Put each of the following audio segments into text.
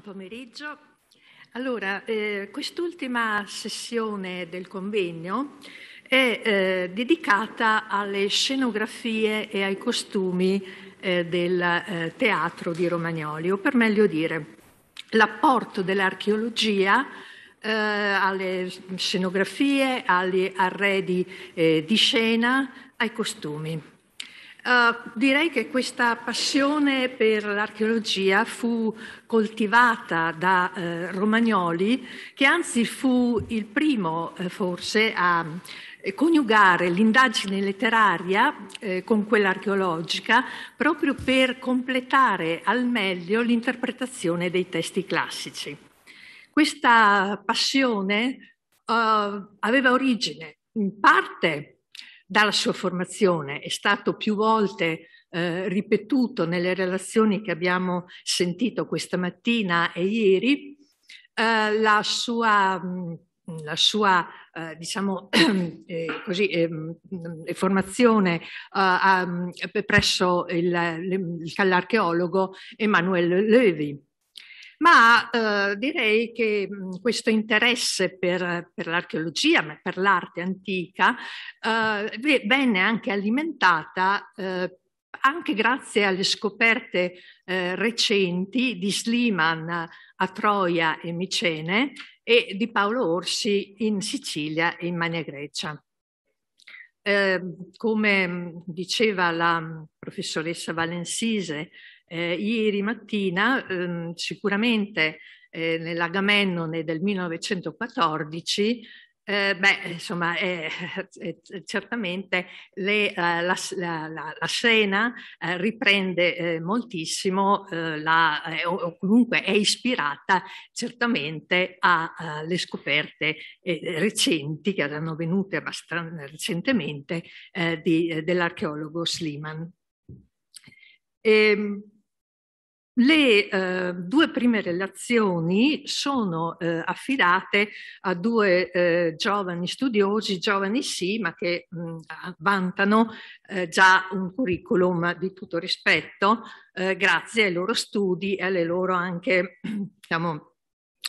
buon pomeriggio. Allora, eh, quest'ultima sessione del convegno è eh, dedicata alle scenografie e ai costumi eh, del eh, teatro di Romagnoli, o per meglio dire, l'apporto dell'archeologia eh, alle scenografie, agli arredi eh, di scena, ai costumi. Eh, direi che questa passione per l'archeologia fu coltivata da uh, Romagnoli, che anzi fu il primo, uh, forse, a coniugare l'indagine letteraria eh, con quella archeologica proprio per completare al meglio l'interpretazione dei testi classici. Questa passione aveva origine in parte dalla sua formazione, è stato più volte eh, ripetuto nelle relazioni che abbiamo sentito questa mattina e ieri, eh, la sua, mm, la sua eh, diciamo, eh, così, ehm, mm, formazione eh, mm, presso il, il, l'archeologo Emanuele Levi ma eh, direi che mh, mm, questo interesse per, per l'archeologia, ma per l'arte antica, eh, venne anche alimentata eh, anche grazie alle scoperte eh, recenti di Sliman a Troia e Micene e di Paolo Orsi in Sicilia e in Magna Grecia. Eh, come mm, diceva la mm, professoressa Valensise eh, ieri mattina ehm, sicuramente eh, nell'Agamennone del 1914 eh, beh, insomma, eh, eh, eh certamente le, eh, la, la, la, scena eh, riprende moltissimo, la, o, comunque è ispirata certamente alle scoperte recenti, che erano venute abbastanza recentemente, dell'archeologo Sliman. E, ehm, le eh, due prime relazioni sono eh, affidate a due eh, giovani studiosi, giovani sì, ma che mh, mm, vantano eh, già un curriculum di tutto rispetto, eh, grazie ai loro studi e alle loro anche, diciamo,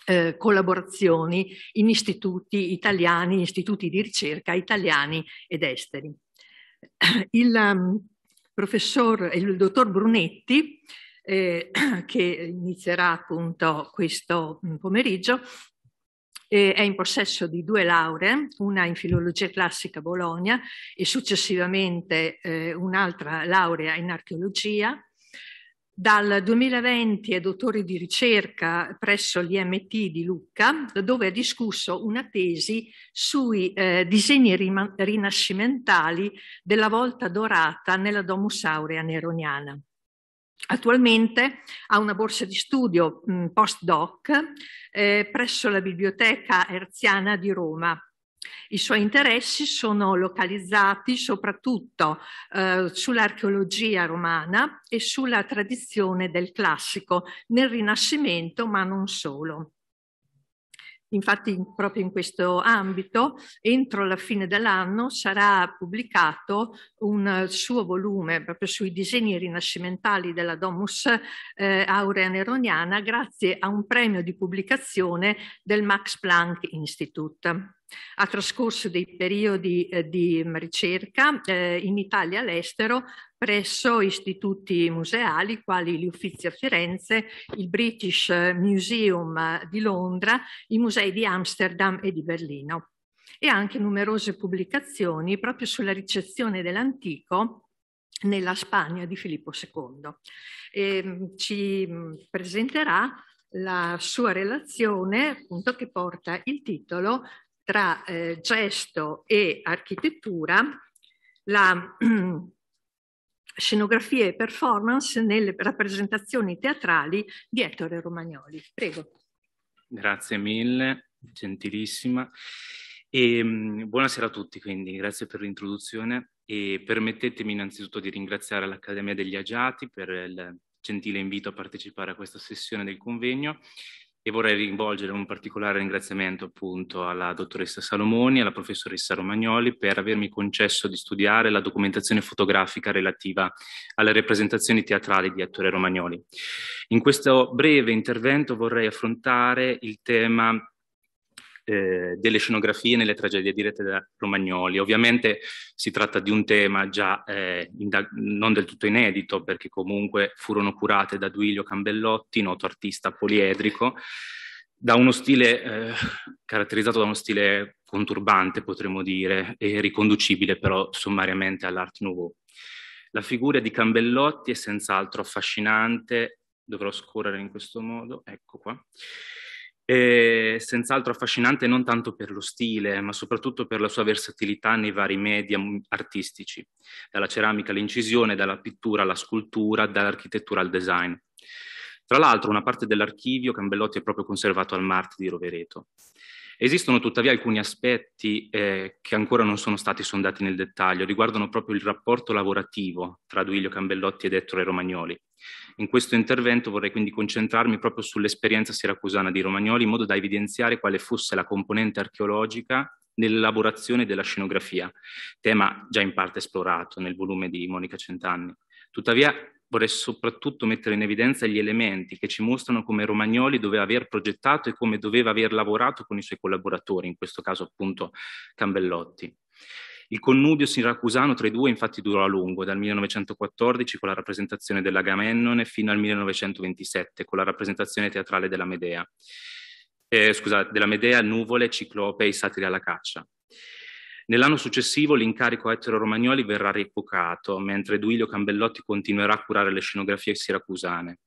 eh, collaborazioni in istituti italiani, istituti di ricerca italiani ed esteri. Il um, professor, il dottor Brunetti, eh, che inizierà appunto questo mm, pomeriggio, è in possesso di due lauree, una in filologia classica a Bologna e successivamente eh, un'altra laurea in archeologia. Dal 2020 è dottore di ricerca presso l'IMT di Lucca, dove ha discusso una tesi sui eh, disegni rinascimentali della volta dorata nella Domus Aurea neroniana. Attualmente ha una borsa di studio mm, postdoc eh, presso la Biblioteca Erziana di Roma. I suoi interessi sono localizzati soprattutto eh, sull'archeologia romana e sulla tradizione del classico nel Rinascimento, ma non solo. Infatti proprio in questo ambito entro la fine dell'anno sarà pubblicato un eh, suo volume proprio sui disegni rinascimentali della Domus eh, Aurea Neroniana grazie a un premio di pubblicazione del Max Planck Institute. Ha trascorso dei periodi eh, di mm, ricerca eh, in Italia e all'estero presso istituti museali quali l'Uffizio a Firenze, il British Museum di Londra, i musei di Amsterdam e di Berlino e anche numerose pubblicazioni proprio sulla ricezione dell'antico nella Spagna di Filippo II. E mm, ci mm, presenterà la sua relazione appunto, che porta il titolo tra eh, gesto e architettura, la scenografia e performance nelle rappresentazioni teatrali di Ettore Romagnoli. Prego. Grazie mille, gentilissima. E, ehm, buonasera a tutti, quindi grazie per l'introduzione e permettetemi innanzitutto di ringraziare l'Accademia degli Agiati per il gentile invito a partecipare a questa sessione del convegno e vorrei rivolgere un particolare ringraziamento appunto alla dottoressa Salomoni e alla professoressa Romagnoli per avermi concesso di studiare la documentazione fotografica relativa alle rappresentazioni teatrali di Ettore Romagnoli. In questo breve intervento vorrei affrontare il tema eh, delle scenografie nelle tragedie dirette da Romagnoli. Ovviamente si tratta di un tema già eh, non del tutto inedito, perché comunque furono curate da Duilio Cambellotti, noto artista poliedrico, da uno stile eh, caratterizzato da uno stile conturbante, potremmo dire, e riconducibile però sommariamente all'Art Nouveau. La figura di Cambellotti è senz'altro affascinante, dovrò scorrere in questo modo, ecco qua è senz'altro affascinante non tanto per lo stile, ma soprattutto per la sua versatilità nei vari media artistici, dalla ceramica all'incisione, dalla pittura alla scultura, dall'architettura al design. Tra l'altro, una parte dell'archivio Cambellotti è proprio conservato al Mart di Rovereto. Esistono tuttavia alcuni aspetti eh, che ancora non sono stati sondati nel dettaglio, riguardano proprio il rapporto lavorativo tra Duilio Cambellotti ed Ettore Romagnoli. In questo intervento vorrei quindi concentrarmi proprio sull'esperienza siracusana di Romagnoli in modo da evidenziare quale fosse la componente archeologica nell'elaborazione della scenografia, tema già in parte esplorato nel volume di Monica Centanni. Tuttavia vorrei soprattutto mettere in evidenza gli elementi che ci mostrano come Romagnoli doveva aver progettato e come doveva aver lavorato con i suoi collaboratori, in questo caso appunto Cambellotti. Il connubio siracusano tra i due infatti durò a lungo, dal 1914 con la rappresentazione dell'Agamennone fino al 1927 con la rappresentazione teatrale della Medea. Eh, scusa, della Medea, Nuvole, Ciclope e i Satiri alla caccia. Nell'anno successivo l'incarico a Ettore Romagnoli verrà rievocato, mentre Duilio Cambellotti continuerà a curare le scenografie siracusane.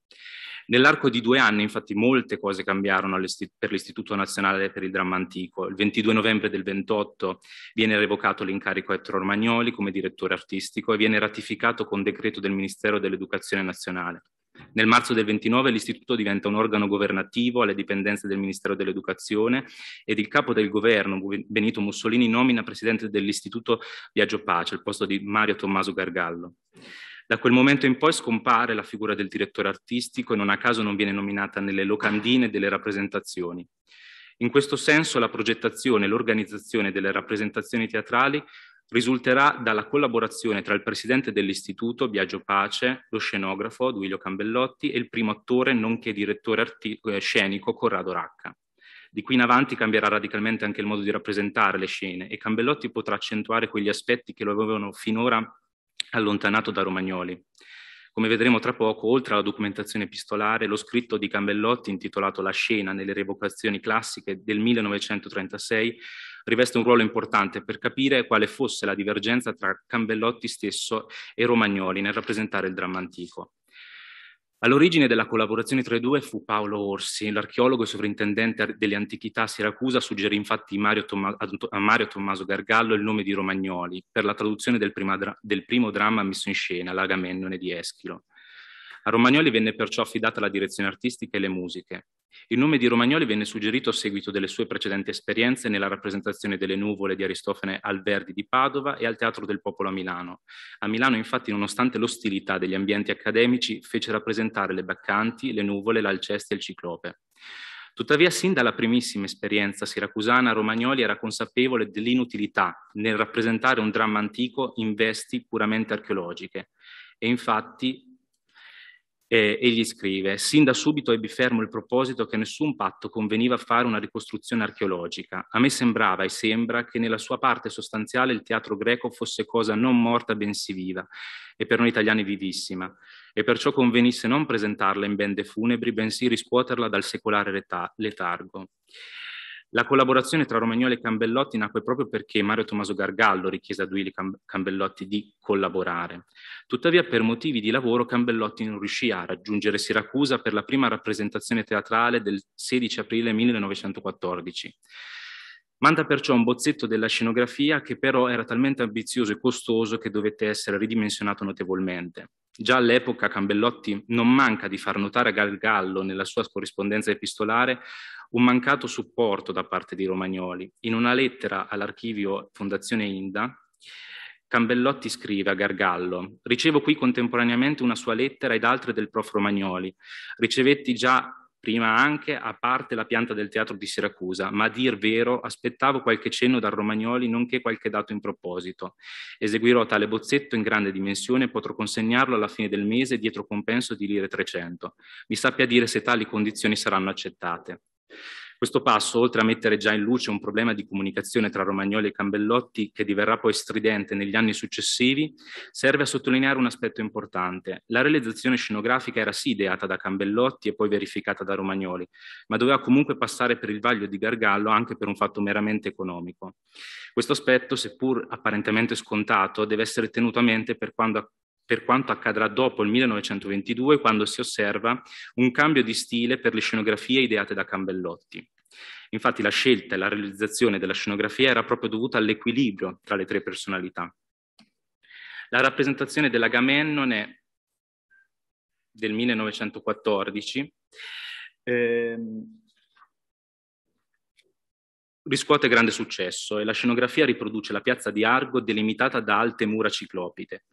Nell'arco di due anni, infatti, molte cose cambiarono per l'Istituto Nazionale per il Dramma Antico. Il 22 novembre del 28 viene revocato l'incarico a Ettore Romagnoli come direttore artistico e viene ratificato con decreto del Ministero dell'Educazione Nazionale. Nel marzo del 29 l'istituto diventa un organo governativo alle dipendenze del Ministero dell'Educazione ed il capo del governo, Benito Mussolini, nomina presidente dell'istituto Viaggio Pace al posto di Mario Tommaso Gargallo. Da quel momento in poi scompare la figura del direttore artistico e non a caso non viene nominata nelle locandine delle rappresentazioni. In questo senso la progettazione e l'organizzazione delle rappresentazioni teatrali risulterà dalla collaborazione tra il presidente dell'istituto Biagio Pace, lo scenografo Duilio Cambellotti e il primo attore nonché direttore eh, scenico Corrado Racca. Di qui in avanti cambierà radicalmente anche il modo di rappresentare le scene e Cambellotti potrà accentuare quegli aspetti che lo avevano finora allontanato da Romagnoli. Come vedremo tra poco, oltre alla documentazione epistolare, lo scritto di Cambellotti intitolato La scena nelle revocazioni classiche del 1936 riveste un ruolo importante per capire quale fosse la divergenza tra Cambellotti stesso e Romagnoli nel rappresentare il dramma antico. All'origine della collaborazione tra i due fu Paolo Orsi, l'archeologo e sovrintendente delle antichità a Siracusa, suggerì infatti Mario Tomma- a Mario Tommaso Gargallo il nome di Romagnoli per la traduzione del, dra- del primo dramma messo in scena, l'Agamennone di Eschilo. A Romagnoli venne perciò affidata la direzione artistica e le musiche. Il nome di Romagnoli venne suggerito a seguito delle sue precedenti esperienze nella rappresentazione delle nuvole di Aristofane al Verdi di Padova e al Teatro del Popolo a Milano. A Milano, infatti, nonostante l'ostilità degli ambienti accademici, fece rappresentare le baccanti, le nuvole, l'alceste e il ciclope. Tuttavia, sin dalla primissima esperienza siracusana, Romagnoli era consapevole dell'inutilità nel rappresentare un dramma antico in vesti puramente archeologiche. E infatti eh, egli scrive, sin da subito ebbi fermo il proposito che a nessun patto conveniva fare una ricostruzione archeologica. A me sembrava e sembra che nella sua parte sostanziale il teatro greco fosse cosa non morta bensì viva e per noi italiani vivissima e perciò convenisse non presentarla in bende funebri bensì riscuoterla dal secolare letargo. La collaborazione tra Romagnoli e Cambellotti nacque proprio perché Mario Tommaso Gargallo richiese a Duili Cam- Cambellotti di collaborare. Tuttavia, per motivi di lavoro, Cambellotti non riuscì a raggiungere Siracusa per la prima rappresentazione teatrale del 16 aprile 1914. Manda perciò un bozzetto della scenografia che però era talmente ambizioso e costoso che dovette essere ridimensionato notevolmente. Già all'epoca Cambellotti non manca di far notare a Galgallo nella sua corrispondenza epistolare un mancato supporto da parte di Romagnoli. In una lettera all'archivio Fondazione Inda, Cambellotti scrive a Gargallo, ricevo qui contemporaneamente una sua lettera ed altre del prof Romagnoli. Ricevetti già prima anche a parte la pianta del teatro di Siracusa, ma a dir vero aspettavo qualche cenno dal Romagnoli nonché qualche dato in proposito. Eseguirò tale bozzetto in grande dimensione e potrò consegnarlo alla fine del mese dietro compenso di lire 300. Mi sappia dire se tali condizioni saranno accettate. Questo passo, oltre a mettere già in luce un problema di comunicazione tra Romagnoli e Cambellotti che diverrà poi stridente negli anni successivi, serve a sottolineare un aspetto importante. La realizzazione scenografica era sì ideata da Cambellotti e poi verificata da Romagnoli, ma doveva comunque passare per il vaglio di Gargallo anche per un fatto meramente economico. Questo aspetto, seppur apparentemente scontato, deve essere tenuto a mente per quando per quanto accadrà dopo il 1922, quando si osserva un cambio di stile per le scenografie ideate da Cambellotti. Infatti la scelta e la realizzazione della scenografia era proprio dovuta all'equilibrio tra le tre personalità. La rappresentazione dell'Agamennone del 1914 ehm, riscuote grande successo e la scenografia riproduce la piazza di Argo delimitata da alte mura ciclopiche.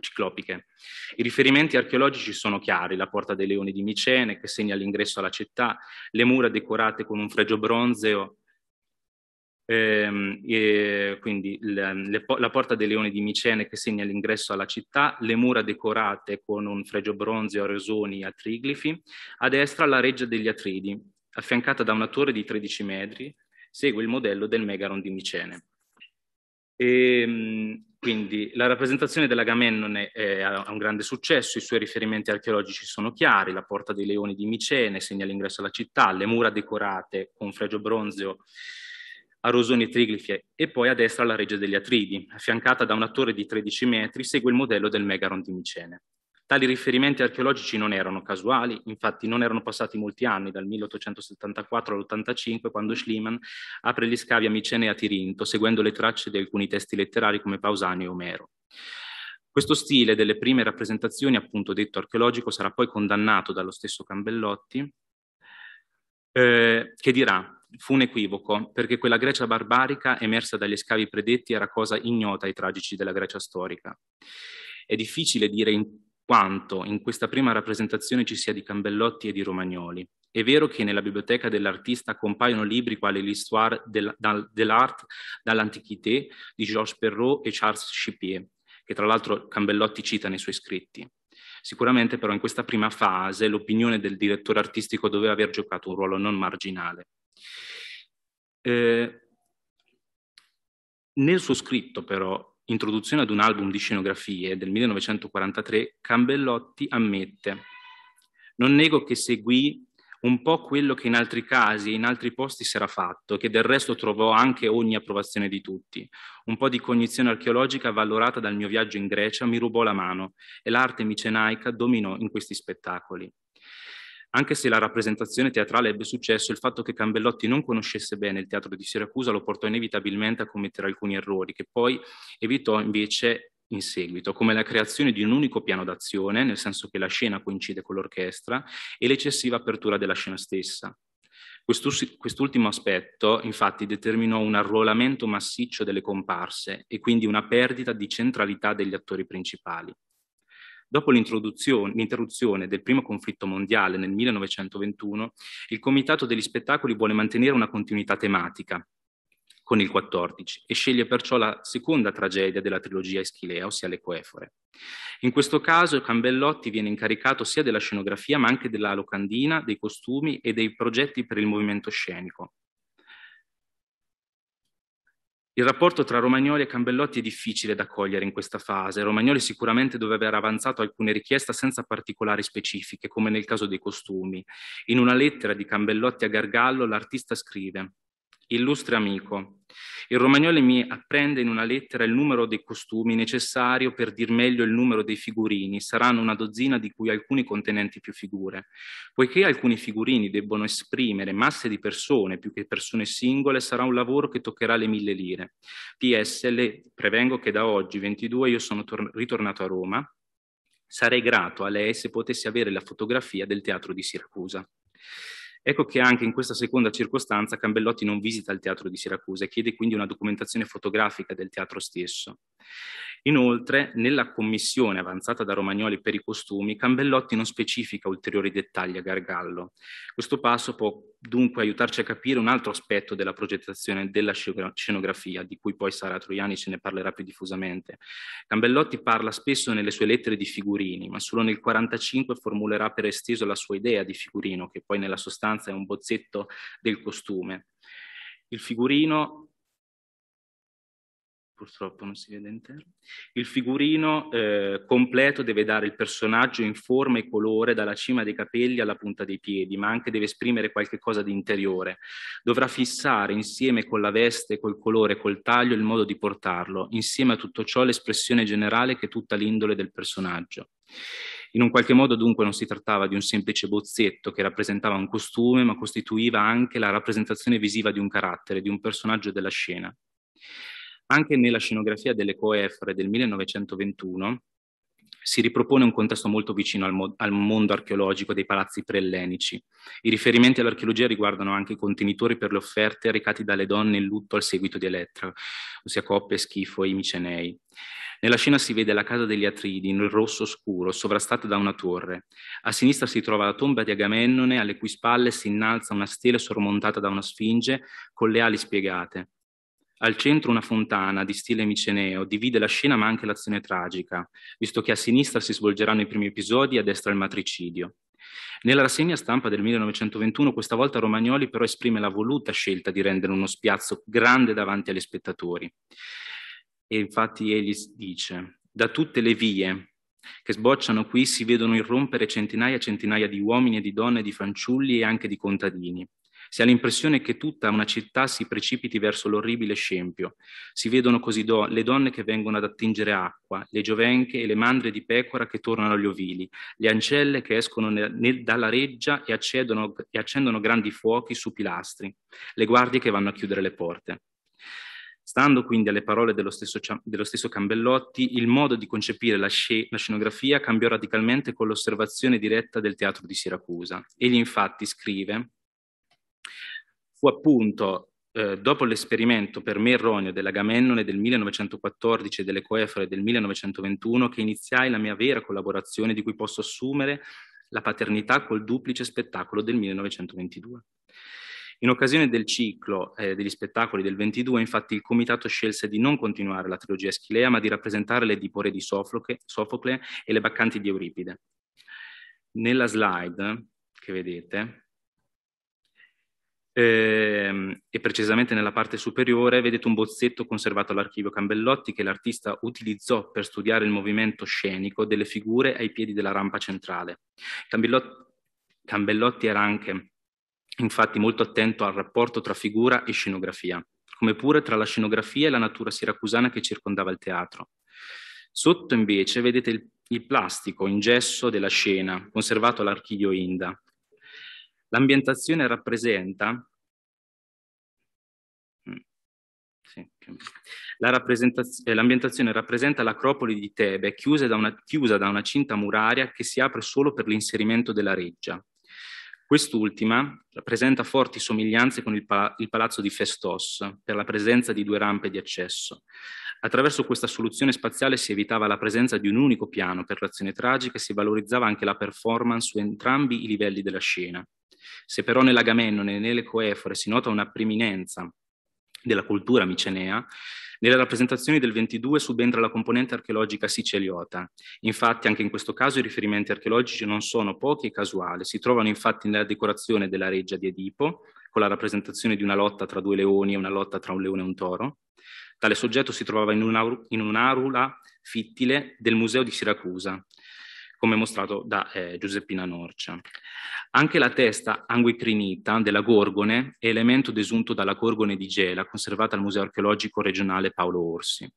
I riferimenti archeologici sono chiari, la Porta dei Leoni di Micene che segna l'ingresso alla città, le mura decorate con un fregio bronzeo, ehm, e quindi le, le, la Porta dei Leoni di Micene che segna l'ingresso alla città, le mura decorate con un fregio bronzeo a resoni a triglifi, a destra la reggia degli Atridi, affiancata da una torre di 13 metri, segue il modello del Megaron di Micene. E, ehm, quindi la rappresentazione dell'Agamennone ha un grande successo, i suoi riferimenti archeologici sono chiari, la porta dei leoni di Micene segna l'ingresso alla città, le mura decorate con fregio bronzeo a rosoni e triglifi e poi a destra la reggia degli Atridi, affiancata da una torre di 13 metri, segue il modello del Megaron di Micene. Tali riferimenti archeologici non erano casuali, infatti non erano passati molti anni, dal 1874 all'85, quando Schliemann apre gli scavi a Micene e a Tirinto, seguendo le tracce di alcuni testi letterari come Pausani e Omero. Questo stile delle prime rappresentazioni, appunto detto archeologico, sarà poi condannato dallo stesso Cambellotti, eh, che dirà fu un equivoco, perché quella Grecia barbarica emersa dagli scavi predetti era cosa ignota ai tragici della Grecia storica. È difficile dire in quanto in questa prima rappresentazione ci sia di Cambellotti e di Romagnoli. È vero che nella biblioteca dell'artista compaiono libri quali l'Histoire de dell'Art dall'Antichité di Georges Perrault e Charles Chipier, che tra l'altro Cambellotti cita nei suoi scritti. Sicuramente però in questa prima fase l'opinione del direttore artistico doveva aver giocato un ruolo non marginale. Eh, nel suo scritto però introduzione ad un album di scenografie del 1943, Cambellotti ammette non nego che seguì un po' quello che in altri casi e in altri posti si era fatto, che del resto trovò anche ogni approvazione di tutti. Un po' di cognizione archeologica valorata dal mio viaggio in Grecia mi rubò la mano e l'arte micenaica dominò in questi spettacoli. Anche se la rappresentazione teatrale ebbe successo, il fatto che Cambellotti non conoscesse bene il teatro di Siracusa lo portò inevitabilmente a commettere alcuni errori che poi evitò invece in seguito, come la creazione di un unico piano d'azione, nel senso che la scena coincide con l'orchestra, e l'eccessiva apertura della scena stessa. Quest'ultimo aspetto, infatti, determinò un arruolamento massiccio delle comparse e quindi una perdita di centralità degli attori principali. Dopo l'interruzione del primo conflitto mondiale nel 1921, il Comitato degli Spettacoli vuole mantenere una continuità tematica con il 14 e sceglie perciò la seconda tragedia della trilogia eschilea, ossia le coefore. In questo caso Cambellotti viene incaricato sia della scenografia ma anche della locandina, dei costumi e dei progetti per il movimento scenico. Il rapporto tra Romagnoli e Cambellotti è difficile da cogliere in questa fase. Romagnoli sicuramente doveva aver avanzato alcune richieste senza particolari specifiche, come nel caso dei costumi. In una lettera di Cambellotti a Gargallo l'artista scrive Illustre amico, il romagnolo mi apprende in una lettera il numero dei costumi necessario per dir meglio il numero dei figurini, saranno una dozzina di cui alcuni contenenti più figure. Poiché alcuni figurini debbono esprimere masse di persone più che persone singole, sarà un lavoro che toccherà le mille lire. PS, le prevengo che da oggi, 22, io sono ritornato a Roma, sarei grato a lei se potessi avere la fotografia del teatro di Siracusa. Ecco che anche in questa seconda circostanza Cambellotti non visita il teatro di Siracusa e chiede quindi una documentazione fotografica del teatro stesso. Inoltre, nella commissione avanzata da Romagnoli per i costumi, Cambellotti non specifica ulteriori dettagli a Gargallo. Questo passo può dunque aiutarci a capire un altro aspetto della progettazione della scenografia, di cui poi Sara Troiani ce ne parlerà più diffusamente. Cambellotti parla spesso nelle sue lettere di figurini, ma solo nel 1945 formulerà per esteso la sua idea di figurino, che poi nella sostanza è un bozzetto del costume. Il figurino purtroppo non si vede interno. Il figurino eh, completo deve dare il personaggio in forma e colore dalla cima dei capelli alla punta dei piedi, ma anche deve esprimere qualche cosa di interiore. Dovrà fissare insieme con la veste, col colore, col taglio il modo di portarlo, insieme a tutto ciò l'espressione generale che è tutta l'indole del personaggio. In un qualche modo dunque non si trattava di un semplice bozzetto che rappresentava un costume, ma costituiva anche la rappresentazione visiva di un carattere, di un personaggio della scena. Anche nella scenografia delle coefre del 1921 si ripropone un contesto molto vicino al, mo al mondo archeologico dei palazzi preellenici. I riferimenti all'archeologia riguardano anche i contenitori per le offerte recati dalle donne in lutto al seguito di Elettra, ossia coppe, schifo e i micenei. Nella scena si vede la casa degli Atridi in rosso scuro, sovrastata da una torre. A sinistra si trova la tomba di Agamennone, alle cui spalle si innalza una stele sormontata da una sfinge con le ali spiegate. Al centro una fontana di stile miceneo divide la scena ma anche l'azione tragica, visto che a sinistra si svolgeranno i primi episodi e a destra il matricidio. Nella rassegna stampa del 1921, questa volta Romagnoli però esprime la voluta scelta di rendere uno spiazzo grande davanti agli spettatori. E infatti egli dice, da tutte le vie che sbocciano qui si vedono irrompere centinaia e centinaia di uomini e di donne, di fanciulli e anche di contadini. Si ha l'impressione che tutta una città si precipiti verso l'orribile scempio. Si vedono così do le donne che vengono ad attingere acqua, le giovenche e le mandre di pecora che tornano agli ovili, le ancelle che escono dalla reggia e, accedono, e accendono grandi fuochi su pilastri, le guardie che vanno a chiudere le porte. Stando quindi alle parole dello stesso, dello stesso, Cambellotti, il modo di concepire la, sc la scenografia cambiò radicalmente con l'osservazione diretta del teatro di Siracusa. Egli infatti scrive fu appunto eh, dopo l'esperimento per me erroneo dell'Agamennone del 1914 e delle Coefore del 1921 che iniziai la mia vera collaborazione di cui posso assumere la paternità col duplice spettacolo del 1922. In occasione del ciclo eh, degli spettacoli del 22, infatti, il comitato scelse di non continuare la trilogia Schilea, ma di rappresentare le dipore di Sofocle, Sofocle e le baccanti di Euripide. Nella slide che vedete, eh, e precisamente nella parte superiore vedete un bozzetto conservato all'archivio Cambellotti che l'artista utilizzò per studiare il movimento scenico delle figure ai piedi della rampa centrale. Cambellotti, Cambellotti era anche infatti molto attento al rapporto tra figura e scenografia, come pure tra la scenografia e la natura siracusana che circondava il teatro. Sotto invece vedete il, il plastico in gesso della scena, conservato all'archivio Inda, L'ambientazione rappresenta mm, eh, l'ambientazione rappresenta l'acropoli di Tebe, chiusa da, una, chiusa da una cinta muraria che si apre solo per l'inserimento della reggia. Quest'ultima presenta forti somiglianze con il, pal il, palazzo di Festos per la presenza di due rampe di accesso. Attraverso questa soluzione spaziale si evitava la presenza di un unico piano per l'azione tragica e si valorizzava anche la performance su entrambi i livelli della scena. Se però nell'Agamennone e nelle coefore si nota una preminenza della cultura micenea, nelle rappresentazioni del 22 subentra la componente archeologica siceliota. Infatti anche in questo caso i riferimenti archeologici non sono pochi e casuali, si trovano infatti nella decorazione della reggia di Edipo, con la rappresentazione di una lotta tra due leoni e una lotta tra un leone e un toro. Tale soggetto si trovava in, una, in un'arula fittile del Museo di Siracusa, come mostrato da eh, Giuseppina Norcia. Anche la testa anguicrinita della Gorgone è elemento desunto dalla Gorgone di Gela, conservata al Museo archeologico regionale Paolo Orsi.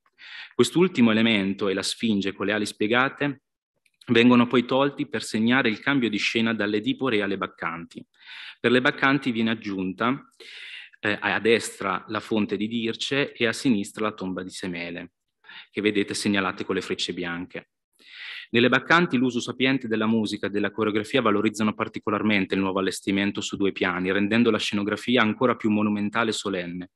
Quest'ultimo elemento e la sfinge con le ali spiegate vengono poi tolti per segnare il cambio di scena dalle dipore alle baccanti. Per le baccanti viene aggiunta eh, a destra la fonte di Dirce e a sinistra la tomba di Semele, che vedete segnalate con le frecce bianche. Nelle baccanti l'uso sapiente della musica e della coreografia valorizzano particolarmente il nuovo allestimento su due piani, rendendo la scenografia ancora più monumentale e solenne.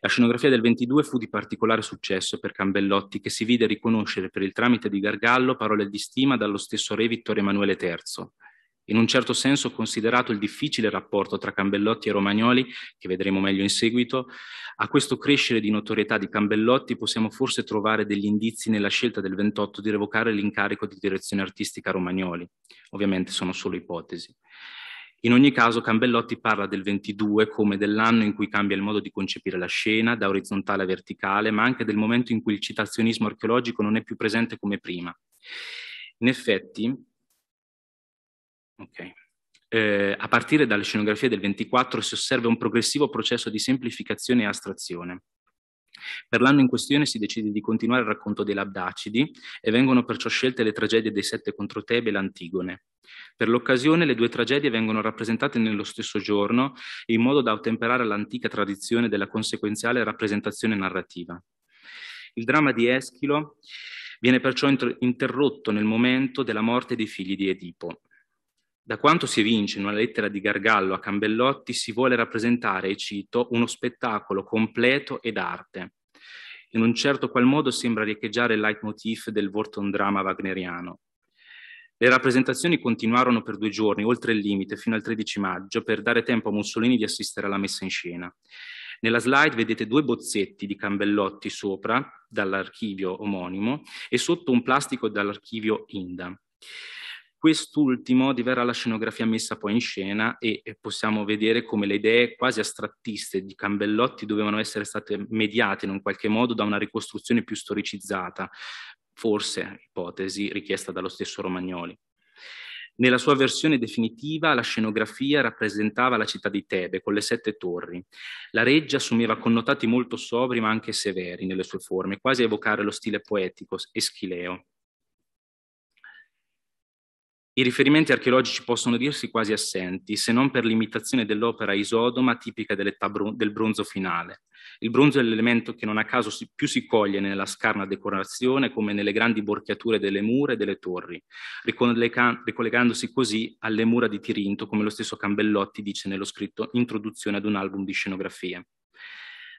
La scenografia del 22 fu di particolare successo per Cambellotti, che si vide riconoscere per il tramite di Gargallo parole di stima dallo stesso re Vittorio Emanuele III in un certo senso considerato il difficile rapporto tra Cambellotti e Romagnoli, che vedremo meglio in seguito, a questo crescere di notorietà di Cambellotti possiamo forse trovare degli indizi nella scelta del 28 di revocare l'incarico di direzione artistica a Romagnoli. Ovviamente sono solo ipotesi. In ogni caso Cambellotti parla del 22 come dell'anno in cui cambia il modo di concepire la scena, da orizzontale a verticale, ma anche del momento in cui il citazionismo archeologico non è più presente come prima. In effetti, Okay. Eh, a partire dalle scenografie del 24 si osserva un progressivo processo di semplificazione e astrazione. Per l'anno in questione si decide di continuare il racconto dei Labdacidi e vengono perciò scelte le tragedie dei Sette contro Tebe e l'Antigone. Per l'occasione le due tragedie vengono rappresentate nello stesso giorno in modo da ottemperare l'antica tradizione della conseguenziale rappresentazione narrativa. Il dramma di Eschilo viene perciò interrotto nel momento della morte dei figli di Edipo. Da quanto si evince in una lettera di Gargallo a Cambellotti si vuole rappresentare, e cito, uno spettacolo completo ed arte. In un certo qual modo sembra riecheggiare il leitmotiv del Vortondrama wagneriano. Le rappresentazioni continuarono per due giorni, oltre il limite, fino al 13 maggio, per dare tempo a Mussolini di assistere alla messa in scena. Nella slide vedete due bozzetti di Cambellotti sopra, dall'archivio omonimo, e sotto un plastico dall'archivio Inda. Quest'ultimo diverrà la scenografia messa poi in scena e, e possiamo vedere come le idee quasi astrattiste di Cambellotti dovevano essere state mediate in un qualche modo da una ricostruzione più storicizzata, forse ipotesi richiesta dallo stesso Romagnoli. Nella sua versione definitiva la scenografia rappresentava la città di Tebe con le sette torri. La reggia assumeva connotati molto sobri ma anche severi nelle sue forme, quasi a evocare lo stile poetico eschileo. I riferimenti archeologici possono dirsi quasi assenti, se non per l'imitazione dell'opera isodoma tipica dell'età bron- del bronzo finale. Il bronzo è l'elemento che non a caso si- più si coglie nella scarna decorazione come nelle grandi borchiature delle mura e delle torri, ricollega- ricollegandosi così alle mura di Tirinto, come lo stesso Cambellotti dice nello scritto Introduzione ad un album di scenografie.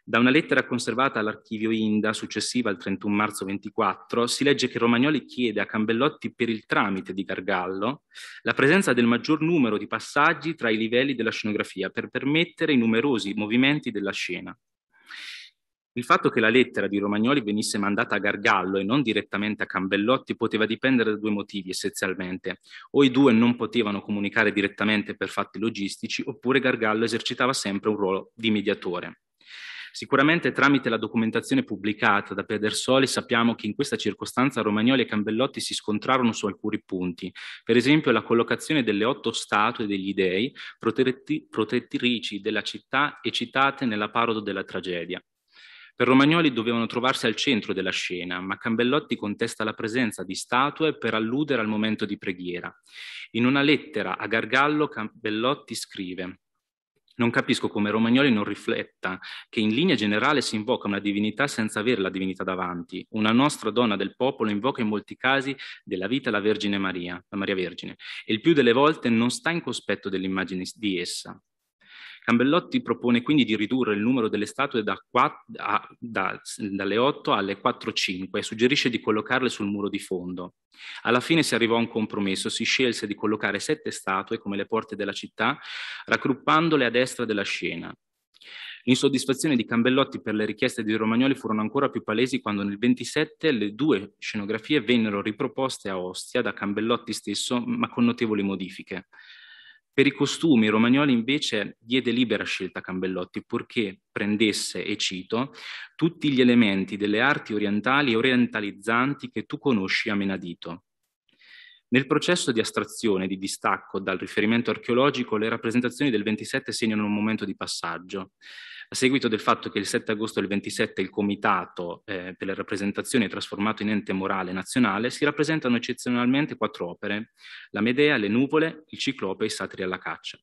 Da una lettera conservata all'archivio Inda, successiva al 31 marzo 24, si legge che Romagnoli chiede a Cambellotti per il tramite di Gargallo la presenza del maggior numero di passaggi tra i livelli della scenografia per permettere i numerosi movimenti della scena. Il fatto che la lettera di Romagnoli venisse mandata a Gargallo e non direttamente a Cambellotti poteva dipendere da due motivi essenzialmente. O i due non potevano comunicare direttamente per fatti logistici, oppure Gargallo esercitava sempre un ruolo di mediatore. Sicuramente tramite la documentazione pubblicata da Pedersoli sappiamo che in questa circostanza Romagnoli e Cambellotti si scontrarono su alcuni punti, per esempio la collocazione delle otto statue degli dei protetti, protettrici della città e citate nella parodo della tragedia. Per Romagnoli dovevano trovarsi al centro della scena, ma Cambellotti contesta la presenza di statue per alludere al momento di preghiera. In una lettera a Gargallo Cambellotti scrive non capisco come Romagnoli non rifletta che in linea generale si invoca una divinità senza avere la divinità davanti. Una nostra donna del popolo invoca in molti casi della vita la Vergine Maria, la Maria Vergine, e il più delle volte non sta in cospetto dell'immagine di essa. Cambellotti propone quindi di ridurre il numero delle statue da 4, a, da, dalle 8 alle 4-5 e suggerisce di collocarle sul muro di fondo. Alla fine si arrivò a un compromesso, si scelse di collocare sette statue come le porte della città, raggruppandole a destra della scena. L'insoddisfazione di Cambellotti per le richieste di Romagnoli furono ancora più palesi quando nel 27 le due scenografie vennero riproposte a Ostia da Cambellotti stesso, ma con notevoli modifiche. Per i costumi, Romagnoli invece diede libera scelta a Cambellotti, purché prendesse, e cito, tutti gli elementi delle arti orientali e orientalizzanti che tu conosci a menadito. Nel processo di astrazione, di distacco dal riferimento archeologico, le rappresentazioni del 27 segnano un momento di passaggio a seguito del fatto che il 7 agosto del 27 il Comitato eh, per le rappresentazioni è trasformato in ente morale nazionale, si rappresentano eccezionalmente quattro opere, la Medea, le nuvole, il ciclope e i Satri alla caccia.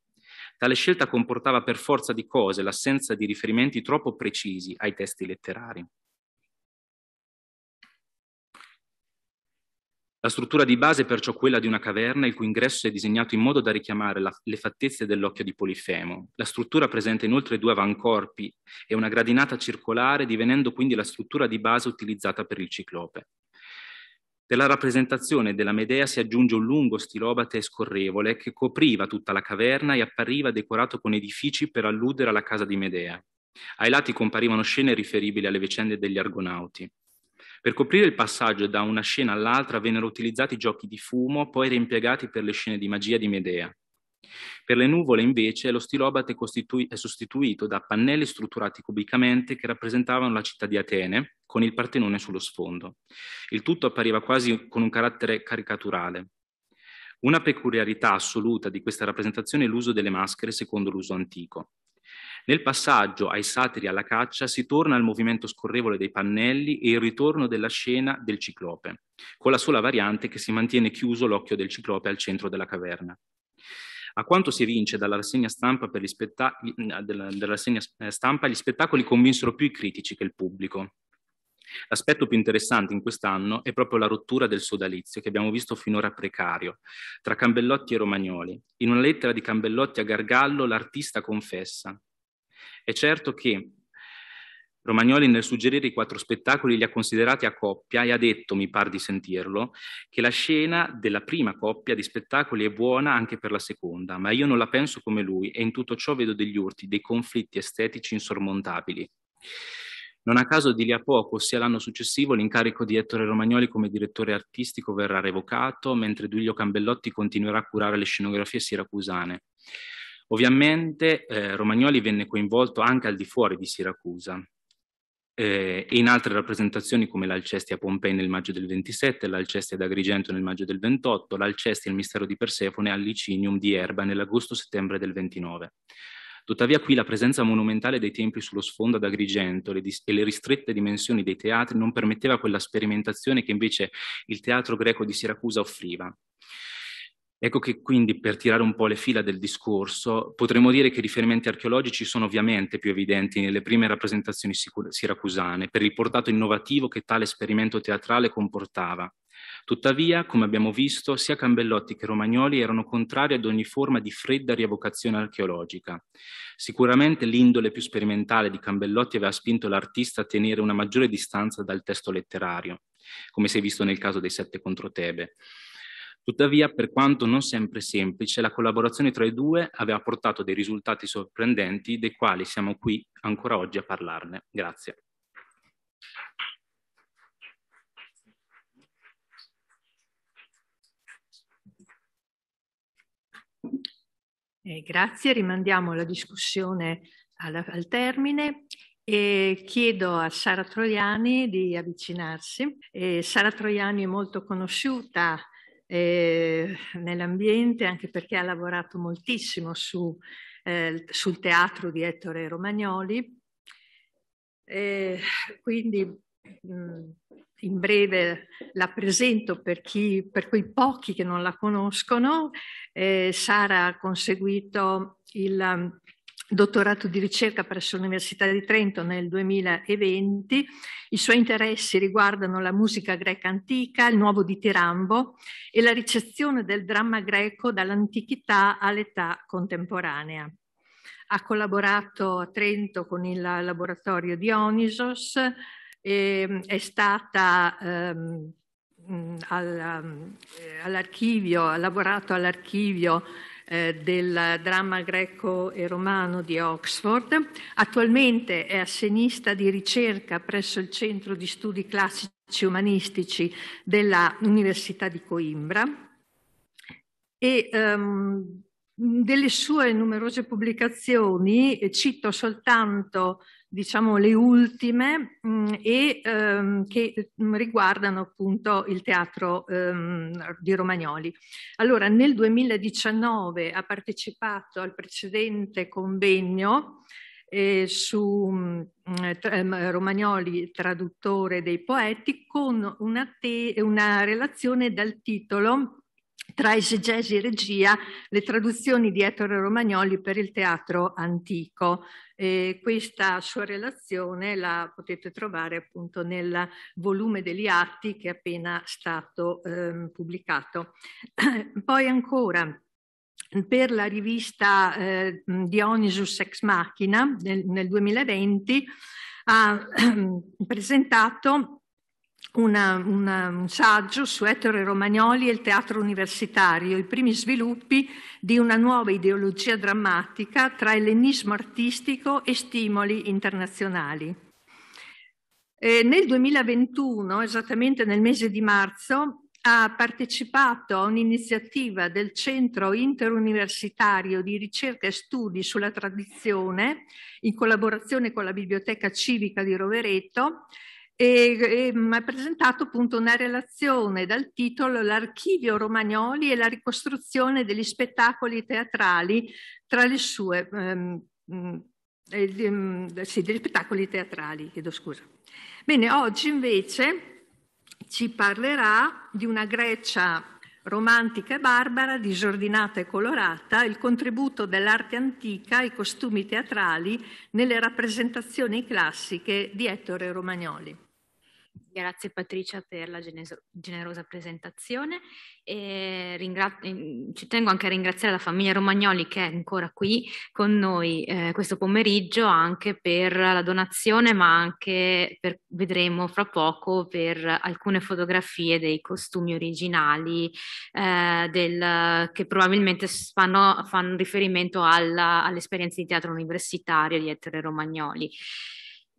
Tale scelta comportava per forza di cose l'assenza di riferimenti troppo precisi ai testi letterari. La struttura di base è perciò quella di una caverna il cui ingresso è disegnato in modo da richiamare la, le fattezze dell'occhio di Polifemo. La struttura presenta inoltre due avancorpi e una gradinata circolare, divenendo quindi la struttura di base utilizzata per il ciclope. Per la rappresentazione della Medea si aggiunge un lungo stilobate scorrevole che copriva tutta la caverna e appariva decorato con edifici per alludere alla casa di Medea. Ai lati comparivano scene riferibili alle vicende degli argonauti. Per coprire il passaggio da una scena all'altra vennero utilizzati giochi di fumo, poi reimpiegati per le scene di magia di Medea. Per le nuvole, invece, lo stilobate è sostituito da pannelli strutturati cubicamente che rappresentavano la città di Atene, con il Partenone sullo sfondo. Il tutto appariva quasi con un carattere caricaturale. Una peculiarità assoluta di questa rappresentazione è l'uso delle maschere secondo l'uso antico. Nel passaggio ai satiri alla caccia si torna al movimento scorrevole dei pannelli e il ritorno della scena del ciclope, con la sola variante che si mantiene chiuso l'occhio del ciclope al centro della caverna. A quanto si evince dalla rassegna stampa, gli, spettac- della, della rassegna eh, stampa gli spettacoli convinsero più i critici che il pubblico. L'aspetto più interessante in quest'anno è proprio la rottura del sodalizio che abbiamo visto finora precario tra Cambellotti e Romagnoli. In una lettera di Cambellotti a Gargallo l'artista confessa è certo che Romagnoli nel suggerire i quattro spettacoli li ha considerati a coppia e ha detto, mi par di sentirlo, che la scena della prima coppia di spettacoli è buona anche per la seconda, ma io non la penso come lui e in tutto ciò vedo degli urti, dei conflitti estetici insormontabili. Non a caso di lì a poco, ossia l'anno successivo, l'incarico di Ettore Romagnoli come direttore artistico verrà revocato, mentre Duilio Cambellotti continuerà a curare le scenografie siracusane. Ovviamente eh, Romagnoli venne coinvolto anche al di fuori di Siracusa eh, e in altre rappresentazioni come l'Alcesti a Pompei nel maggio del 27, l'Alcesti ad Agrigento nel maggio del 28, l'Alcesti al Mistero di Persefone al Licinium di Erba nell'agosto-settembre del 29. Tuttavia qui la presenza monumentale dei templi sullo sfondo ad Agrigento le e le ristrette dimensioni dei teatri non permetteva quella sperimentazione che invece il teatro greco di Siracusa offriva. Ecco che quindi per tirare un po' le fila del discorso potremmo dire che i riferimenti archeologici sono ovviamente più evidenti nelle prime rappresentazioni siracusane per il portato innovativo che tale esperimento teatrale comportava. Tuttavia, come abbiamo visto, sia Cambellotti che Romagnoli erano contrari ad ogni forma di fredda rievocazione archeologica. Sicuramente l'indole più sperimentale di Cambellotti aveva spinto l'artista a tenere una maggiore distanza dal testo letterario, come si è visto nel caso dei Sette contro Tebe Tuttavia, per quanto non sempre semplice, la collaborazione tra i due aveva portato dei risultati sorprendenti dei quali siamo qui ancora oggi a parlarne. Grazie. Eh, grazie, rimandiamo la discussione alla, al termine e chiedo a Sara Troiani di avvicinarsi. Eh, Sara Troiani è molto conosciuta eh, nell'ambiente, anche perché ha lavorato moltissimo su, eh, sul teatro di Ettore Romagnoli. E quindi mh, mm, in breve la presento per, chi, per, quei pochi che non la conoscono. Eh, Sara ha conseguito il dottorato di ricerca presso l'Università di Trento nel 2020. I suoi interessi riguardano la musica greca antica, il nuovo ditirambo e la ricezione del dramma greco dall'antichità all'età contemporanea. Ha collaborato a Trento con il laboratorio Dionisos, e ehm, è stata ehm, ehm, all'archivio, ha lavorato all'archivio eh, del dramma greco e romano di Oxford. Attualmente è assegnista di ricerca presso il Centro di Studi Classici Umanistici dell'Università di Coimbra e ehm, delle sue numerose pubblicazioni eh, cito soltanto diciamo le ultime mh, mm, e ehm, che mh, riguardano appunto il teatro ehm, di Romagnoli. Allora nel 2019 ha partecipato al precedente convegno eh, su mh, mm, eh, tra, ehm, Romagnoli traduttore dei poeti con una, una relazione dal titolo tra esegesi e regia le traduzioni di Ettore Romagnoli per il teatro antico. Eh, questa sua relazione la potete trovare appunto nel volume degli atti che è appena stato eh, pubblicato. Poi ancora per la rivista eh, Dionysus Ex Machina nel, nel 2020 ha presentato una, una, un saggio su Ettore Romagnoli e il teatro universitario, i primi sviluppi di una nuova ideologia drammatica tra ellenismo artistico e stimoli internazionali. E nel 2021, esattamente nel mese di marzo, ha partecipato a un'iniziativa del Centro Interuniversitario di Ricerca e Studi sulla Tradizione, in collaborazione con la Biblioteca Civica di Rovereto, e, ha presentato appunto una relazione dal titolo L'archivio Romagnoli e la ricostruzione degli spettacoli teatrali tra le sue ehm, ehm, sì, degli spettacoli teatrali, chiedo scusa. Bene, oggi invece ci parlerà di una Grecia romantica e barbara, disordinata e colorata, il contributo dell'arte antica ai costumi teatrali nelle rappresentazioni classiche di Ettore Romagnoli. Grazie Patricia per la generosa presentazione e ringra- ci tengo anche a ringraziare la famiglia Romagnoli che è ancora qui con noi eh, questo pomeriggio anche per la donazione ma anche per, vedremo fra poco per alcune fotografie dei costumi originali eh, del, che probabilmente fanno, fanno riferimento alla, all'esperienza di teatro universitario di Ettore Romagnoli.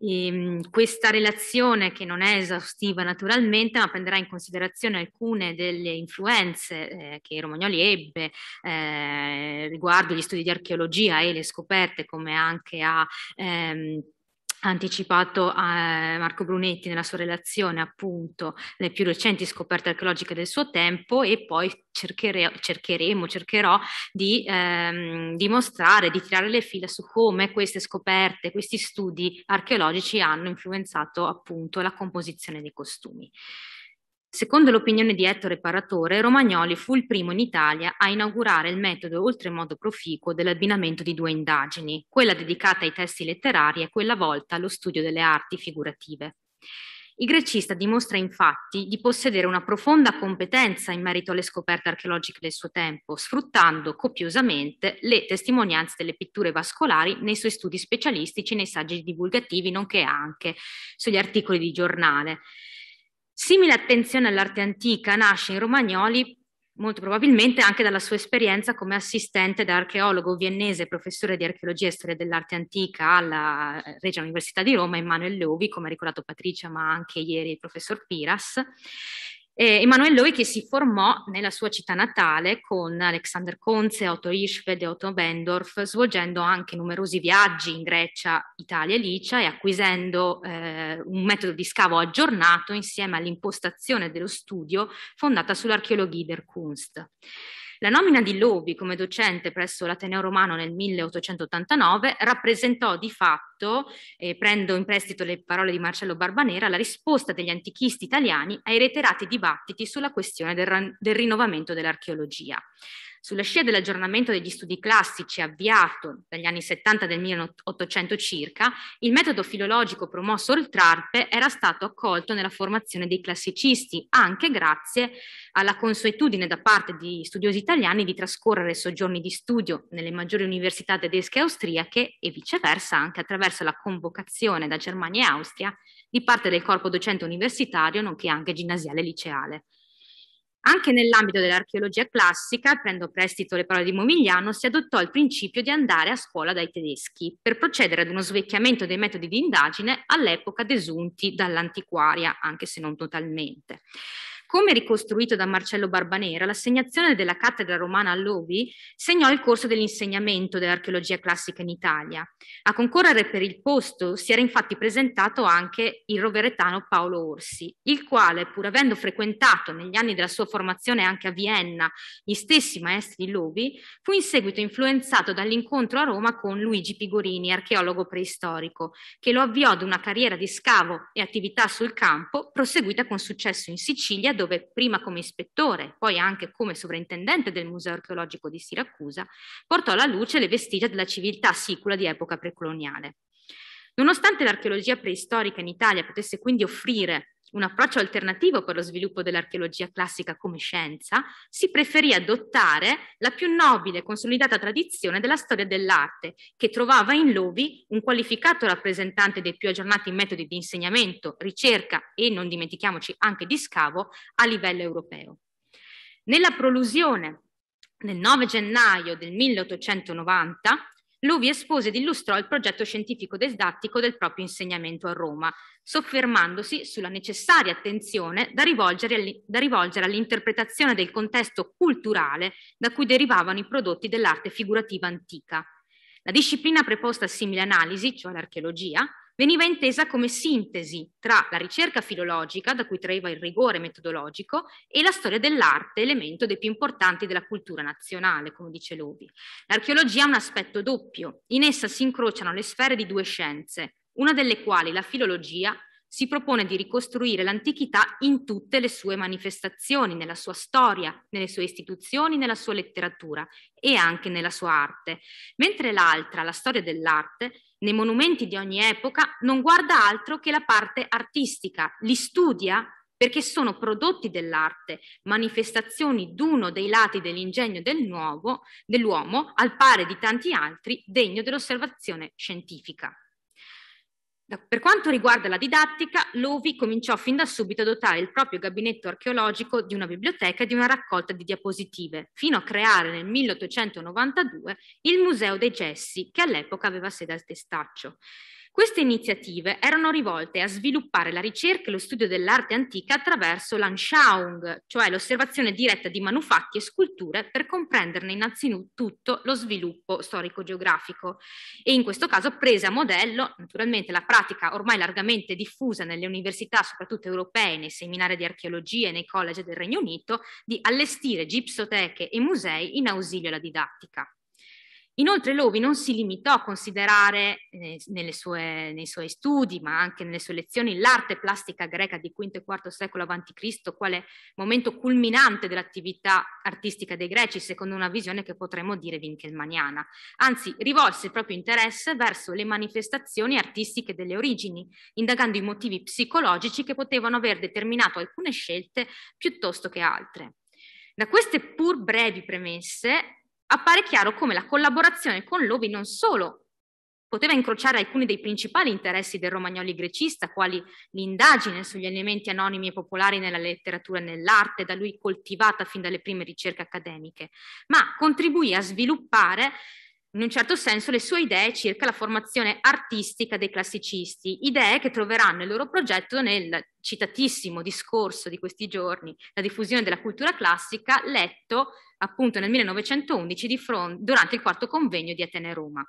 E ehm, questa relazione, che non è esaustiva naturalmente, ma prenderà in considerazione alcune delle influenze eh, che Romagnoli ebbe eh, riguardo gli studi di archeologia e le scoperte, come anche a ehm, anticipato a eh, Marco Brunetti nella sua relazione appunto le più recenti scoperte archeologiche del suo tempo e poi cerchere, cercheremo, cercherò di ehm, dimostrare, di tirare le fila su come queste scoperte, questi studi archeologici hanno influenzato appunto la composizione dei costumi. Secondo l'opinione di Ettore Paratore, Romagnoli fu il primo in Italia a inaugurare il metodo oltremodo proficuo dell'abbinamento di due indagini, quella dedicata ai testi letterari e quella volta allo studio delle arti figurative. Il grecista dimostra infatti di possedere una profonda competenza in merito alle scoperte archeologiche del suo tempo, sfruttando copiosamente le testimonianze delle pitture vascolari nei suoi studi specialistici, nei saggi divulgativi, nonché anche sugli articoli di giornale. Simile attenzione all'arte antica nasce in Romagnoli molto probabilmente anche dalla sua esperienza come assistente da archeologo viennese, professore di archeologia e storia dell'arte antica alla Regia Università di Roma, Emanuele Leovi, come ha ricordato Patricia, ma anche ieri il professor Piras, eh, Emanuele Loi che si formò nella sua città natale con Alexander Conze, Otto Ischved e Otto Bendorf, svolgendo anche numerosi viaggi in Grecia, Italia e Licia e acquisendo eh, un metodo di scavo aggiornato insieme all'impostazione dello studio fondata sull'archeologia der Kunst. La nomina di Lobi come docente presso l'Ateneo Romano nel 1889 rappresentò di fatto, eh, prendo in prestito le parole di Marcello Barbanera, la risposta degli antichisti italiani ai reiterati dibattiti sulla questione del, del rinnovamento dell'archeologia. Sulla scia dell'aggiornamento degli studi classici avviato dagli anni 70 del 1800 circa, il metodo filologico promosso oltralpe era stato accolto nella formazione dei classicisti, anche grazie alla consuetudine da parte di studiosi italiani di trascorrere soggiorni di studio nelle maggiori università tedesche e austriache e viceversa anche attraverso la convocazione da Germania e Austria di parte del corpo docente universitario, nonché anche ginnasiale e liceale. Anche nell'ambito dell'archeologia classica, prendo prestito le parole di Momigliano, si adottò il principio di andare a scuola dai tedeschi per procedere ad uno svecchiamento dei metodi di indagine all'epoca desunti dall'antiquaria, anche se non totalmente. Come ricostruito da Marcello Barbanera, l'assegnazione della cattedra romana a all'Obi segnò il corso dell'insegnamento dell'archeologia classica in Italia. A concorrere per il posto si era infatti presentato anche il roveretano Paolo Orsi, il quale, pur avendo frequentato negli anni della sua formazione anche a Vienna gli stessi maestri di Lobi, fu in seguito influenzato dall'incontro a Roma con Luigi Pigorini, archeologo preistorico, che lo avviò ad una carriera di scavo e attività sul campo, proseguita con successo in Sicilia, dove prima come ispettore, poi anche come sovrintendente del Museo archeologico di Siracusa, portò alla luce le vestigia della civiltà sicula di epoca precoloniale. Nonostante l'archeologia preistorica in Italia potesse quindi offrire un approccio alternativo per lo sviluppo dell'archeologia classica come scienza, si preferì adottare la più nobile e consolidata tradizione della storia dell'arte, che trovava in Lovi un qualificato rappresentante dei più aggiornati metodi di insegnamento, ricerca e, non dimentichiamoci, anche di scavo a livello europeo. Nella prolusione del 9 gennaio del 1890, Luvi espose ed illustrò il progetto scientifico-didattico del proprio insegnamento a Roma, soffermandosi sulla necessaria attenzione da rivolgere, da rivolgere all'interpretazione del contesto culturale da cui derivavano i prodotti dell'arte figurativa antica. La disciplina preposta a simili analisi, cioè l'archeologia, veniva intesa come sintesi tra la ricerca filologica, da cui traeva il rigore metodologico, e la storia dell'arte, elemento dei più importanti della cultura nazionale, come dice Lobi. L'archeologia ha un aspetto doppio, in essa si incrociano le sfere di due scienze, una delle quali, la filologia, si propone di ricostruire l'antichità in tutte le sue manifestazioni, nella sua storia, nelle sue istituzioni, nella sua letteratura e anche nella sua arte, mentre l'altra, la storia dell'arte, nei monumenti di ogni epoca non guarda altro che la parte artistica, li studia perché sono prodotti dell'arte, manifestazioni d'uno dei lati dell'ingegno dell'uomo, al pari di tanti altri, degno dell'osservazione scientifica. Per quanto riguarda la didattica, l'OVI cominciò fin da subito a dotare il proprio gabinetto archeologico di una biblioteca e di una raccolta di diapositive, fino a creare nel 1892 il Museo dei Gessi, che all'epoca aveva sede al Testaccio. Queste iniziative erano rivolte a sviluppare la ricerca e lo studio dell'arte antica attraverso l'anschauung, cioè l'osservazione diretta di manufatti e sculture per comprenderne innanzitutto lo sviluppo storico-geografico e in questo caso prese a modello naturalmente la pratica ormai largamente diffusa nelle università, soprattutto europee, nei seminari di archeologia e nei college del Regno Unito, di allestire gipsoteche e musei in ausilio alla didattica. Inoltre Lovi non si limitò a considerare eh, sue, nei suoi studi, ma anche nelle sue lezioni, l'arte plastica greca di V e IV secolo a.C. quale momento culminante dell'attività artistica dei greci, secondo una visione che potremmo dire winkelmaniana. Anzi, rivolse il proprio interesse verso le manifestazioni artistiche delle origini, indagando i motivi psicologici che potevano aver determinato alcune scelte piuttosto che altre. Da queste pur brevi premesse appare chiaro come la collaborazione con Lovi non solo poteva incrociare alcuni dei principali interessi del Romagnoli grecista, quali l'indagine sugli elementi anonimi e popolari nella letteratura e nell'arte, da lui coltivata fin dalle prime ricerche accademiche, ma contribuì a sviluppare in un certo senso le sue idee circa la formazione artistica dei classicisti, idee che troveranno il loro progetto nel citatissimo discorso di questi giorni, la diffusione della cultura classica, letto appunto nel 1911 fronte, durante il quarto convegno di Atene Roma.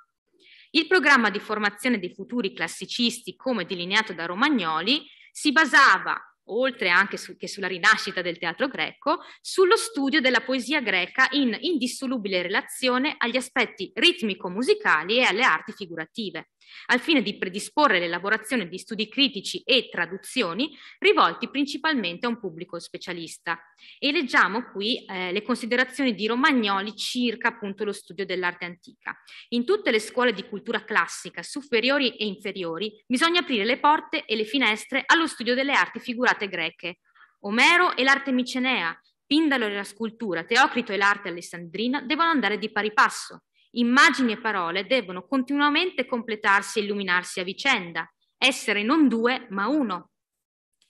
Il programma di formazione dei futuri classicisti, come delineato da Romagnoli, si basava oltre anche su, che sulla rinascita del teatro greco, sullo studio della poesia greca in indissolubile relazione agli aspetti ritmico-musicali e alle arti figurative al fine di predisporre l'elaborazione di studi critici e traduzioni rivolti principalmente a un pubblico specialista. E leggiamo qui eh, le considerazioni di Romagnoli circa appunto lo studio dell'arte antica. In tutte le scuole di cultura classica, superiori e inferiori, bisogna aprire le porte e le finestre allo studio delle arti figurate greche. Omero e l'arte micenea, Pindalo e la scultura, Teocrito e l'arte alessandrina devono andare di pari passo. Immagini e parole devono continuamente completarsi e illuminarsi a vicenda, essere non due ma uno.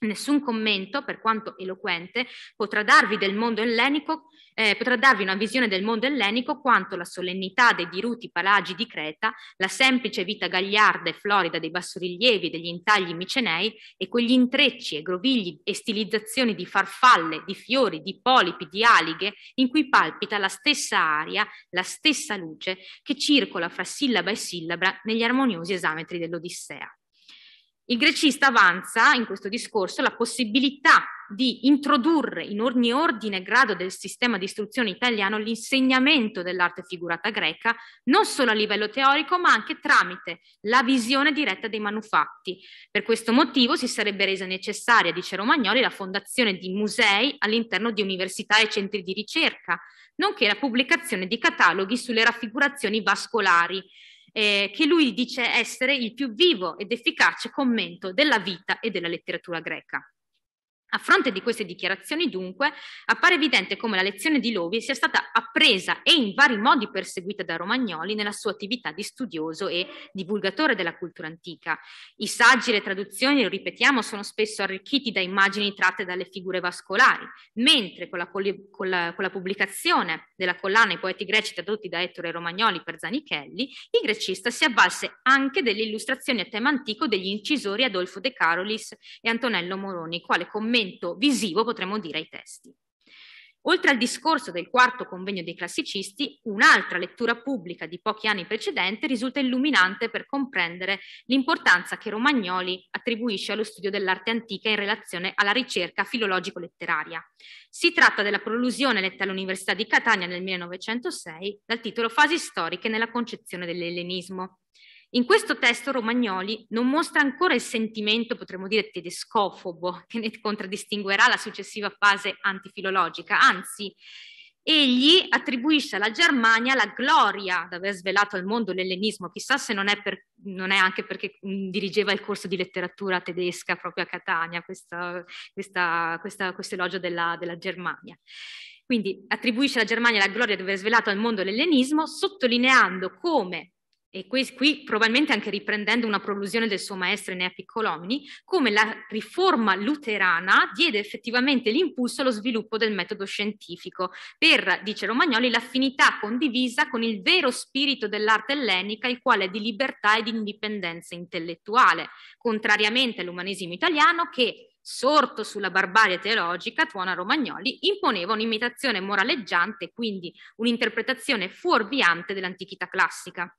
Nessun commento, per quanto eloquente, potrà darvi del mondo ellenico, eh, potrà darvi una visione del mondo ellenico quanto la solennità dei diruti palagi di Creta, la semplice vita gagliarda e florida dei bassorilievi e degli intagli micenei e quegli intrecci e grovigli e stilizzazioni di farfalle, di fiori, di polipi, di alighe, in cui palpita la stessa aria, la stessa luce che circola fra sillaba e sillaba negli armoniosi esametri dell'Odissea. Il grecista avanza in questo discorso la possibilità di introdurre in ogni ordine e grado del sistema di istruzione italiano l'insegnamento dell'arte figurata greca, non solo a livello teorico, ma anche tramite la visione diretta dei manufatti. Per questo motivo si sarebbe resa necessaria, dice Romagnoli, la fondazione di musei all'interno di università e centri di ricerca, nonché la pubblicazione di cataloghi sulle raffigurazioni vascolari eh, che lui dice essere il più vivo ed efficace commento della vita e della letteratura greca. A fronte di queste dichiarazioni, dunque, appare evidente come la lezione di Lovi sia stata appresa e in vari modi perseguita da Romagnoli nella sua attività di studioso e divulgatore della cultura antica. I saggi e le traduzioni, lo ripetiamo, sono spesso arricchiti da immagini tratte dalle figure vascolari, mentre con la, con la, con la pubblicazione della collana I poeti greci tradotti da Ettore Romagnoli per Zanichelli, il grecista si avvalse anche delle illustrazioni a tema antico degli incisori Adolfo De Carolis e Antonello Moroni, quale commenta riferimento visivo, potremmo dire, ai testi. Oltre al discorso del quarto convegno dei classicisti, un'altra lettura pubblica di pochi anni precedente risulta illuminante per comprendere l'importanza che Romagnoli attribuisce allo studio dell'arte antica in relazione alla ricerca filologico-letteraria. Si tratta della prolusione letta all'Università di Catania nel 1906 dal titolo Fasi storiche nella concezione dell'ellenismo. In questo testo Romagnoli non mostra ancora il sentimento, potremmo dire, tedescofobo che ne contraddistinguerà la successiva fase antifilologica, anzi egli attribuisce alla Germania la gloria di aver svelato al mondo l'ellenismo, chissà se non è, per, non è anche perché mm, dirigeva il corso di letteratura tedesca proprio a Catania, questa, questa, questa, questo elogio della, della Germania. Quindi attribuisce alla Germania la gloria di aver svelato al mondo l'ellenismo, sottolineando come e qui, qui, probabilmente anche riprendendo una prolusione del suo maestro Enea Piccolomini, come la riforma luterana diede effettivamente l'impulso allo sviluppo del metodo scientifico per, dice Romagnoli, l'affinità condivisa con il vero spirito dell'arte ellenica, il quale è di libertà e di indipendenza intellettuale, contrariamente all'umanesimo italiano che sorto sulla barbarie teologica, Tuona Romagnoli imponeva un'imitazione moraleggiante, quindi un'interpretazione fuorviante dell'antichità classica.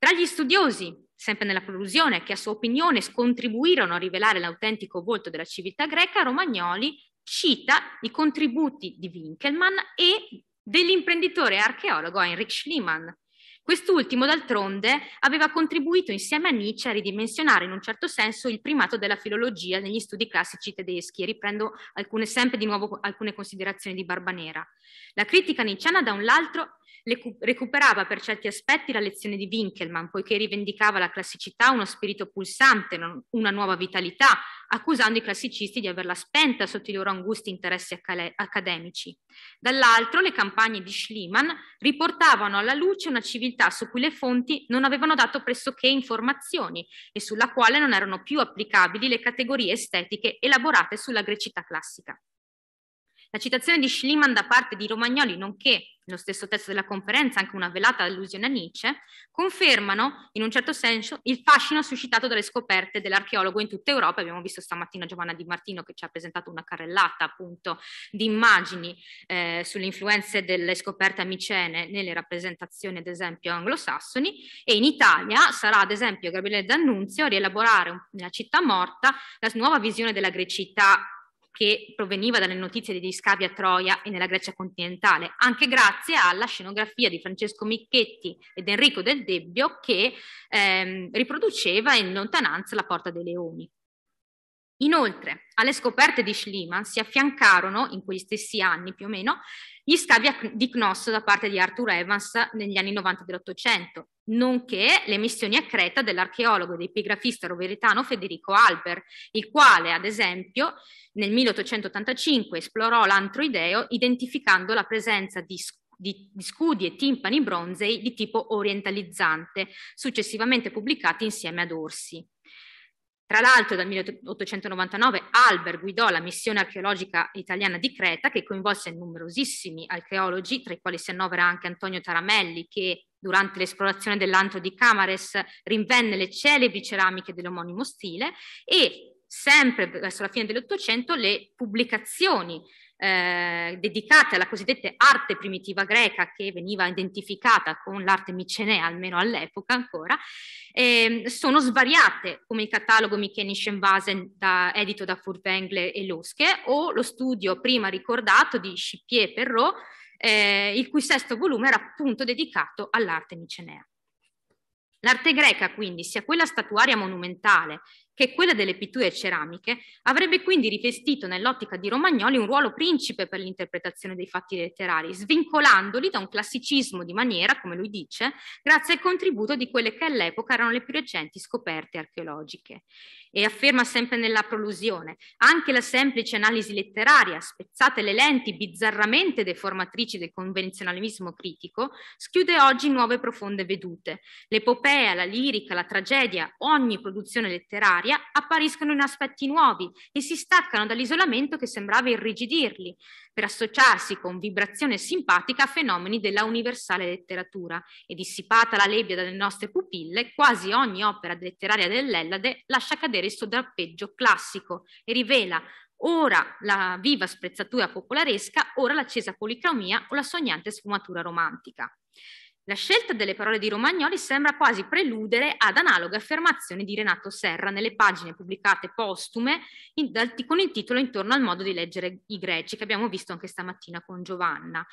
Tra gli studiosi, sempre nella conclusione, che a sua opinione scontribuirono a rivelare l'autentico volto della civiltà greca, Romagnoli cita i contributi di Winkelmann e dell'imprenditore archeologo Heinrich Schliemann, Quest'ultimo, d'altronde, aveva contribuito insieme a Nietzsche a ridimensionare in un certo senso il primato della filologia negli studi classici tedeschi. riprendo alcune, sempre di nuovo alcune considerazioni di Barbanera. La critica nietzschiana, da un lato, recuperava per certi aspetti la lezione di Winkelmann, poiché rivendicava la classicità uno spirito pulsante, una nuova vitalità, accusando i classicisti di averla spenta sotto i loro angusti interessi accademici. Dall'altro, le campagne di Schliemann riportavano alla luce una civiltà attività su cui le fonti non avevano dato pressoché informazioni e sulla quale non erano più applicabili le categorie estetiche elaborate sulla grecità classica. La citazione di Schliemann da parte di Romagnoli, nonché lo stesso testo della conferenza anche una velata allusione a Nietzsche, confermano in un certo senso il fascino suscitato dalle scoperte dell'archeologo in tutta Europa. Abbiamo visto stamattina Giovanna Di Martino che ci ha presentato una carrellata appunto di immagini eh, sulle influenze delle scoperte amicene nelle rappresentazioni ad esempio anglosassoni e in Italia sarà ad esempio Gabriele D'Annunzio a rielaborare nella città morta la nuova visione della grecità che proveniva dalle notizie degli scavi a Troia e nella Grecia continentale, anche grazie alla scenografia di Francesco Micchetti ed Enrico Del Debbio che ehm, riproduceva in lontananza la Porta dei Leoni. Inoltre, alle scoperte di Schliemann si affiancarono, in quegli stessi anni più o meno, gli scavi di Knoss da parte di Arthur Evans negli anni 90 dell'Ottocento, nonché le missioni a Creta dell'archeologo ed epigrafista roveretano Federico Alper, il quale, ad esempio, nel 1885 esplorò l'antroideo identificando la presenza di di, scudi e timpani bronzei di tipo orientalizzante, successivamente pubblicati insieme ad orsi. Tra l'altro dal 1899 Albert guidò la missione archeologica italiana di Creta che coinvolse numerosissimi archeologi, tra i quali si annovera anche Antonio Taramelli che durante l'esplorazione dell'antro di Camares rinvenne le celebri ceramiche dell'omonimo stile e sempre verso la fine dell'Ottocento le pubblicazioni eh, dedicate alla cosiddetta arte primitiva greca che veniva identificata con l'arte micenea, almeno all'epoca ancora, eh, sono svariate come il catalogo Micheni-Schenvasen edito da Furtwängler e Losche o lo studio prima ricordato di Scipier e Perrault, eh, il cui sesto volume era appunto dedicato all'arte micenea. L'arte greca, quindi, sia quella statuaria monumentale che quella delle pitture ceramiche avrebbe quindi rivestito nell'ottica di Romagnoli un ruolo principe per l'interpretazione dei fatti letterari, svincolandoli da un classicismo di maniera, come lui dice, grazie al contributo di quelle che all'epoca erano le più recenti scoperte archeologiche. E afferma sempre nella prolusione, anche la semplice analisi letteraria, spezzate le lenti bizzarramente deformatrici del convenzionalismo critico, schiude oggi nuove profonde vedute. L'epopea, la lirica, la tragedia, ogni produzione letteraria aria appariscono in aspetti nuovi e si staccano dall'isolamento che sembrava irrigidirli, per associarsi con vibrazione simpatica a fenomeni della universale letteratura. E dissipata la lebbia dalle nostre pupille, quasi ogni opera letteraria dell'Ellade lascia cadere il suo drappeggio classico e rivela ora la viva sprezzatura popolaresca, ora l'accesa policromia o la sognante sfumatura romantica. La scelta delle parole di Romagnoli sembra quasi preludere ad analoghe affermazioni di Renato Serra nelle pagine pubblicate postume in, dal, con il titolo Intorno al modo di leggere i greci, che abbiamo visto anche stamattina con Giovanna.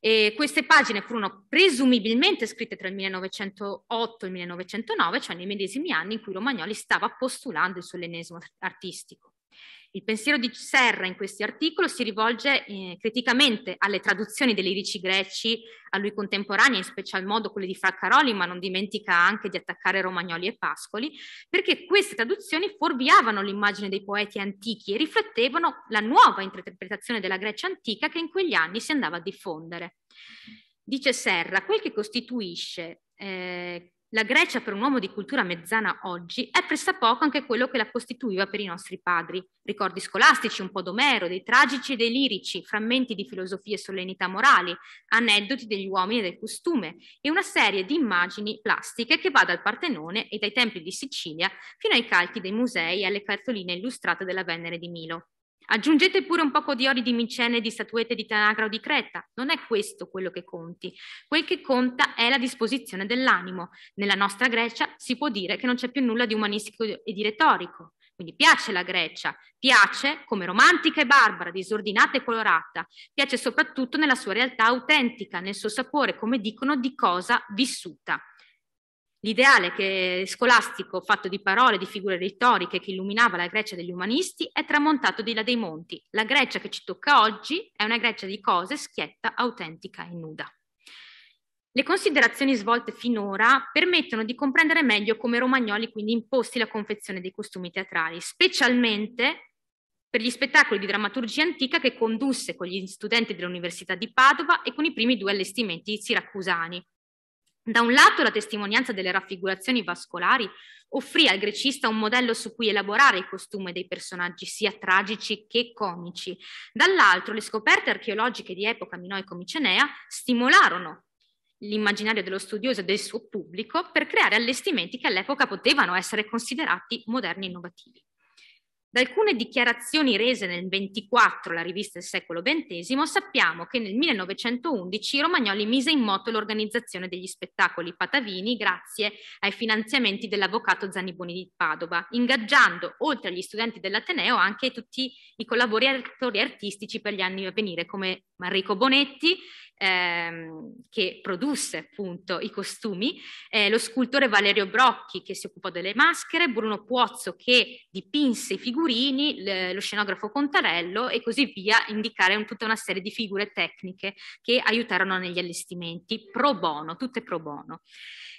E queste pagine furono presumibilmente scritte tra il 1908 e il 1909, cioè nei medesimi anni in cui Romagnoli stava postulando il suo ennesimo artistico. Il pensiero di Serra in questo articolo si rivolge eh, criticamente alle traduzioni dei lirici greci a lui contemporanei, in special modo quelle di Fraccaroli, ma non dimentica anche di attaccare Romagnoli e Pascoli, perché queste traduzioni fuorviavano l'immagine dei poeti antichi e riflettevano la nuova interpretazione della Grecia antica che in quegli anni si andava a diffondere. Dice Serra, quel che costituisce eh, la Grecia per un uomo di cultura mezzana oggi è pressappoco anche quello che la costituiva per i nostri padri. Ricordi scolastici, un po' d'Omero, dei tragici e dei lirici, frammenti di filosofie e solennità morali, aneddoti degli uomini e del costume e una serie di immagini plastiche che va dal Partenone e dai templi di Sicilia fino ai calchi dei musei e alle cartoline illustrate della Venere di Milo. Aggiungete pure un poco di ori di Micene, di statuette di Tanagra o di Creta. Non è questo quello che conti. Quel che conta è la disposizione dell'animo. Nella nostra Grecia si può dire che non c'è più nulla di umanistico e di retorico. Quindi piace la Grecia, piace come romantica e barbara, disordinata e colorata, piace soprattutto nella sua realtà autentica, nel suo sapore, come dicono, di cosa vissuta. L'ideale che, scolastico fatto di parole, di figure retoriche che illuminava la Grecia degli umanisti è tramontato di là dei monti. La Grecia che ci tocca oggi è una Grecia di cose schietta, autentica e nuda. Le considerazioni svolte finora permettono di comprendere meglio come Romagnoli quindi imposti la confezione dei costumi teatrali, specialmente per gli spettacoli di drammaturgia antica che condusse con gli studenti dell'Università di Padova e con i primi due allestimenti siracusani, da un lato la testimonianza delle raffigurazioni vascolari offrì al grecista un modello su cui elaborare il costume dei personaggi sia tragici che comici. Dall'altro le scoperte archeologiche di epoca minoico-micenea stimolarono l'immaginario dello studioso e del suo pubblico per creare allestimenti che all'epoca potevano essere considerati moderni e innovativi. Da alcune dichiarazioni rese nel 24, la rivista del secolo XX, sappiamo che nel 1911 Romagnoli mise in moto l'organizzazione degli spettacoli patavini grazie ai finanziamenti dell'avvocato Zaniboni di Padova, ingaggiando oltre agli studenti dell'Ateneo anche tutti i collaboratori artistici per gli anni a venire come Manrico Bonetti ehm, che produsse appunto i costumi, eh, lo scultore Valerio Brocchi che si occupò delle maschere, Bruno Puozzo che dipinse i figurini, lo scenografo Contarello e così via, indicare un, tutta una serie di figure tecniche che aiutarono negli allestimenti, pro bono, tutte pro bono.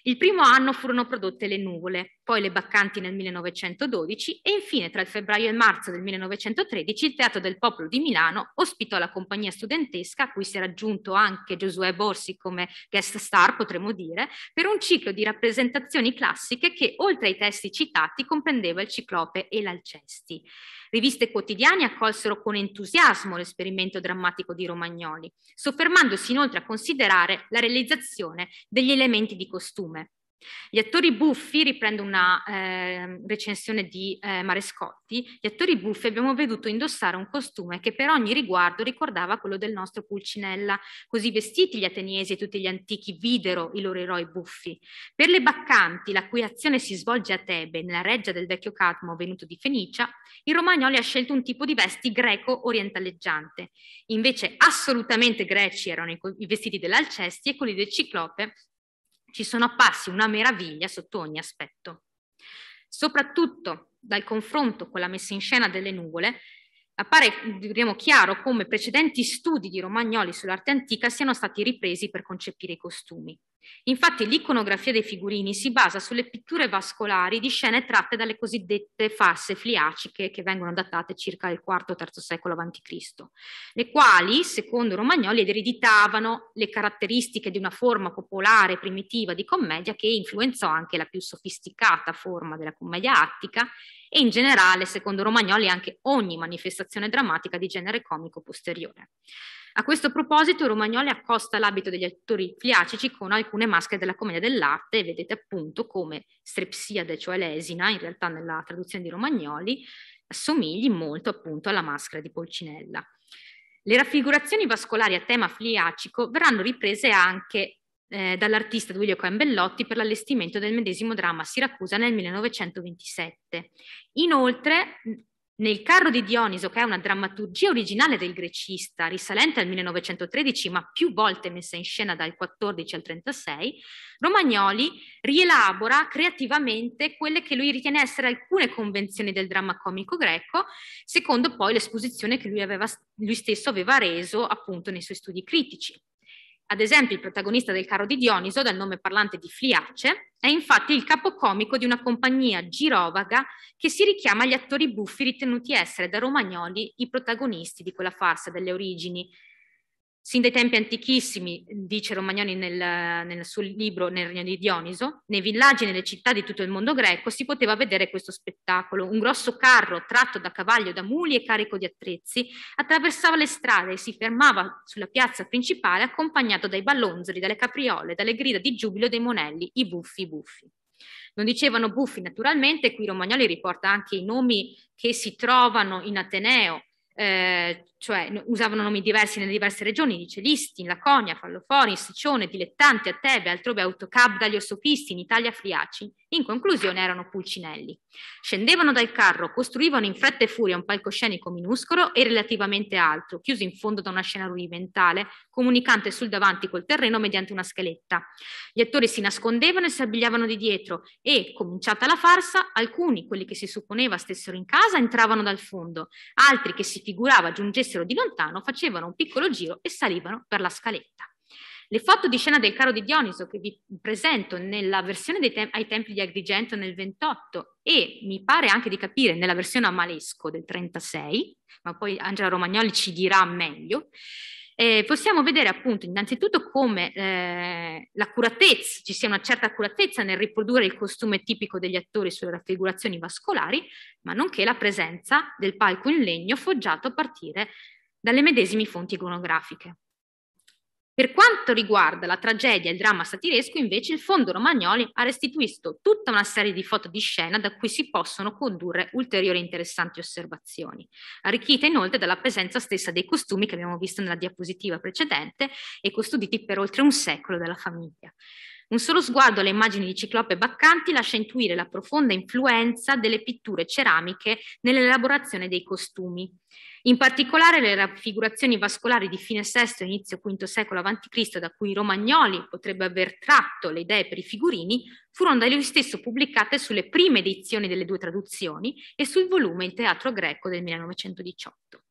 Il primo anno furono prodotte le nuvole, poi le Baccanti nel 1912 e infine tra il febbraio e il marzo del 1913 il Teatro del Popolo di Milano ospitò la compagnia studentesca a cui si era aggiunto anche Giosuè Borsi come guest star, potremmo dire, per un ciclo di rappresentazioni classiche che oltre ai testi citati comprendeva il Ciclope e l'Alcesti. Riviste quotidiane accolsero con entusiasmo l'esperimento drammatico di Romagnoli, soffermandosi inoltre a considerare la realizzazione degli elementi di costume. Gli attori buffi, riprendo una eh, recensione di eh, Marescotti, gli attori buffi abbiamo veduto indossare un costume che per ogni riguardo ricordava quello del nostro Pulcinella. Così vestiti gli ateniesi e tutti gli antichi videro i loro eroi buffi. Per le baccanti, la cui azione si svolge a Tebe, nella reggia del vecchio Cadmo venuto di Fenicia, il Romagnoli ha scelto un tipo di vesti greco-orientaleggiante. Invece assolutamente greci erano i, i vestiti dell'Alcesti e quelli del Ciclope ci sono apparsi una meraviglia sotto ogni aspetto. Soprattutto dal confronto con la messa in scena delle nuvole, appare diremo, chiaro come precedenti studi di Romagnoli sull'arte antica siano stati ripresi per concepire i costumi. Infatti l'iconografia dei figurini si basa sulle pitture vascolari di scene tratte dalle cosiddette fasse fliaciche che vengono datate circa il IV-III secolo a.C., le quali, secondo Romagnoli, ereditavano le caratteristiche di una forma popolare primitiva di commedia che influenzò anche la più sofisticata forma della commedia attica e in generale, secondo Romagnoli, anche ogni manifestazione drammatica di genere comico posteriore. A questo proposito Romagnoli accosta l'abito degli attori fliacici con alcune maschere della commedia dell'arte, vedete appunto come Strepsiade, cioè l'esina, in realtà nella traduzione di Romagnoli, assomigli molto appunto alla maschera di Polcinella. Le raffigurazioni vascolari a tema fliacico verranno riprese anche eh, dall'artista Duilio Coembellotti per l'allestimento del medesimo dramma Siracusa nel 1927. Inoltre, nel carro di Dioniso, che è una drammaturgia originale del grecista, risalente al 1913, ma più volte messa in scena dal 14 al 36, Romagnoli rielabora creativamente quelle che lui ritiene essere alcune convenzioni del dramma comico greco, secondo poi l'esposizione che lui, aveva, lui stesso aveva reso appunto nei suoi studi critici. Ad esempio, il protagonista del Caro di Dioniso, dal nome parlante di Fliace, è infatti il capocomico di una compagnia girovaga che si richiama agli attori buffi ritenuti essere da romagnoli i protagonisti di quella farsa delle origini Sin dai tempi antichissimi, dice Romagnoli nel, nel suo libro Nel regno di Dioniso, nei villaggi e nelle città di tutto il mondo greco si poteva vedere questo spettacolo. Un grosso carro tratto da cavallo, da muli e carico di attrezzi attraversava le strade e si fermava sulla piazza principale accompagnato dai ballonzoli, dalle capriole, dalle grida di giubilo dei monelli, i buffi, i buffi. Non dicevano buffi naturalmente, qui Romagnoli riporta anche i nomi che si trovano in Ateneo eh, cioè usavano nomi diversi nelle diverse regioni, Nicelisti, in Laconia, Fallofoni, Sicione, Dilettanti, a Tebe, altrove autocab, o Sofisti, in Italia Friaci. In conclusione erano pulcinelli. Scendevano dal carro, costruivano in fretta e furia un palcoscenico minuscolo e relativamente alto, chiuso in fondo da una scena rudimentale, comunicante sul davanti col terreno mediante una scheletta. Gli attori si nascondevano e si abbigliavano di dietro e, cominciata la farsa, alcuni, quelli che si supponeva stessero in casa, entravano dal fondo, altri che si figurava giungessero di lontano, facevano un piccolo giro e salivano per la scaletta. Le foto di scena del caro di Dioniso che vi presento nella versione tem- ai templi di Agrigento nel 28 e mi pare anche di capire nella versione a Malesco del 36, ma poi Angela Romagnoli ci dirà meglio, eh, possiamo vedere appunto innanzitutto come eh, l'accuratezza, ci sia una certa accuratezza nel riprodurre il costume tipico degli attori sulle raffigurazioni vascolari, ma nonché la presenza del palco in legno foggiato a partire dalle medesime fonti iconografiche. Per quanto riguarda la tragedia e il dramma satiresco, invece, il Fondo Romagnoli ha restituito tutta una serie di foto di scena da cui si possono condurre ulteriori interessanti osservazioni, arricchite inoltre dalla presenza stessa dei costumi che abbiamo visto nella diapositiva precedente e custoditi per oltre un secolo dalla famiglia. Un solo sguardo alle immagini di Ciclope Baccanti lascia intuire la profonda influenza delle pitture ceramiche nell'elaborazione dei costumi. In particolare le raffigurazioni vascolari di fine VI e inizio V secolo a.C. da cui Romagnoli potrebbe aver tratto le idee per i figurini furono da lui stesso pubblicate sulle prime edizioni delle due traduzioni e sul volume Il teatro greco del 1918.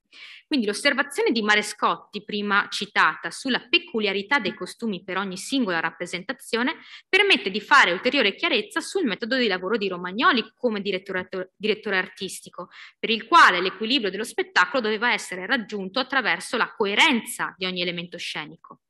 Quindi l'osservazione di Marescotti, prima citata, sulla peculiarità dei costumi per ogni singola rappresentazione, permette di fare ulteriore chiarezza sul metodo di lavoro di Romagnoli come direttore, direttore artistico, per il quale l'equilibrio dello spettacolo doveva essere raggiunto attraverso la coerenza di ogni elemento scenico.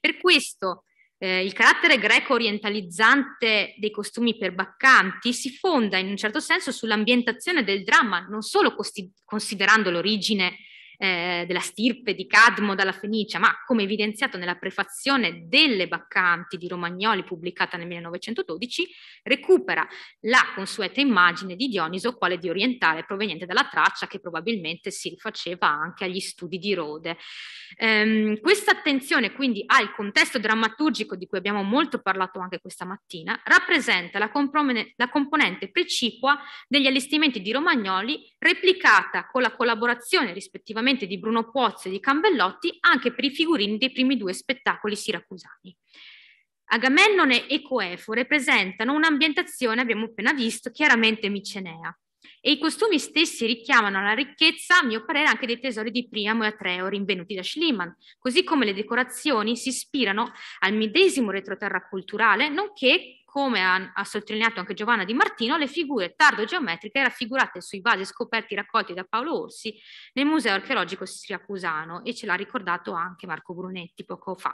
Per questo eh, il carattere greco-orientalizzante dei costumi per Baccanti si fonda in un certo senso sull'ambientazione del dramma, non solo costi- considerando l'origine eh, della stirpe di Cadmo dalla Fenicia, ma come evidenziato nella prefazione delle Baccanti di Romagnoli pubblicata nel 1912, recupera la consueta immagine di Dioniso quale di orientale proveniente dalla Traccia che probabilmente si rifaceva anche agli studi di Rode. Ehm, questa attenzione quindi al contesto drammaturgico di cui abbiamo molto parlato anche questa mattina rappresenta la, la componente precipua degli allestimenti di Romagnoli replicata con la collaborazione rispettivamente di Bruno Pozzo e di Cambellotti anche per i figurini dei primi due spettacoli siracusani. Agamennone e Coefo rappresentano un'ambientazione, abbiamo appena visto, chiaramente micenea e i costumi stessi richiamano alla ricchezza, a mio parere, anche dei tesori di Priamo e Atreo rinvenuti da Schliemann, così come le decorazioni si ispirano al medesimo retroterra culturale, nonché come ha, ha, sottolineato anche Giovanna Di Martino, le figure tardo-geometriche raffigurate sui vasi scoperti raccolti da Paolo Orsi nel Museo archeologico siracusano e ce l'ha ricordato anche Marco Brunetti poco fa.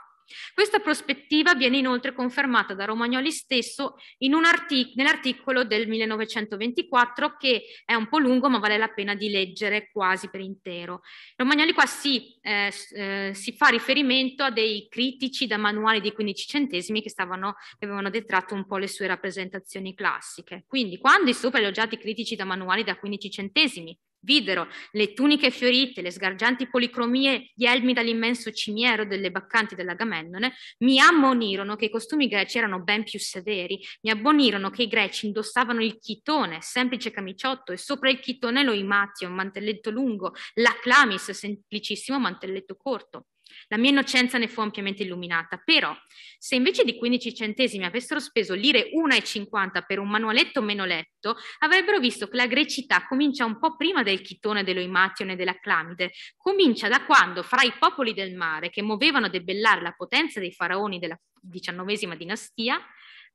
Questa prospettiva viene inoltre confermata da Romagnoli stesso nell'articolo del 1924 che è un po' lungo ma vale la pena di leggere quasi per intero. Romagnoli qua si, eh, eh, si fa riferimento a dei critici da manuali di 15 centesimi che, stavano, che avevano detratto un po' le sue rappresentazioni classiche. Quindi quando i sopra elogiati critici da manuali da 15 centesimi Videro le tuniche fiorite, le sgargianti policromie, gli elmi dall'immenso cimiero delle baccanti dell'Agamennone, mi ammonirono che i costumi greci erano ben più severi, mi ammonirono che i greci indossavano il chitone, semplice camiciotto, e sopra il chitone lo imatio, un mantelletto lungo, la clamis, semplicissimo mantelletto corto. La mia innocenza ne fu ampiamente illuminata, però se invece di 15 centesimi avessero speso lire 1,50 per un manualetto meno letto, avrebbero visto che la grecità comincia un po' prima del chitone, dello dell'oimation e della clamide, comincia da quando fra i popoli del mare che muovevano a debellare la potenza dei faraoni della XIX dinastia,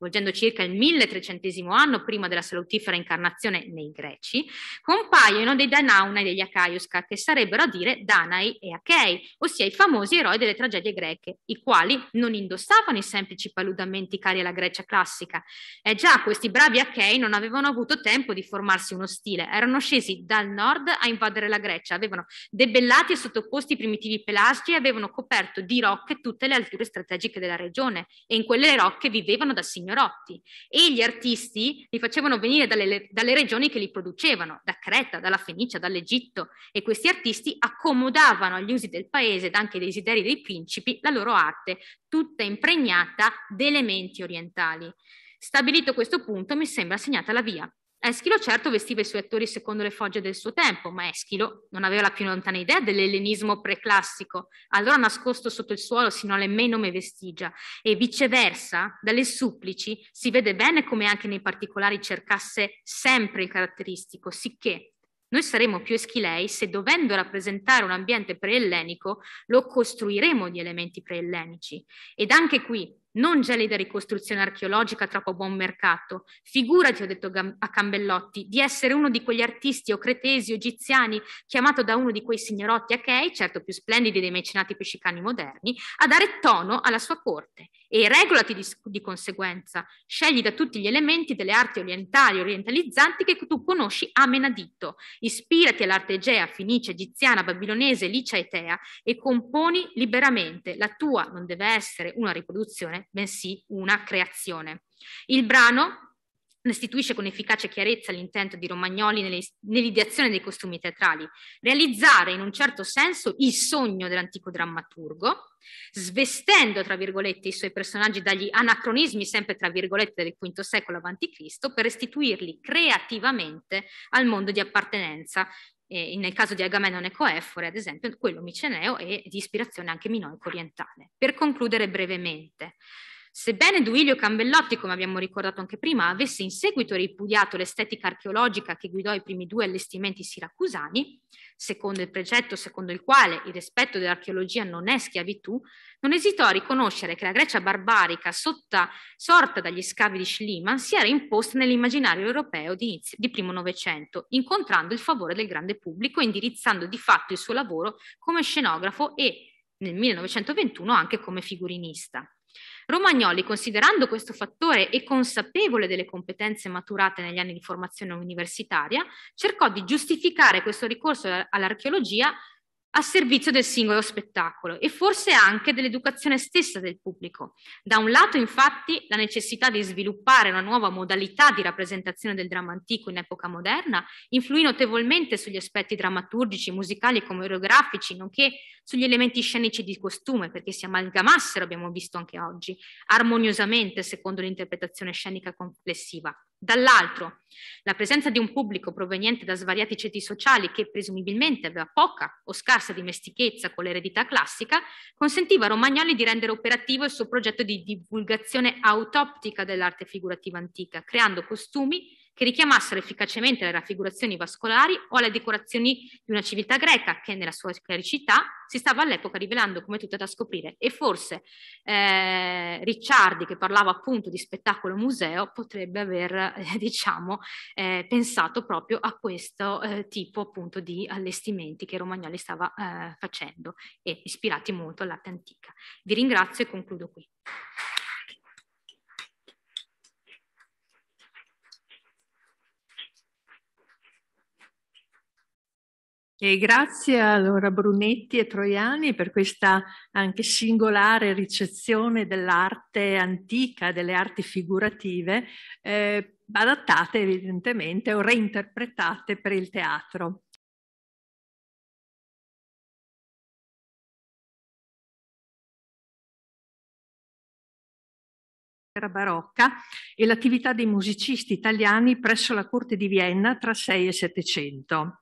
volgendo circa il 1300 anno prima della salutifera incarnazione nei greci, compaiono dei Danaunai e degli Acaiusca, che sarebbero a dire Danai e Achei, ossia i famosi eroi delle tragedie greche, i quali non indossavano i semplici paludamenti cari alla Grecia classica. E eh già questi bravi Achei non avevano avuto tempo di formarsi uno stile, erano scesi dal nord a invadere la Grecia, avevano debellati e sottoposti i primitivi pelasgi e avevano coperto di rocche tutte le alture strategiche della regione, e in quelle rocche vivevano da signori signorotti e gli artisti li facevano venire dalle, dalle regioni che li producevano, da Creta, dalla Fenicia, dall'Egitto e questi artisti accomodavano agli usi del paese ed anche ai desideri dei principi la loro arte, tutta impregnata di elementi orientali. Stabilito questo punto mi sembra segnata la via Eschilo certo vestiva i suoi attori secondo le fogge del suo tempo, ma Eschilo non aveva la più lontana idea dell'ellenismo preclassico, allora nascosto sotto il suolo sino alle menome vestigia, e viceversa, dalle supplici si vede bene come anche nei particolari cercasse sempre il caratteristico, sicché noi saremo più eschilei se dovendo rappresentare un ambiente preellenico lo costruiremo di elementi preellenici. Ed anche qui non gelida ricostruzione archeologica troppo buon mercato. Figurati, ho detto a Cambellotti, di essere uno di quegli artisti o cretesi o egiziani chiamato da uno di quei signorotti achei, certo più splendidi dei mecenati pescicani moderni, a dare tono alla sua corte e regolati di, di conseguenza. Scegli da tutti gli elementi delle arti orientali, orientalizzanti che tu conosci a menadito. Ispirati all'arte egea, fenicia, egiziana, babilonese, licia etea e componi liberamente. La tua non deve essere una riproduzione bensì una creazione. Il brano restituisce con efficace chiarezza l'intento di Romagnoli nell'ideazione dei costumi teatrali, realizzare in un certo senso il sogno dell'antico drammaturgo, svestendo, tra virgolette, i suoi personaggi dagli anacronismi, sempre tra virgolette, del V secolo a.C., per restituirli creativamente al mondo di appartenenza eh, nel caso di Agamennone Coefore, ad esempio, quello miceneo è di ispirazione anche minoico orientale. Per concludere brevemente, Sebbene Duilio Cambellotti, come abbiamo ricordato anche prima, avesse in seguito ripudiato l'estetica archeologica che guidò i primi due allestimenti siracusani, secondo il precetto secondo il quale il rispetto dell'archeologia non è schiavitù, non esitò a riconoscere che la Grecia barbarica sotta, sorta dagli scavi di Schliemann si era imposta nell'immaginario europeo di, inizio, di primo Novecento, incontrando il favore del grande pubblico e indirizzando di fatto il suo lavoro come scenografo e nel 1921 anche come figurinista. Romagnoli, considerando questo fattore e consapevole delle competenze maturate negli anni di formazione universitaria, cercò di giustificare questo ricorso all'archeologia a servizio del singolo spettacolo e forse anche dell'educazione stessa del pubblico. Da un lato, infatti, la necessità di sviluppare una nuova modalità di rappresentazione del dramma antico in epoca moderna influì notevolmente sugli aspetti drammaturgici, musicali e coreografici, nonché sugli elementi scenici di costume, perché si amalgamassero, abbiamo visto anche oggi, armoniosamente secondo l'interpretazione scenica complessiva. Dall'altro, la presenza di un pubblico proveniente da svariati ceti sociali che presumibilmente aveva poca o scarsa dimestichezza con l'eredità classica consentiva a Romagnoli di rendere operativo il suo progetto di divulgazione autoptica dell'arte figurativa antica, creando costumi, che richiamassero efficacemente le raffigurazioni vascolari o le decorazioni di una civiltà greca che nella sua caricità si stava all'epoca rivelando come tutta da scoprire e forse eh, Ricciardi che parlava appunto di spettacolo museo potrebbe aver eh, diciamo eh, pensato proprio a questo eh, tipo appunto di allestimenti che Romagnoli stava eh, facendo e ispirati molto all'arte antica. Vi ringrazio e concludo qui. E grazie a Laura Brunetti e Troiani per questa anche singolare ricezione dell'arte antica, delle arti figurative, eh, adattate evidentemente o reinterpretate per il teatro. barocca e l'attività dei musicisti italiani presso la corte di Vienna tra 6 e 700.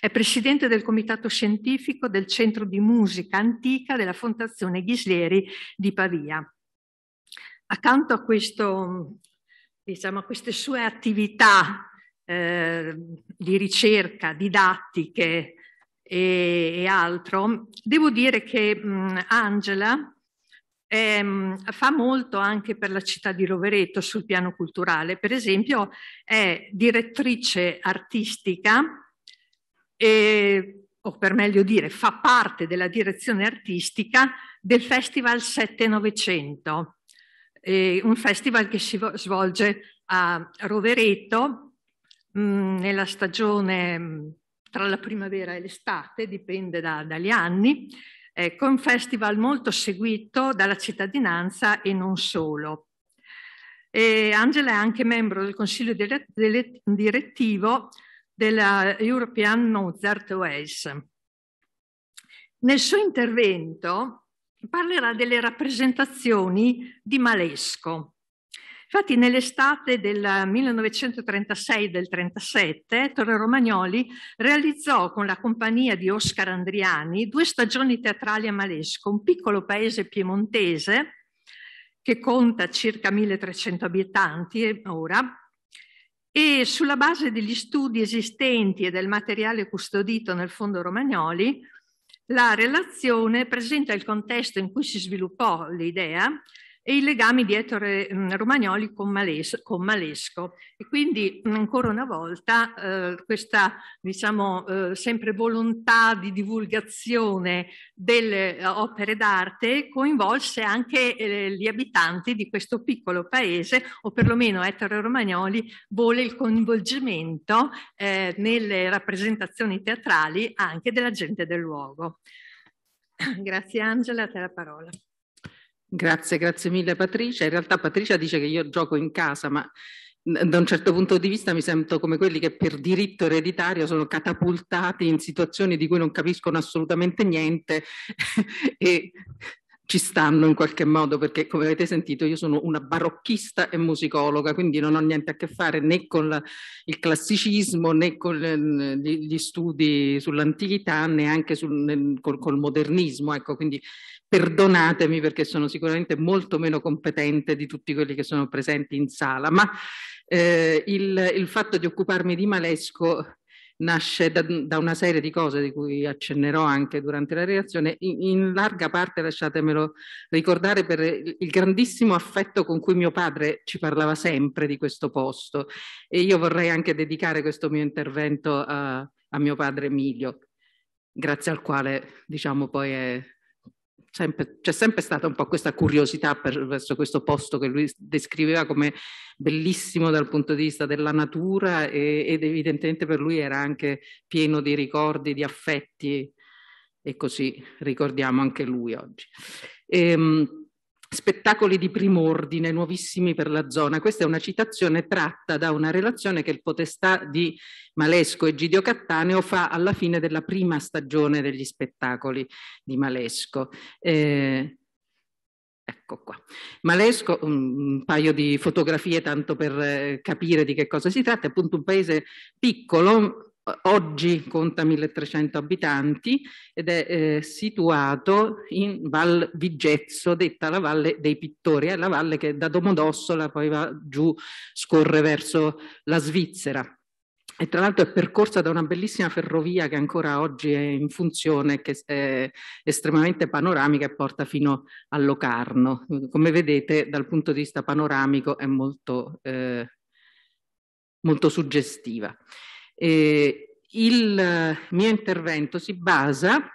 È presidente del comitato scientifico del Centro di Musica Antica della Fondazione Ghislieri di Pavia. Accanto a, questo, diciamo, a queste sue attività eh, di ricerca, didattiche e, e, altro, devo dire che mh, Angela eh, fa molto anche per la città di Rovereto sul piano culturale. Per esempio è direttrice artistica e, o per meglio dire, fa parte della direzione artistica del Festival 7900, eh, un festival che si svolge a Rovereto mh, mm, nella stagione mm, tra la primavera e l'estate, dipende da, dagli anni, ecco, un festival molto seguito dalla cittadinanza e non solo. E Angela è anche membro del consiglio direttivo della European Mozart Wales. Nel suo intervento parlerà delle rappresentazioni di Malesco. Infatti nell'estate del 1936 e del 1937 Torre Romagnoli realizzò con la compagnia di Oscar Andriani due stagioni teatrali a Malesco, un piccolo paese piemontese che conta circa 1300 abitanti ora, e sulla base degli studi esistenti e del materiale custodito nel Fondo Romagnoli, la relazione presenta il contesto in cui si sviluppò l'idea, e i legami di Ettore mm, Romagnoli con, Males con Malesco. E quindi mm, ancora una volta eh, questa diciamo, eh, sempre volontà di divulgazione delle eh, opere d'arte coinvolse anche eh, gli abitanti di questo piccolo paese o perlomeno Ettore Romagnoli vuole il coinvolgimento eh, nelle rappresentazioni teatrali anche della gente del luogo. Grazie Angela, a te la parola. Grazie, grazie mille Patricia. In realtà Patricia dice che io gioco in casa, ma da un certo punto di vista mi sento come quelli che per diritto ereditario sono catapultati in situazioni di cui non capiscono assolutamente niente e ci stanno in qualche modo perché come avete sentito io sono una barocchista e musicologa quindi non ho niente a che fare né con la, il classicismo né con eh, le, gli studi sull'antichità né anche sul, col, col, modernismo ecco quindi perdonatemi perché sono sicuramente molto meno competente di tutti quelli che sono presenti in sala ma eh, il, il fatto di occuparmi di Malesco nasce da, da, una serie di cose di cui accennerò anche durante la relazione, in, in larga parte lasciatemelo ricordare per il grandissimo affetto con cui mio padre ci parlava sempre di questo posto e io vorrei anche dedicare questo mio intervento a, a mio padre Emilio, grazie al quale diciamo poi è sempre, c'è sempre stata un po' questa curiosità per, verso questo posto che lui descriveva come bellissimo dal punto di vista della natura e, ed evidentemente per lui era anche pieno di ricordi, di affetti e così ricordiamo anche lui oggi. E, ehm, spettacoli di prim'ordine, nuovissimi per la zona. Questa è una citazione tratta da una relazione che il potestà di Malesco e Gidio Cattaneo fa alla fine della prima stagione degli spettacoli di Malesco. Eh, Ecco qua. Malesco, un paio di fotografie tanto per eh, capire di che cosa si tratta, è appunto un paese piccolo, oggi conta 1300 abitanti ed è eh, situato in Val Vigezzo, detta la Valle dei Pittori, è la valle che da Domodossola poi va giù, scorre verso la Svizzera. E tra l'altro è percorsa da una bellissima ferrovia che ancora oggi è in funzione, che è estremamente panoramica e porta fino a Locarno. Come vedete, dal punto di vista panoramico è molto, eh, molto suggestiva. Eh, il mio intervento si basa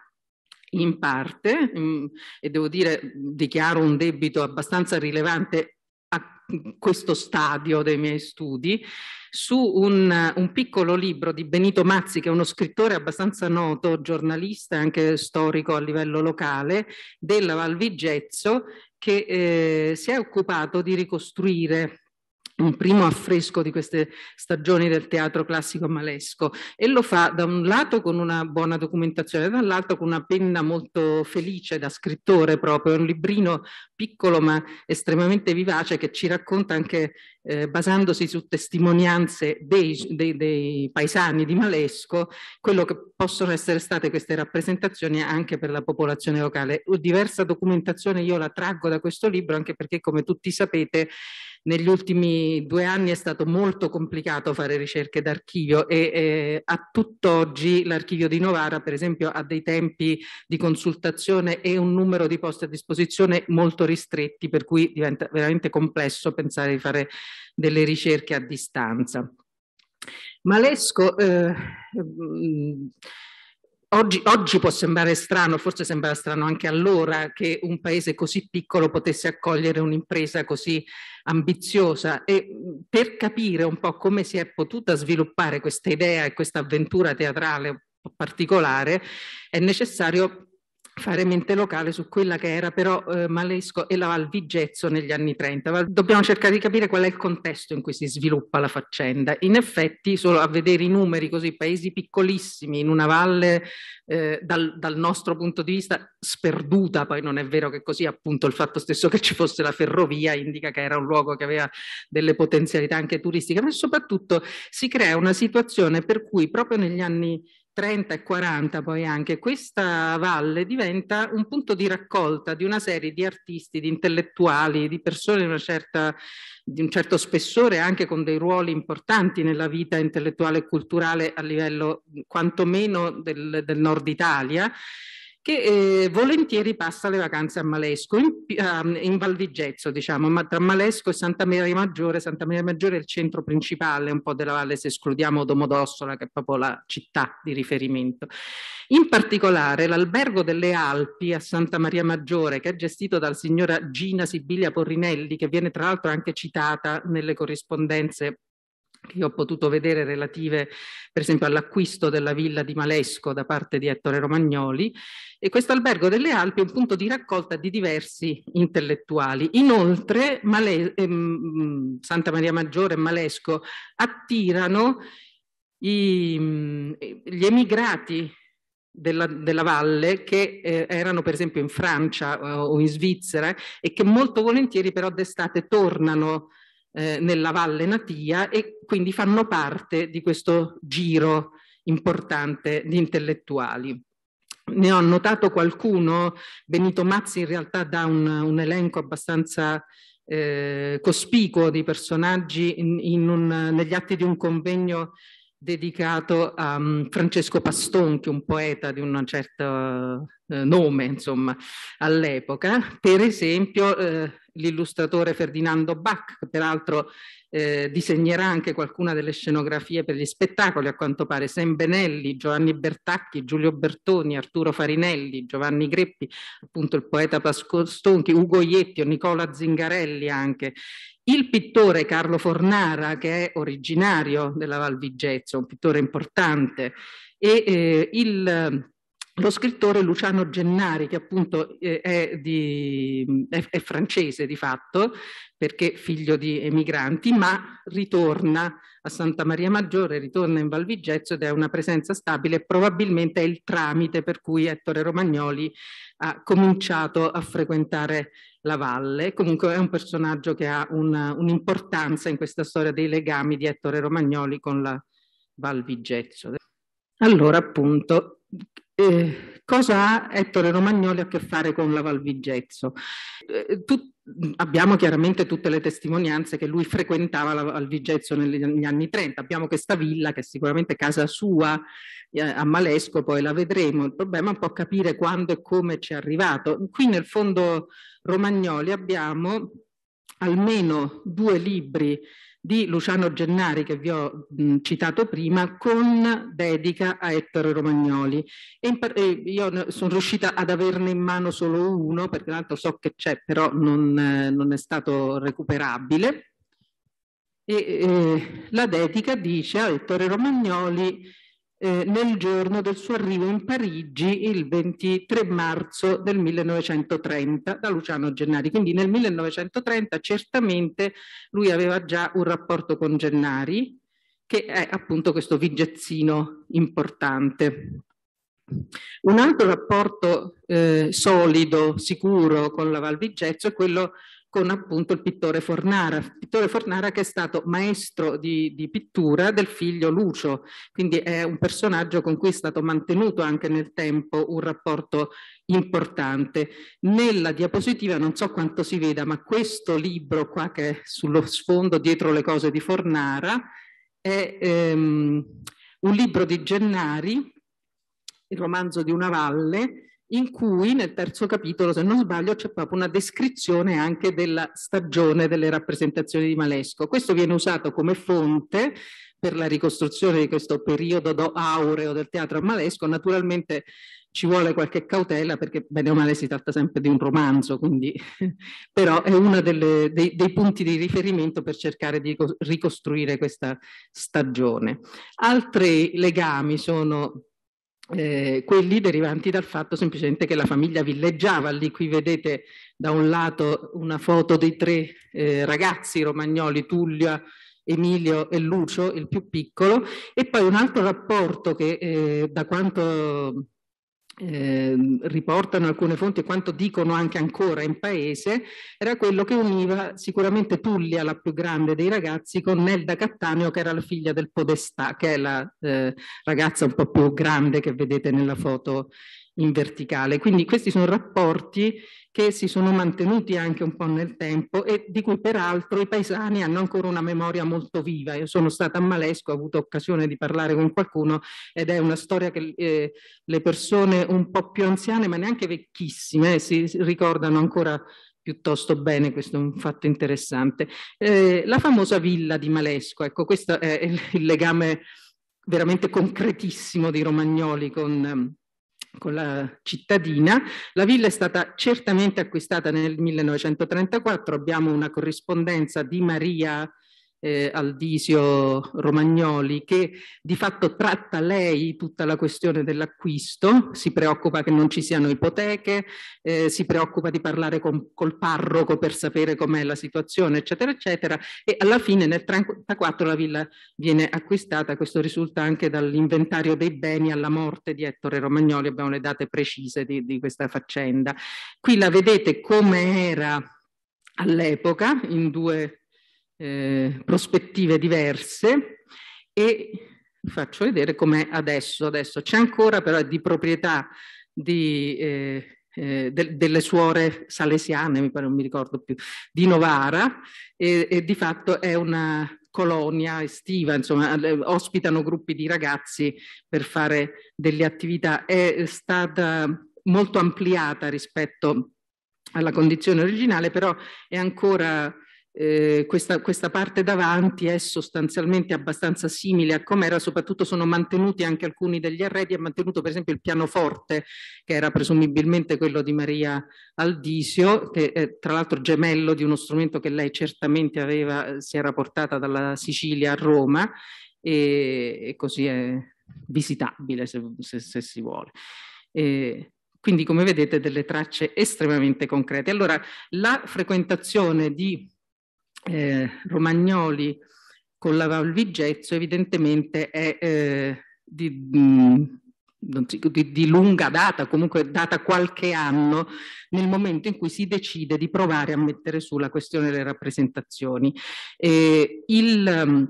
in parte, mh, e devo dire, dichiaro un debito abbastanza rilevante a questo stadio dei miei studi, su un, un, piccolo libro di Benito Mazzi, che è uno scrittore abbastanza noto, giornalista e anche storico a livello locale, della Valvigezzo, che eh, si è occupato di ricostruire un primo affresco di queste stagioni del teatro classico malesco e lo fa da un lato con una buona documentazione, dall'altro con una penna molto felice da scrittore proprio, è un librino piccolo ma estremamente vivace che ci racconta anche eh, basandosi su testimonianze dei, dei, dei paesani di Malesco quello che possono essere state queste rappresentazioni anche per la popolazione locale. Diversa documentazione io la traggo da questo libro anche perché come tutti sapete negli ultimi due anni è stato molto complicato fare ricerche d'archivio e eh, a tutt'oggi l'archivio di Novara per esempio ha dei tempi di consultazione e un numero di posti a disposizione molto ristretti per cui diventa veramente complesso pensare di fare delle ricerche a distanza. Malesco eh, mm, Oggi, oggi, può sembrare strano, forse sembrava strano anche allora, che un paese così piccolo potesse accogliere un'impresa così ambiziosa e mm, per capire un po' come si è potuta sviluppare questa idea e questa avventura teatrale particolare è necessario fare mente locale su quella che era però eh, Malesco e la Valvigezzo negli anni 30. Dobbiamo cercare di capire qual è il contesto in cui si sviluppa la faccenda. In effetti, solo a vedere i numeri così, paesi piccolissimi in una valle eh, dal, dal, nostro punto di vista sperduta, poi non è vero che così appunto il fatto stesso che ci fosse la ferrovia indica che era un luogo che aveva delle potenzialità anche turistiche, ma soprattutto si crea una situazione per cui proprio negli anni 30 e 40 poi anche, questa valle diventa un punto di raccolta di una serie di artisti, di intellettuali, di persone di, certa, di un certo spessore, anche con dei ruoli importanti nella vita intellettuale e culturale a livello quantomeno del, del nord Italia, che eh, volentieri passa le vacanze a Malesco, in, in Val di Gezzo, diciamo, ma tra Malesco e Santa Maria Maggiore. Santa Maria Maggiore è il centro principale un po' della valle, se escludiamo Domodossola, che è proprio la città di riferimento. In particolare l'albergo delle Alpi a Santa Maria Maggiore, che è gestito dalla signora Gina Sibilia Porrinelli, che viene tra l'altro anche citata nelle corrispondenze che ho potuto vedere relative per esempio all'acquisto della villa di Malesco da parte di Ettore Romagnoli e questo albergo delle Alpi è un punto di raccolta di diversi intellettuali. Inoltre Male ehm, Santa Maria Maggiore e Malesco attirano i, gli emigrati della, della, valle che eh, erano per esempio in Francia eh, o in Svizzera e che molto volentieri però d'estate tornano eh, nella Valle Natia e quindi fanno parte di questo giro importante di intellettuali. Ne ho notato qualcuno, Benito Mazzi in realtà dà un, un elenco abbastanza eh, cospicuo di personaggi in, in un, negli atti di un convegno dedicato a um, Francesco Pastonchi, un poeta di un certo eh, nome, insomma, all'epoca. Per esempio, eh, l'illustratore Ferdinando Bach, che peraltro eh, disegnerà anche qualcuna delle scenografie per gli spettacoli, a quanto pare, Sam Benelli, Giovanni Bertacchi, Giulio Bertoni, Arturo Farinelli, Giovanni Greppi, appunto il poeta Pasco Stonchi, Ugo Iettio, Nicola Zingarelli anche. Il pittore Carlo Fornara, che è originario della Val Vigezzo, un pittore importante, e eh, il lo scrittore Luciano Gennari, che appunto eh, è, di, è, è, francese di fatto, perché figlio di emigranti, ma ritorna a Santa Maria Maggiore, ritorna in Valvigezzo ed è una presenza stabile, probabilmente è il tramite per cui Ettore Romagnoli ha cominciato a frequentare la valle. Comunque è un personaggio che ha un'importanza in questa storia dei legami di Ettore Romagnoli con la Valvigezzo. Allora appunto eh, cosa ha Ettore Romagnoli a che fare con la Valvigezzo? Eh, abbiamo chiaramente tutte le testimonianze che lui frequentava la Valvigezzo negli anni 30, abbiamo questa villa che è sicuramente casa sua eh, a Malesco, poi la vedremo, il problema è un po' capire quando e come ci è arrivato. Qui nel fondo Romagnoli abbiamo almeno due libri di Luciano Gennari che vi ho mh, citato prima con dedica a Ettore Romagnoli e, e io sono riuscita ad averne in mano solo uno perché l'altro so che c'è però non, eh, non, è stato recuperabile e eh, la dedica dice a Ettore Romagnoli eh, nel giorno del suo arrivo in Parigi il 23 marzo del 1930 da Luciano Gennari. Quindi nel 1930 certamente lui aveva già un rapporto con Gennari, che è appunto questo vigezzino importante. Un altro rapporto eh, solido, sicuro con la Val Vigezzo è quello con appunto il pittore Fornara, pittore Fornara che è stato maestro di, di, pittura del figlio Lucio, quindi è un personaggio con cui è stato mantenuto anche nel tempo un rapporto importante. Nella diapositiva non so quanto si veda, ma questo libro qua che è sullo sfondo dietro le cose di Fornara è ehm, un libro di Gennari, il romanzo di una valle, in cui nel terzo capitolo, se non sbaglio, c'è proprio una descrizione anche della stagione delle rappresentazioni di Malesco. Questo viene usato come fonte per la ricostruzione di questo periodo aureo del teatro a Malesco. Naturalmente ci vuole qualche cautela perché bene o male si tratta sempre di un romanzo, quindi però è uno dei, dei, punti di riferimento per cercare di ricostruire questa stagione. Altri legami sono eh, quelli derivanti dal fatto semplicemente che la famiglia villeggiava. Lì qui vedete da un lato una foto dei tre eh, ragazzi romagnoli, Tullia, Emilio e Lucio, il più piccolo, e poi un altro rapporto che eh, da quanto Ehm, riportano alcune fonti e quanto dicono anche ancora in paese, era quello che univa sicuramente Puglia, la più grande dei ragazzi, con Nelda Cattaneo, che era la figlia del Podestà, che è la eh, ragazza un po' più grande che vedete nella foto in verticale. Quindi questi sono rapporti che si sono mantenuti anche un po' nel tempo e di cui peraltro i paesani hanno ancora una memoria molto viva. Io sono stata a Malesco, ho avuto occasione di parlare con qualcuno ed è una storia che eh, le persone un po' più anziane, ma neanche vecchissime, eh, si ricordano ancora piuttosto bene, questo è un fatto interessante. Eh, la famosa villa di Malesco, ecco, questo è il, il legame veramente concretissimo di Romagnoli con ehm, con la cittadina. La villa è stata certamente acquistata nel 1934, abbiamo una corrispondenza di Maria eh, Aldisio Romagnoli, che di fatto tratta lei tutta la questione dell'acquisto, si preoccupa che non ci siano ipoteche, eh, si preoccupa di parlare con, col parroco per sapere com'è la situazione, eccetera, eccetera, e alla fine nel 1934 la villa viene acquistata, questo risulta anche dall'inventario dei beni alla morte di Ettore Romagnoli, abbiamo le date precise di, di questa faccenda. Qui la vedete come era all'epoca, in due eh, prospettive diverse e faccio vedere com'è adesso. Adesso c'è ancora però di proprietà di, eh, eh, de delle suore salesiane, mi pare non mi ricordo più, di Novara e, e di fatto è una colonia estiva, insomma, eh, ospitano gruppi di ragazzi per fare delle attività. È stata molto ampliata rispetto alla condizione originale, però è ancora eh, questa, questa, parte davanti è sostanzialmente abbastanza simile a com'era, soprattutto sono mantenuti anche alcuni degli arredi, è mantenuto per esempio il pianoforte che era presumibilmente quello di Maria Aldisio, che è tra l'altro gemello di uno strumento che lei certamente aveva, eh, si era portata dalla Sicilia a Roma e, e così è visitabile se, se, se si vuole. E, eh, quindi come vedete delle tracce estremamente concrete. Allora la frequentazione di eh, Romagnoli con la Valvigezzo evidentemente è eh, di, mm, di, di, lunga data, comunque data qualche anno, nel momento in cui si decide di provare a mettere su la questione delle rappresentazioni. Eh, il, mm,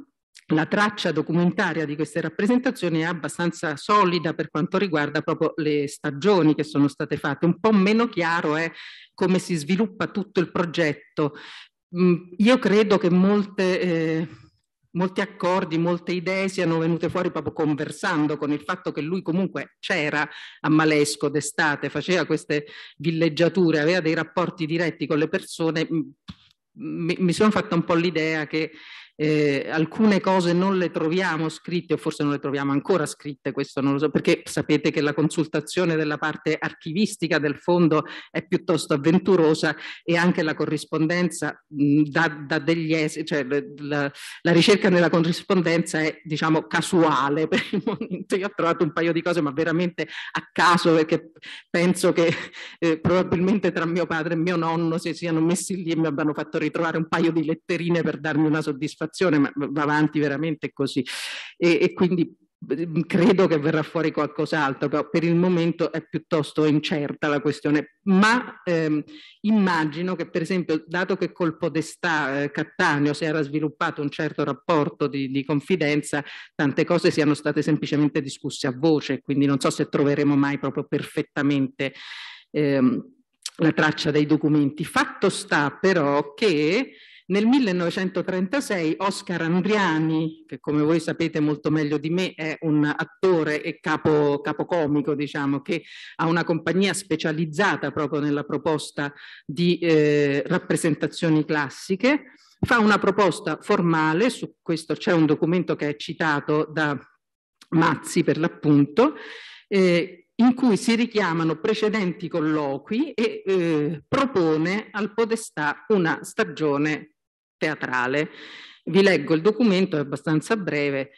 la traccia documentaria di queste rappresentazioni è abbastanza solida per quanto riguarda proprio le stagioni che sono state fatte, un po' meno chiaro è come si sviluppa tutto il progetto Mm, io credo che molte, eh, molti accordi, molte idee siano venute fuori proprio conversando con il fatto che lui comunque c'era a Malesco d'estate, faceva queste villeggiature, aveva dei rapporti diretti con le persone. Mm, mi, mi sono fatta un po' l'idea che eh, alcune cose non le troviamo scritte o forse non le troviamo ancora scritte, questo non lo so, perché sapete che la consultazione della parte archivistica del fondo è piuttosto avventurosa e anche la corrispondenza mh, mm, da, da degli esiti, cioè la, la, ricerca nella corrispondenza è diciamo casuale per il momento. Io ho trovato un paio di cose ma veramente a caso perché penso che eh, probabilmente tra mio padre e mio nonno si siano messi lì e mi abbiano fatto ritrovare un paio di letterine per darmi una soddisfazione soddisfazione, ma va avanti veramente così. E, e quindi mhmm, credo che verrà fuori qualcos'altro, però per il momento è piuttosto incerta la questione, ma ehm, immagino che per esempio, dato che col podestà eh, Cattaneo si era sviluppato un certo rapporto di, di, confidenza, tante cose siano state semplicemente discusse a voce, quindi non so se troveremo mai proprio perfettamente ehm, la traccia dei documenti. Fatto sta però che nel 1936 Oscar Andriani, che come voi sapete molto meglio di me è un attore e capo, capocomico, diciamo, che ha una compagnia specializzata proprio nella proposta di eh, rappresentazioni classiche, fa una proposta formale, su questo c'è un documento che è citato da Mazzi per l'appunto, eh, in cui si richiamano precedenti colloqui e eh, propone al Podestà una stagione teatrale. Vi leggo il documento, è abbastanza breve.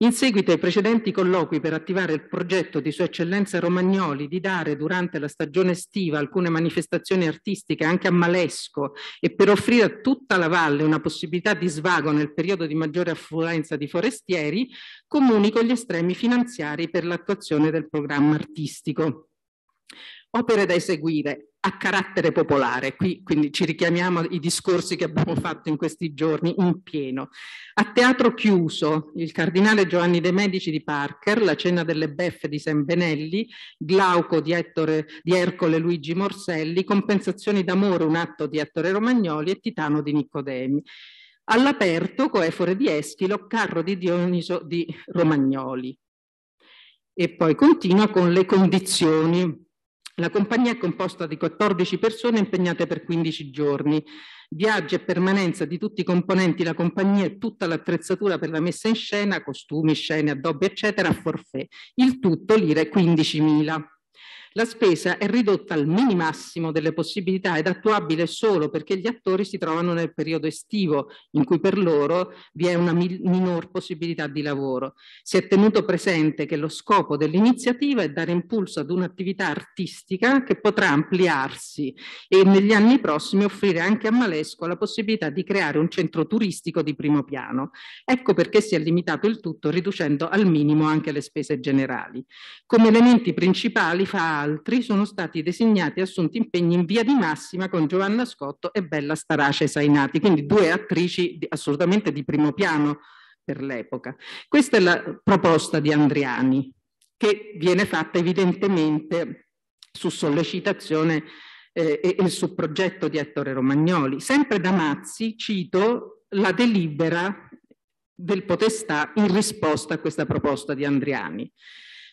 In seguito ai precedenti colloqui per attivare il progetto di Sua Eccellenza Romagnoli di dare durante la stagione estiva alcune manifestazioni artistiche anche a Malesco e per offrire a tutta la valle una possibilità di svago nel periodo di maggiore affluenza di forestieri, comunico gli estremi finanziari per l'attuazione del programma artistico. Opere da eseguire a carattere popolare. Qui quindi ci richiamiamo ai discorsi che abbiamo fatto in questi giorni in pieno. A teatro chiuso, il cardinale Giovanni De Medici di Parker, la cena delle beffe di Benelli, Glauco di, Ettore, di Ercole Luigi Morselli, Compensazioni d'amore, un atto di Ettore Romagnoli e Titano di Nicodemi. All'aperto, Coefore di Eschilo, Carro di Dioniso di Romagnoli. E poi continua con le condizioni la compagnia è composta di 14 persone impegnate per 15 giorni. Viaggi e permanenza di tutti i componenti della compagnia e tutta l'attrezzatura per la messa in scena, costumi, scene, addobbi, eccetera, a forfè. Il tutto lire 15.000. La spesa è ridotta al minimassimo delle possibilità ed attuabile solo perché gli attori si trovano nel periodo estivo in cui per loro vi è una mi minor possibilità di lavoro. Si è tenuto presente che lo scopo dell'iniziativa è dare impulso ad un'attività artistica che potrà ampliarsi e negli anni prossimi offrire anche a Malesco la possibilità di creare un centro turistico di primo piano. Ecco perché si è limitato il tutto riducendo al minimo anche le spese generali. Come elementi principali fa altri sono stati designati e assunti impegni in via di massima con Giovanna Scotto e Bella Starace Sainati, quindi due attrici di, assolutamente di primo piano per l'epoca. Questa è la proposta di Andriani, che viene fatta evidentemente su sollecitazione eh, e, e su progetto di Ettore Romagnoli. Sempre da Mazzi cito la delibera del potestà in risposta a questa proposta di Andriani.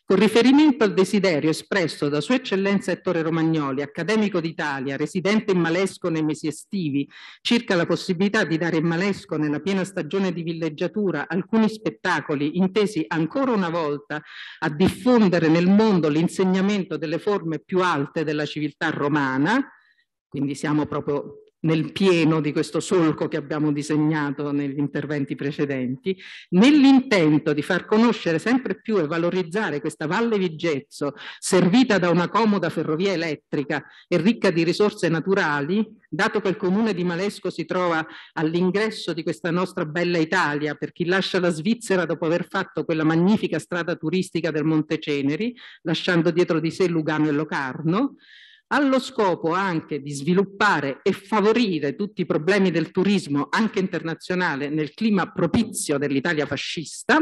Con riferimento al desiderio espresso da Sua Eccellenza Ettore Romagnoli, accademico d'Italia, residente in Malesco nei mesi estivi, circa la possibilità di dare in Malesco nella piena stagione di villeggiatura alcuni spettacoli intesi ancora una volta a diffondere nel mondo l'insegnamento delle forme più alte della civiltà romana, quindi siamo proprio nel pieno di questo solco che abbiamo disegnato negli interventi precedenti, nell'intento di far conoscere sempre più e valorizzare questa Valle Vigezzo, servita da una comoda ferrovia elettrica e ricca di risorse naturali, dato che il comune di Malesco si trova all'ingresso di questa nostra bella Italia, per chi lascia la Svizzera dopo aver fatto quella magnifica strada turistica del Monte Ceneri, lasciando dietro di sé Lugano e Locarno, allo scopo anche di sviluppare e favorire tutti i problemi del turismo, anche internazionale, nel clima propizio dell'Italia fascista,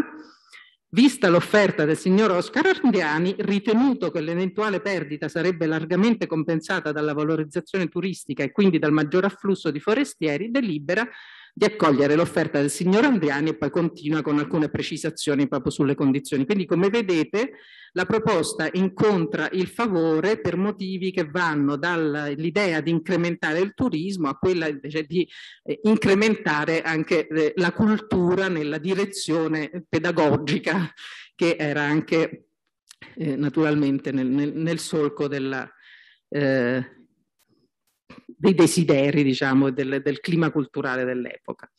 Vista l'offerta del signor Oscar Ardiani, ritenuto che l'eventuale perdita sarebbe largamente compensata dalla valorizzazione turistica e quindi dal maggior afflusso di forestieri, delibera di accogliere l'offerta del signor Andriani e poi continua con alcune precisazioni proprio sulle condizioni. Quindi come vedete la proposta incontra il favore per motivi che vanno dall'idea di incrementare il turismo a quella invece di eh, incrementare anche eh, la cultura nella direzione pedagogica che era anche eh, naturalmente nel, nel, nel solco della eh, dei desideri, diciamo, del, del clima culturale dell'epoca.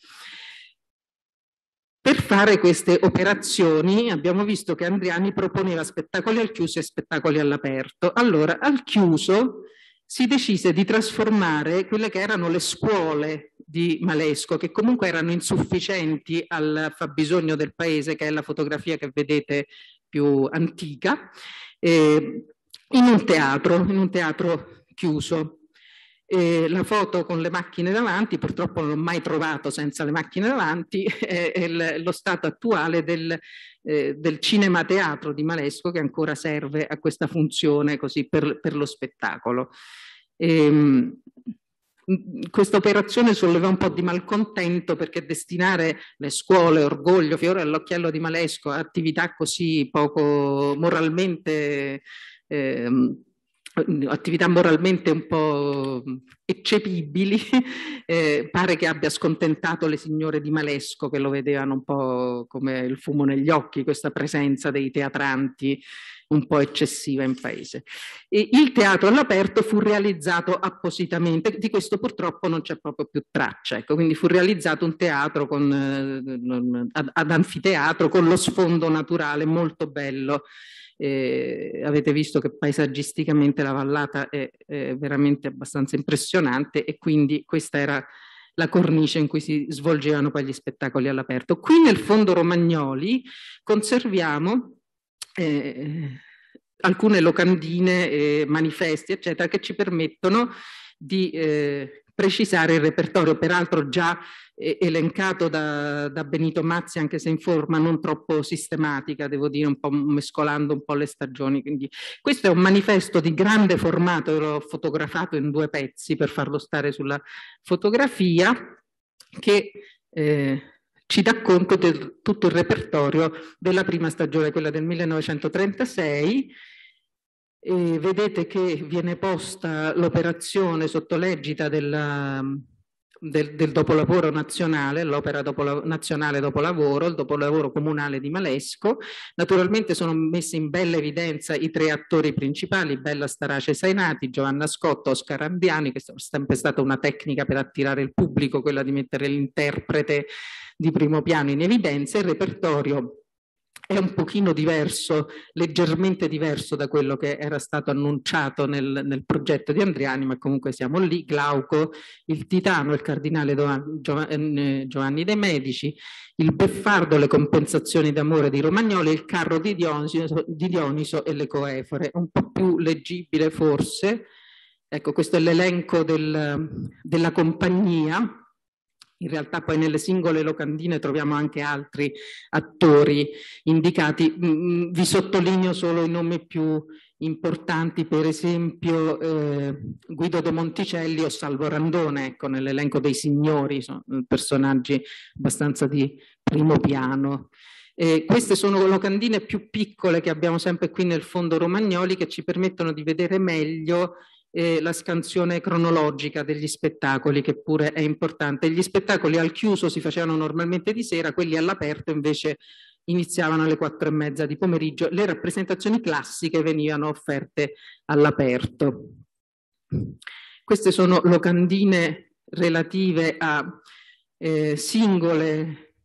Per fare queste operazioni abbiamo visto che Andriani proponeva spettacoli al chiuso e spettacoli all'aperto. Allora, al chiuso si decise di trasformare quelle che erano le scuole di Malesco, che comunque erano insufficienti al fabbisogno del paese, che è la fotografia che vedete più antica, eh, in un teatro, in un teatro chiuso. E la foto con le macchine davanti, purtroppo non l'ho mai trovato senza le macchine davanti, è, è lo stato attuale del, eh, del cinema teatro di Malesco che ancora serve a questa funzione così per, per lo spettacolo. Ehm, questa operazione solleva un po' di malcontento perché destinare le scuole, Orgoglio, Fiore all'Occhiello di Malesco a attività così poco moralmente ehm, attività moralmente un po' eccepibili, eh, pare che abbia scontentato le signore di Malesco che lo vedevano un po' come il fumo negli occhi, questa presenza dei teatranti un po' eccessiva in paese. E il teatro all'aperto fu realizzato appositamente, di questo purtroppo non c'è proprio più traccia, ecco, quindi fu realizzato un teatro con, eh, ad, ad anfiteatro con lo sfondo naturale molto bello eh, avete visto che paesaggisticamente la vallata è, è veramente abbastanza impressionante e quindi questa era la cornice in cui si svolgevano poi gli spettacoli all'aperto. Qui nel fondo Romagnoli conserviamo eh, alcune locandine, eh, manifesti, eccetera, che ci permettono di eh, precisare il repertorio, peraltro già eh, elencato da, da, Benito Mazzi, anche se in forma non troppo sistematica, devo dire, un po' mescolando un po' le stagioni. Quindi, questo è un manifesto di grande formato, l'ho fotografato in due pezzi per farlo stare sulla fotografia, che... Eh, ci dà conto di tutto il repertorio della prima stagione, quella del 1936, e vedete che viene posta l'operazione sotto legita della, del, del, dopolavoro nazionale, l'opera dopo, nazionale dopolavoro, il dopolavoro comunale di Malesco. Naturalmente sono messi in bella evidenza i tre attori principali, Bella Starace Sainati, Giovanna Scotto, Oscar Andiani, che è sempre stata una tecnica per attirare il pubblico, quella di mettere l'interprete di primo piano in evidenza, il repertorio è un pochino diverso, leggermente diverso da quello che era stato annunciato nel, nel progetto di Andriani, ma comunque siamo lì, Glauco, il Titano, il Cardinale eh, Giovanni, de' Medici, il Beffardo, le compensazioni d'amore di Romagnoli, il Carro di Dioniso, di Dioniso e le Coefore, un po' più leggibile forse, ecco questo è l'elenco del, della compagnia, in realtà poi nelle singole locandine troviamo anche altri attori indicati. Mm, mm, vi sottolineo solo i nomi più importanti, per esempio eh, Guido De Monticelli o Salvo Randone, ecco, nell'elenco dei signori, sono eh, personaggi abbastanza di primo piano. Eh, queste sono locandine più piccole che abbiamo sempre qui nel fondo Romagnoli che ci permettono di vedere meglio eh, la scansione cronologica degli spettacoli, che pure è importante. Gli spettacoli al chiuso si facevano normalmente di sera, quelli all'aperto invece iniziavano alle quattro e mezza di pomeriggio. Le rappresentazioni classiche venivano offerte all'aperto. Queste sono locandine relative a eh, singole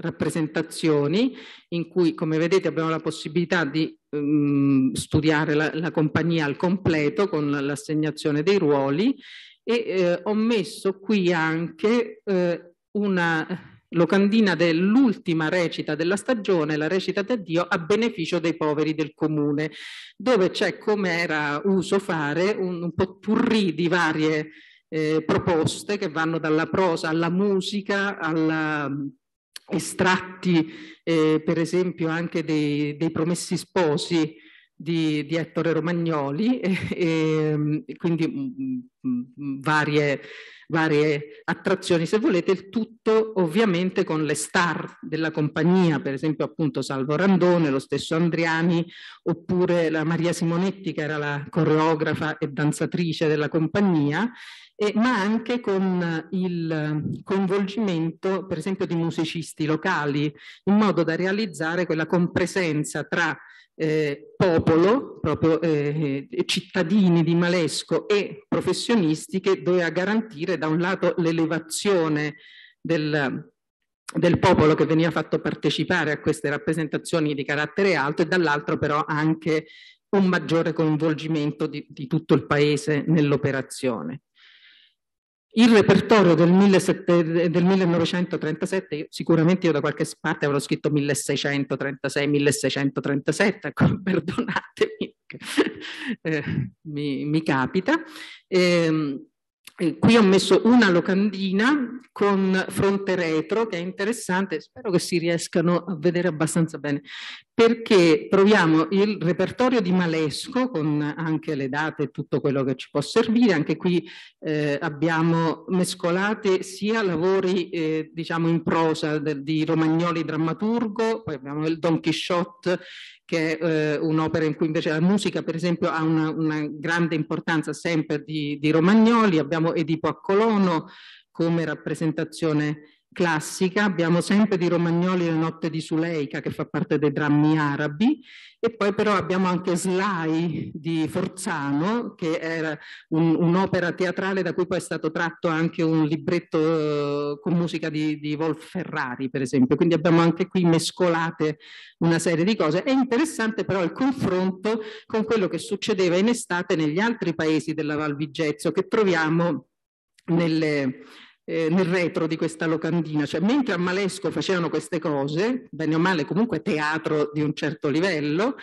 rappresentazioni in cui, come vedete, abbiamo la possibilità di Ehm, studiare la, la, compagnia al completo con l'assegnazione dei ruoli e eh, ho messo qui anche eh, una locandina dell'ultima recita della stagione, la recita da Dio a beneficio dei poveri del comune, dove c'è come era uso fare un, un potpourri di varie eh, proposte che vanno dalla prosa alla musica alla estratti eh, per esempio anche dei, dei promessi sposi di, di Ettore Romagnoli e, e, ehm, e quindi mh, mm, mm, mm, varie, varie, attrazioni se volete il tutto ovviamente con le star della compagnia per esempio appunto Salvo Randone lo stesso Andriani oppure la Maria Simonetti che era la coreografa e danzatrice della compagnia eh, ma anche con il coinvolgimento, per esempio, di musicisti locali, in modo da realizzare quella compresenza tra eh, popolo, proprio eh, cittadini di Malesco e professionisti che doveva garantire da un lato l'elevazione del, del popolo che veniva fatto partecipare a queste rappresentazioni di carattere alto e dall'altro però anche un maggiore coinvolgimento di, di tutto il paese nell'operazione. Il repertorio del, 17, del 1937, sicuramente io da qualche parte avrò scritto 1636-1637, ecco, perdonatemi, eh, mi, mi, capita. Eh, qui ho messo una locandina con fronte retro che è interessante, spero che si riescano a vedere abbastanza bene, perché proviamo il repertorio di Malesco con anche le date e tutto quello che ci può servire, anche qui eh, abbiamo mescolate sia lavori eh, diciamo in prosa di Romagnoli drammaturgo, poi abbiamo il Don Quixote che è eh, un'opera in cui invece la musica per esempio ha una, una grande importanza sempre di, di, Romagnoli, abbiamo Edipo a Colono come rappresentazione classica, abbiamo sempre di Romagnoli la notte di Suleika che fa parte dei drammi arabi e poi però abbiamo anche Slai di Forzano, che era un'opera teatrale da cui poi è stato tratto anche un libretto eh, con musica di, di Wolf Ferrari, per esempio. Quindi abbiamo anche qui mescolate una serie di cose. È interessante però il confronto con quello che succedeva in estate negli altri paesi della Val Vigezio, che troviamo nelle eh, nel retro di questa locandina, cioè mentre a Malesco facevano queste cose, bene o male comunque teatro di un certo livello,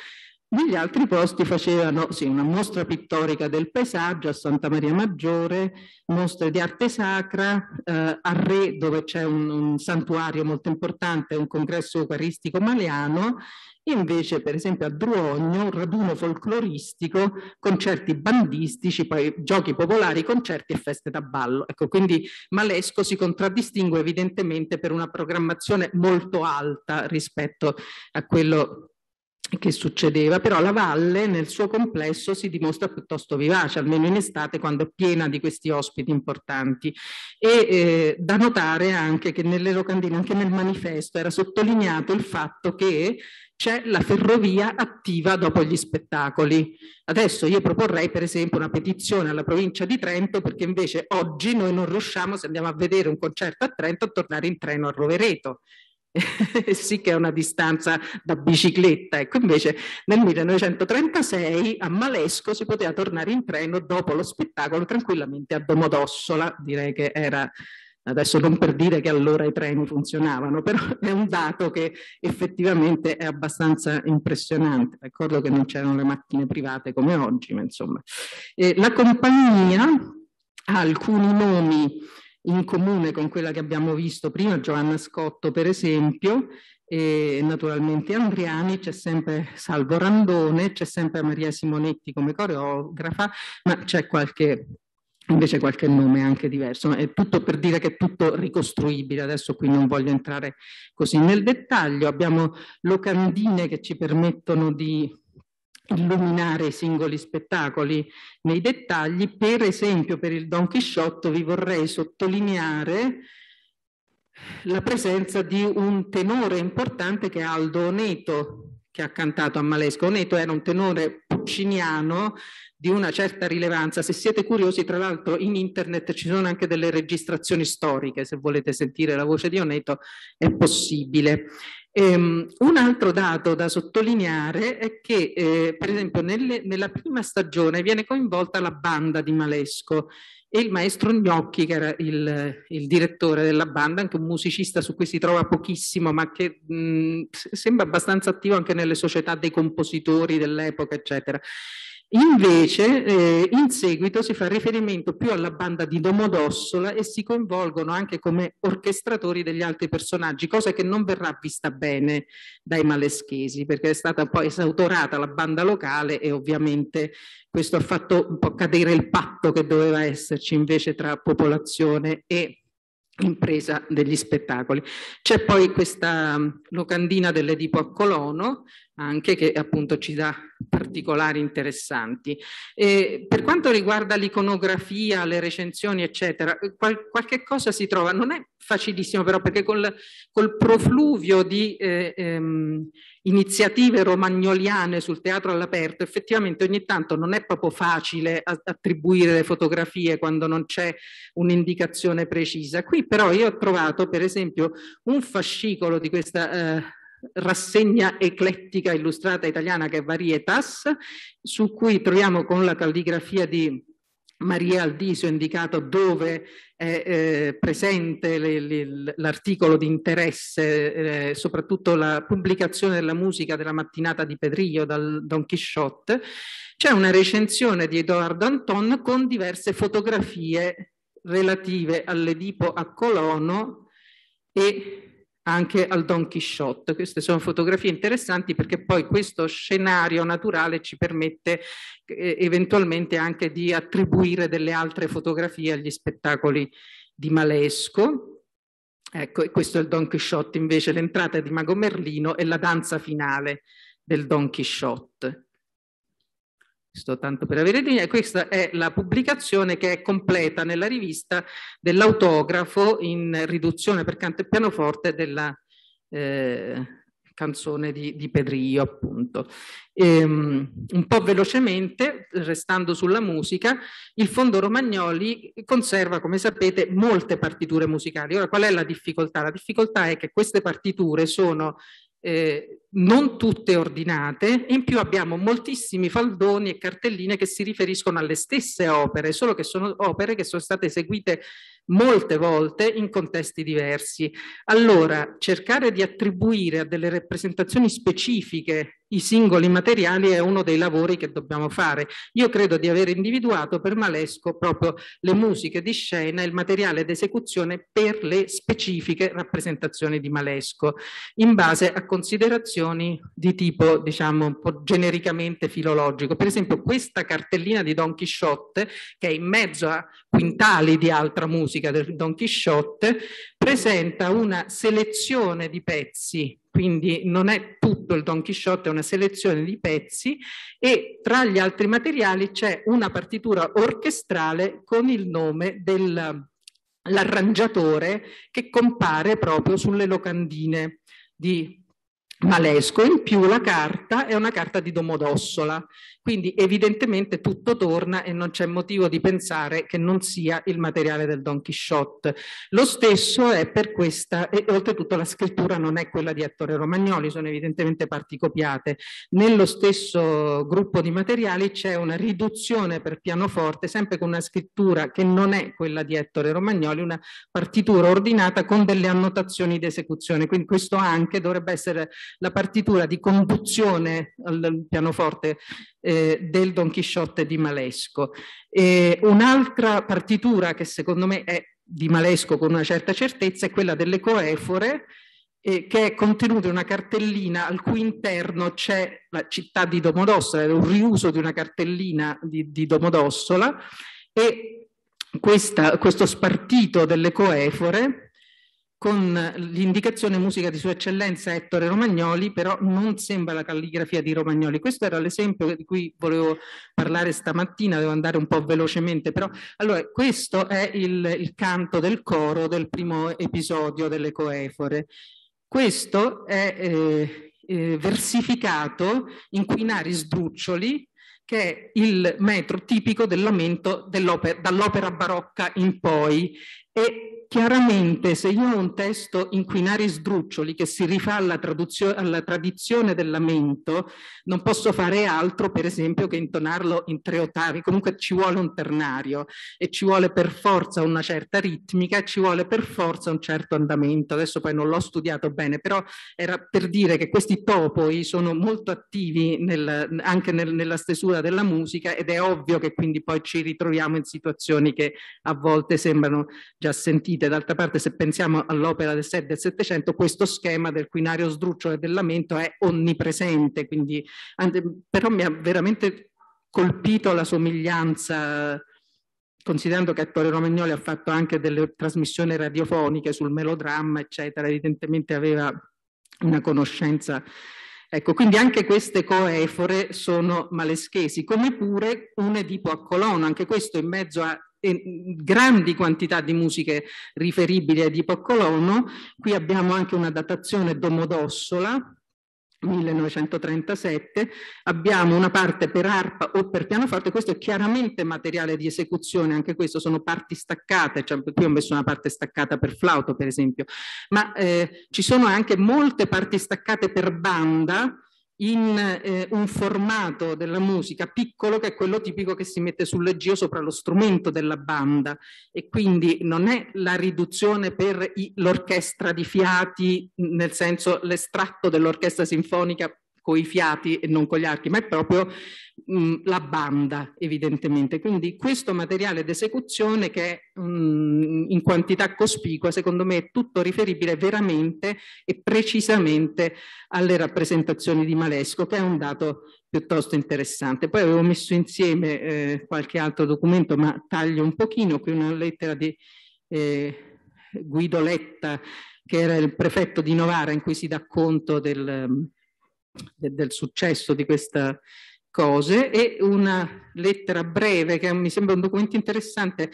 negli altri posti facevano sì, una mostra pittorica del paesaggio a Santa Maria Maggiore, mostre di arte sacra, eh, a Re dove c'è un, un, santuario molto importante, un congresso eucaristico maliano Invece, per esempio, a Druogno, un raduno folcloristico, concerti bandistici, poi giochi popolari, concerti e feste da ballo. Ecco, quindi Malesco si contraddistingue evidentemente per una programmazione molto alta rispetto a quello che succedeva, però la valle nel suo complesso si dimostra piuttosto vivace, almeno in estate quando è piena di questi ospiti importanti. E eh, da notare anche che nelle locandine, anche nel manifesto, era sottolineato il fatto che c'è la ferrovia attiva dopo gli spettacoli. Adesso io proporrei per esempio una petizione alla provincia di Trento perché invece oggi noi non riusciamo, se andiamo a vedere un concerto a Trento, a tornare in treno a Rovereto. sì che è una distanza da bicicletta. Ecco, invece nel 1936 a Malesco si poteva tornare in treno dopo lo spettacolo tranquillamente a Domodossola, direi che era Adesso non per dire che allora i treni funzionavano, però è un dato che effettivamente è abbastanza impressionante. D'accordo che non c'erano le macchine private come oggi, ma insomma. Eh, la compagnia ha alcuni nomi in comune con quella che abbiamo visto prima, Giovanna Scotto per esempio, e naturalmente Andriani, c'è sempre Salvo Randone, c'è sempre Maria Simonetti come coreografa, ma c'è qualche invece qualche nome anche diverso. È tutto per dire che è tutto ricostruibile, adesso qui non voglio entrare così nel dettaglio. Abbiamo locandine che ci permettono di illuminare i singoli spettacoli nei dettagli. Per esempio per il Don Chisciotto vi vorrei sottolineare la presenza di un tenore importante che è Aldo Neto, che ha cantato a Malesco. Oneto era un tenore pucciniano di una certa rilevanza. Se siete curiosi, tra l'altro in internet ci sono anche delle registrazioni storiche, se volete sentire la voce di Oneto è possibile. Um, un altro dato da sottolineare è che, eh, per esempio, nelle, nella prima stagione viene coinvolta la banda di Malesco, e il maestro Gnocchi, che era il, il, direttore della banda, anche un musicista su cui si trova pochissimo, ma che mh, sembra abbastanza attivo anche nelle società dei compositori dell'epoca, eccetera. Invece eh, in seguito si fa riferimento più alla banda di Domodossola e si coinvolgono anche come orchestratori degli altri personaggi, cosa che non verrà vista bene dai maleschesi perché è stata poi esautorata la banda locale e ovviamente questo ha fatto un po' cadere il patto che doveva esserci invece tra popolazione e impresa degli spettacoli. C'è poi questa mm, locandina dell'Edipo a Colono anche che appunto ci dà particolari interessanti. E per quanto riguarda l'iconografia, le recensioni, eccetera, qual qualche cosa si trova, non è facilissimo però perché col, col profluvio di eh, ehm, iniziative romagnoliane sul teatro all'aperto, effettivamente ogni tanto non è proprio facile attribuire le fotografie quando non c'è un'indicazione precisa. Qui però io ho trovato per esempio un fascicolo di questa eh, rassegna eclettica illustrata italiana che è Varietas, su cui troviamo con la calligrafia di Maria Aldiso indicato dove è eh, presente l'articolo di interesse, eh, soprattutto la pubblicazione della musica della mattinata di Pedrillo dal Don Quixote, c'è una recensione di Edoardo Anton con diverse fotografie relative all'Edipo a Colono e anche al Don Quixote. Queste sono fotografie interessanti perché poi questo scenario naturale ci permette eh, eventualmente anche di attribuire delle altre fotografie agli spettacoli di Malesco. Ecco, e questo è il Don Quixote, invece l'entrata di Mago Merlino e la danza finale del Don Quixote. Sto tanto per avere idea. Questa è la pubblicazione che è completa nella rivista dell'autografo in riduzione per canto e pianoforte della eh, canzone di, di, Pedrillo, appunto. Ehm, un po' velocemente, restando sulla musica, il Fondo Romagnoli conserva, come sapete, molte partiture musicali. Ora, qual è la difficoltà? La difficoltà è che queste partiture sono eh, non tutte ordinate, in più abbiamo moltissimi faldoni e cartelline che si riferiscono alle stesse opere, solo che sono opere che sono state eseguite molte volte in contesti diversi. Allora, cercare di attribuire a delle rappresentazioni specifiche i singoli materiali è uno dei lavori che dobbiamo fare. Io credo di aver individuato per Malesco proprio le musiche di scena e il materiale d'esecuzione per le specifiche rappresentazioni di Malesco, in base a considerazioni di tipo, diciamo, un po' genericamente filologico. Per esempio, questa cartellina di Don Chisciotte, che è in mezzo a quintali di altra musica, musica del Don Chisciotte, presenta una selezione di pezzi, quindi non è tutto il Don Chisciotte, è una selezione di pezzi e tra gli altri materiali c'è una partitura orchestrale con il nome dell'arrangiatore che compare proprio sulle locandine di Malesco, in più la carta è una carta di Domodossola, quindi evidentemente tutto torna e non c'è motivo di pensare che non sia il materiale del Don Quixote. Lo stesso è per questa, e oltretutto la scrittura non è quella di Ettore Romagnoli, sono evidentemente parti copiate. Nello stesso gruppo di materiali c'è una riduzione per pianoforte, sempre con una scrittura che non è quella di Ettore Romagnoli, una partitura ordinata con delle annotazioni di esecuzione, quindi questo anche dovrebbe essere la partitura di conduzione al pianoforte eh, del Don Chisciotte di Malesco. un'altra partitura che secondo me è di Malesco con una certa certezza è quella delle coefore, eh, che è contenuta in una cartellina al cui interno c'è la città di Domodossola, è un riuso di una cartellina di, di Domodossola e questa, questo spartito delle coefore con l'indicazione musica di Sua Eccellenza Ettore Romagnoli, però non sembra la calligrafia di Romagnoli. Questo era l'esempio di cui volevo parlare stamattina, devo andare un po' velocemente, però allora questo è il, il canto del coro del primo episodio delle coefore. Questo è eh, eh, versificato in quinari sdruccioli, che è il metro tipico del lamento dall'opera barocca in poi. E chiaramente se io ho un testo inquinare sdruccioli che si rifà alla, alla tradizione del lamento, non posso fare altro, per esempio, che intonarlo in tre ottavi. Comunque ci vuole un ternario e ci vuole per forza una certa ritmica, ci vuole per forza un certo andamento. Adesso poi non l'ho studiato bene, però era per dire che questi topoi sono molto attivi nel, anche nel, nella stesura della musica ed è ovvio che quindi poi ci ritroviamo in situazioni che a volte sembrano già sentite sentite. D'altra parte, se pensiamo all'opera del 7 del Settecento, questo schema del quinario sdruccio e del lamento è onnipresente, quindi, però mi ha veramente colpito la somiglianza considerando che Ettore Romagnoli ha fatto anche delle trasmissioni radiofoniche sul melodramma, eccetera, evidentemente aveva una conoscenza. Ecco, quindi anche queste coefore sono maleschesi, come pure un Edipo a Colono, anche questo in mezzo a Mm, grandi quantità di musiche riferibili a Edipo Colono. Qui abbiamo anche una datazione Domodossola, 1937, abbiamo una parte per arpa o per pianoforte, questo è chiaramente materiale di esecuzione, anche questo sono parti staccate, cioè qui ho messo una parte staccata per flauto per esempio, ma eh, ci sono anche molte parti staccate per banda, in eh, un formato della musica piccolo che è quello tipico che si mette sul leggio sopra lo strumento della banda e quindi non è la riduzione per l'orchestra di fiati nel senso l'estratto dell'orchestra sinfonica i fiati e non con gli archi, ma è proprio mh, mm, la banda evidentemente. Quindi questo materiale d'esecuzione che mh, mm, in quantità cospicua secondo me è tutto riferibile veramente e precisamente alle rappresentazioni di Malesco che è un dato piuttosto interessante. Poi avevo messo insieme eh, qualche altro documento ma taglio un pochino, qui una lettera di eh, Guido Letta che era il prefetto di Novara in cui si dà conto del de, del successo di questa cose e una lettera breve che mi sembra un documento interessante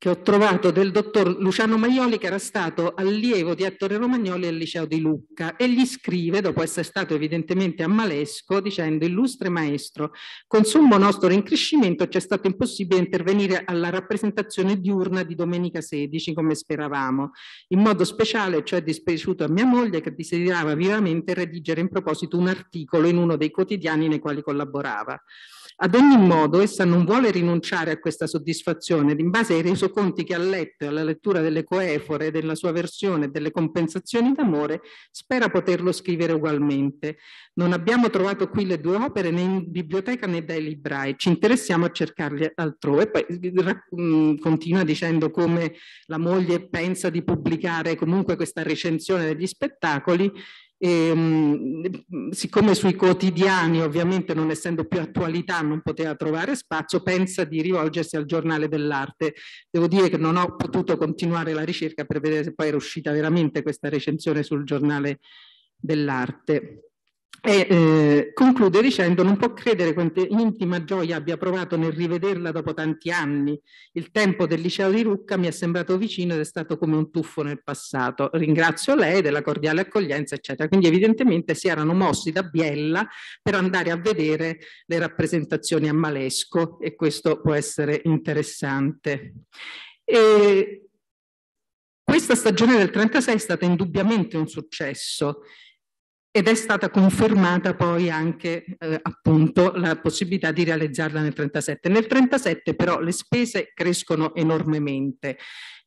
che ho trovato del dottor Luciano Maioli che era stato allievo di Ettore Romagnoli al liceo di Lucca e gli scrive, dopo essere stato evidentemente a Malesco, dicendo illustre maestro, con sommo nostro rincrescimento ci è stato impossibile intervenire alla rappresentazione diurna di domenica 16 come speravamo, in modo speciale cioè dispiaciuto a mia moglie che desiderava vivamente redigere in proposito un articolo in uno dei quotidiani nei quali collaborava. Ad ogni modo, essa non vuole rinunciare a questa soddisfazione ed in base ai resoconti che ha letto e alla lettura delle coefore della sua versione delle compensazioni d'amore, spera poterlo scrivere ugualmente. Non abbiamo trovato qui le due opere né in biblioteca né dai librai, ci interessiamo a cercarle altrove. E poi mm, continua dicendo come la moglie pensa di pubblicare comunque questa recensione degli spettacoli e, ehm, mhmm, siccome sui quotidiani ovviamente non essendo più attualità non poteva trovare spazio, pensa di rivolgersi al giornale dell'arte. Devo dire che non ho potuto continuare la ricerca per vedere se poi era uscita veramente questa recensione sul giornale dell'arte. E eh, conclude dicendo: Non può credere quante intima gioia abbia provato nel rivederla dopo tanti anni. Il tempo del liceo di Lucca mi è sembrato vicino ed è stato come un tuffo nel passato. Ringrazio lei della cordiale accoglienza, eccetera. Quindi, evidentemente, si erano mossi da Biella per andare a vedere le rappresentazioni a Malesco, e questo può essere interessante. E questa stagione del 36 è stata indubbiamente un successo ed è stata confermata poi anche eh, appunto la possibilità di realizzarla nel 37. Nel 37 però le spese crescono enormemente.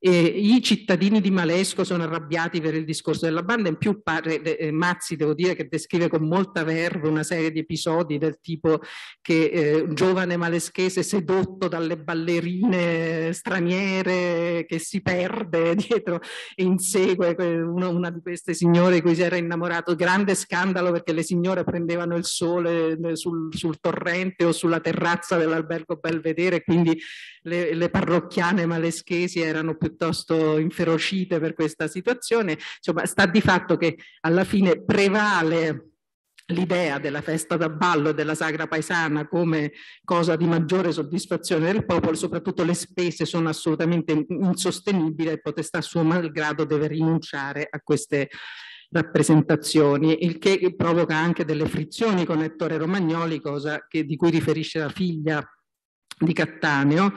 E I cittadini di Malesco sono arrabbiati per il discorso della banda, in più pare eh, Mazzi, devo dire, che descrive con molta verve una serie di episodi del tipo che eh, un giovane maleschese sedotto dalle ballerine straniere che si perde dietro e insegue una, una di queste signore di cui si era innamorato, grande scandalo perché le signore prendevano il sole eh, sul, sul torrente o sulla terrazza dell'albergo Belvedere, quindi le, le, parrocchiane maleschesi erano piuttosto inferocite per questa situazione. Insomma, sta di fatto che alla fine prevale l'idea della festa da ballo e della sagra paesana come cosa di maggiore soddisfazione del popolo, soprattutto le spese sono assolutamente insostenibili e Potestà suo malgrado deve rinunciare a queste rappresentazioni, il che provoca anche delle frizioni con Ettore Romagnoli, cosa che, di cui riferisce la figlia di Cattaneo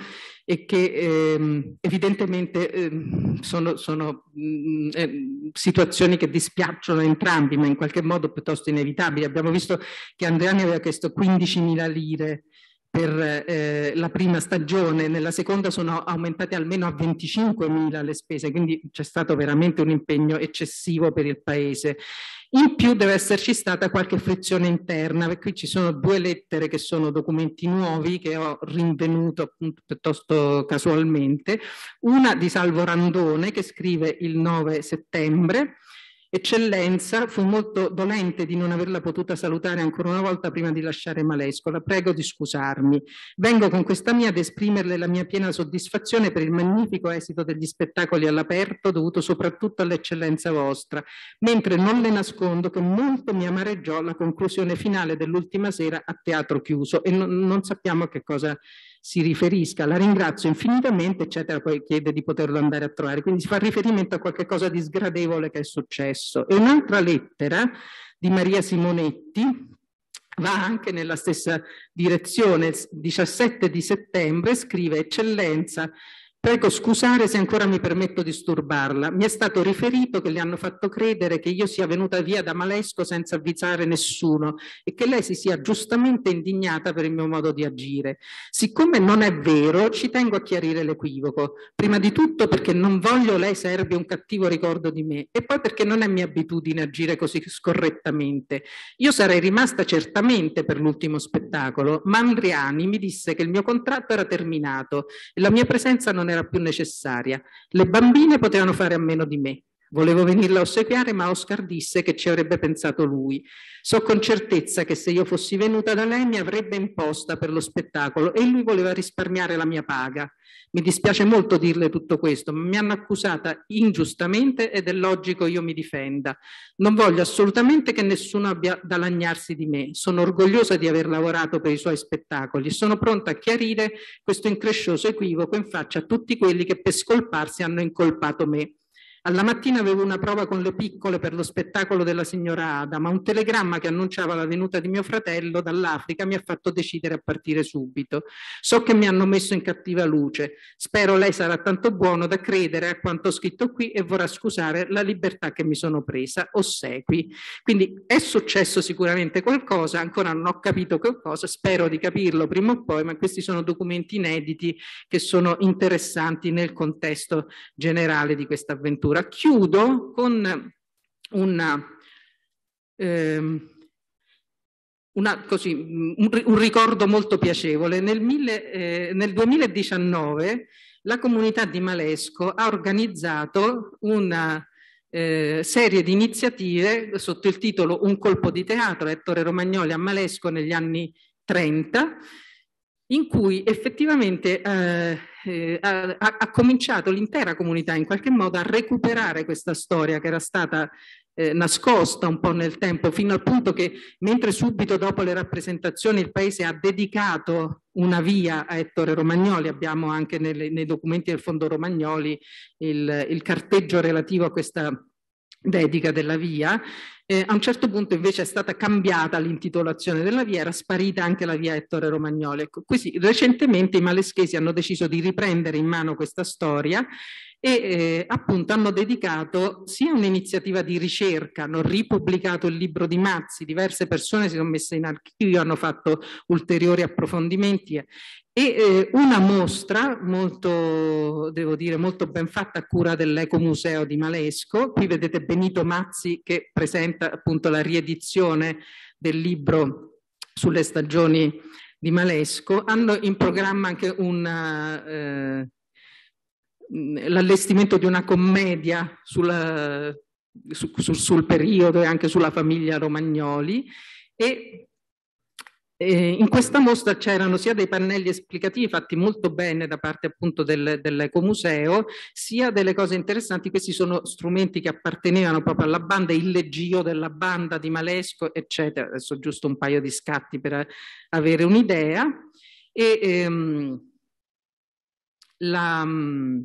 e che eh, evidentemente eh, sono, sono mh, mm, eh, situazioni che dispiacciono entrambi, ma in qualche modo piuttosto inevitabili. Abbiamo visto che Andreani aveva chiesto 15.000 lire per eh, la prima stagione, nella seconda sono aumentate almeno a 25.000 le spese, quindi c'è stato veramente un impegno eccessivo per il Paese. In più deve esserci stata qualche frizione interna, perché qui ci sono due lettere che sono documenti nuovi che ho rinvenuto appunto piuttosto casualmente, una di Salvo Randone che scrive il 9 settembre, Eccellenza, fu molto dolente di non averla potuta salutare ancora una volta prima di lasciare Malescola. Prego di scusarmi. Vengo con questa mia ad esprimerle la mia piena soddisfazione per il magnifico esito degli spettacoli all'aperto, dovuto soprattutto all'eccellenza vostra, mentre non le nascondo che molto mi amareggiò la conclusione finale dell'ultima sera a teatro chiuso e non, non sappiamo che cosa si riferisca, la ringrazio infinitamente, eccetera, poi chiede di poterlo andare a trovare. Quindi si fa riferimento a qualcosa di sgradevole che è successo. E un'altra lettera di Maria Simonetti va anche nella stessa direzione. Il 17 di settembre scrive Eccellenza, Prego scusare se ancora mi permetto di disturbarla. Mi è stato riferito che le hanno fatto credere che io sia venuta via da Malesco senza avvisare nessuno e che lei si sia giustamente indignata per il mio modo di agire. Siccome non è vero, ci tengo a chiarire l'equivoco. Prima di tutto perché non voglio lei serbi un cattivo ricordo di me e poi perché non è mia abitudine agire così scorrettamente. Io sarei rimasta certamente per l'ultimo spettacolo, ma Andriani mi disse che il mio contratto era terminato e la mia presenza non era era più necessaria. Le bambine potevano fare a meno di me. Volevo venirla a ossequiare, ma Oscar disse che ci avrebbe pensato lui. So con certezza che se io fossi venuta da lei mi avrebbe imposta per lo spettacolo e lui voleva risparmiare la mia paga. Mi dispiace molto dirle tutto questo, ma mi hanno accusata ingiustamente ed è logico io mi difenda. Non voglio assolutamente che nessuno abbia da lagnarsi di me. Sono orgogliosa di aver lavorato per i suoi spettacoli e sono pronta a chiarire questo increscioso equivoco in faccia a tutti quelli che per scolparsi hanno incolpato me. Alla mattina avevo una prova con le piccole per lo spettacolo della signora Ada, ma un telegramma che annunciava la venuta di mio fratello dall'Africa mi ha fatto decidere a partire subito. So che mi hanno messo in cattiva luce. Spero lei sarà tanto buono da credere a quanto ho scritto qui e vorrà scusare la libertà che mi sono presa. Ossequi. Quindi è successo sicuramente qualcosa, ancora non ho capito qualcosa, spero di capirlo prima o poi, ma questi sono documenti inediti che sono interessanti nel contesto generale di questa avventura lettura. Chiudo con una, eh, una, così, un, un, ricordo molto piacevole. Nel, mille, eh, nel, 2019 la comunità di Malesco ha organizzato una eh, serie di iniziative sotto il titolo Un colpo di teatro, Ettore Romagnoli a Malesco negli anni 30, in cui effettivamente eh, eh, ha, ha, cominciato l'intera comunità in qualche modo a recuperare questa storia che era stata eh, nascosta un po' nel tempo, fino al punto che mentre subito dopo le rappresentazioni il Paese ha dedicato una via a Ettore Romagnoli, abbiamo anche nelle, nei documenti del Fondo Romagnoli il, il carteggio relativo a questa dedica della via, eh, a un certo punto invece è stata cambiata l'intitolazione della via, era sparita anche la via Ettore Romagnoli. Ecco, così recentemente i maleschesi hanno deciso di riprendere in mano questa storia e eh, appunto hanno dedicato sia un'iniziativa di ricerca, hanno ripubblicato il libro di Mazzi, diverse persone si sono messe in archivio, hanno fatto ulteriori approfondimenti e eh, una mostra molto, devo dire, molto ben fatta a cura dell'Ecomuseo di Malesco, qui vedete Benito Mazzi che presenta presenta appunto la riedizione del libro sulle stagioni di Malesco, hanno in programma anche una, eh, l'allestimento di una commedia sulla, su, su, sul periodo e anche sulla famiglia Romagnoli e eh, in questa mostra c'erano sia dei pannelli esplicativi fatti molto bene da parte appunto del, dell'ecomuseo, sia delle cose interessanti, questi sono strumenti che appartenevano proprio alla banda, il leggio della banda di Malesco, eccetera. Adesso giusto un paio di scatti per eh, avere un'idea. E ehm, la... Mm,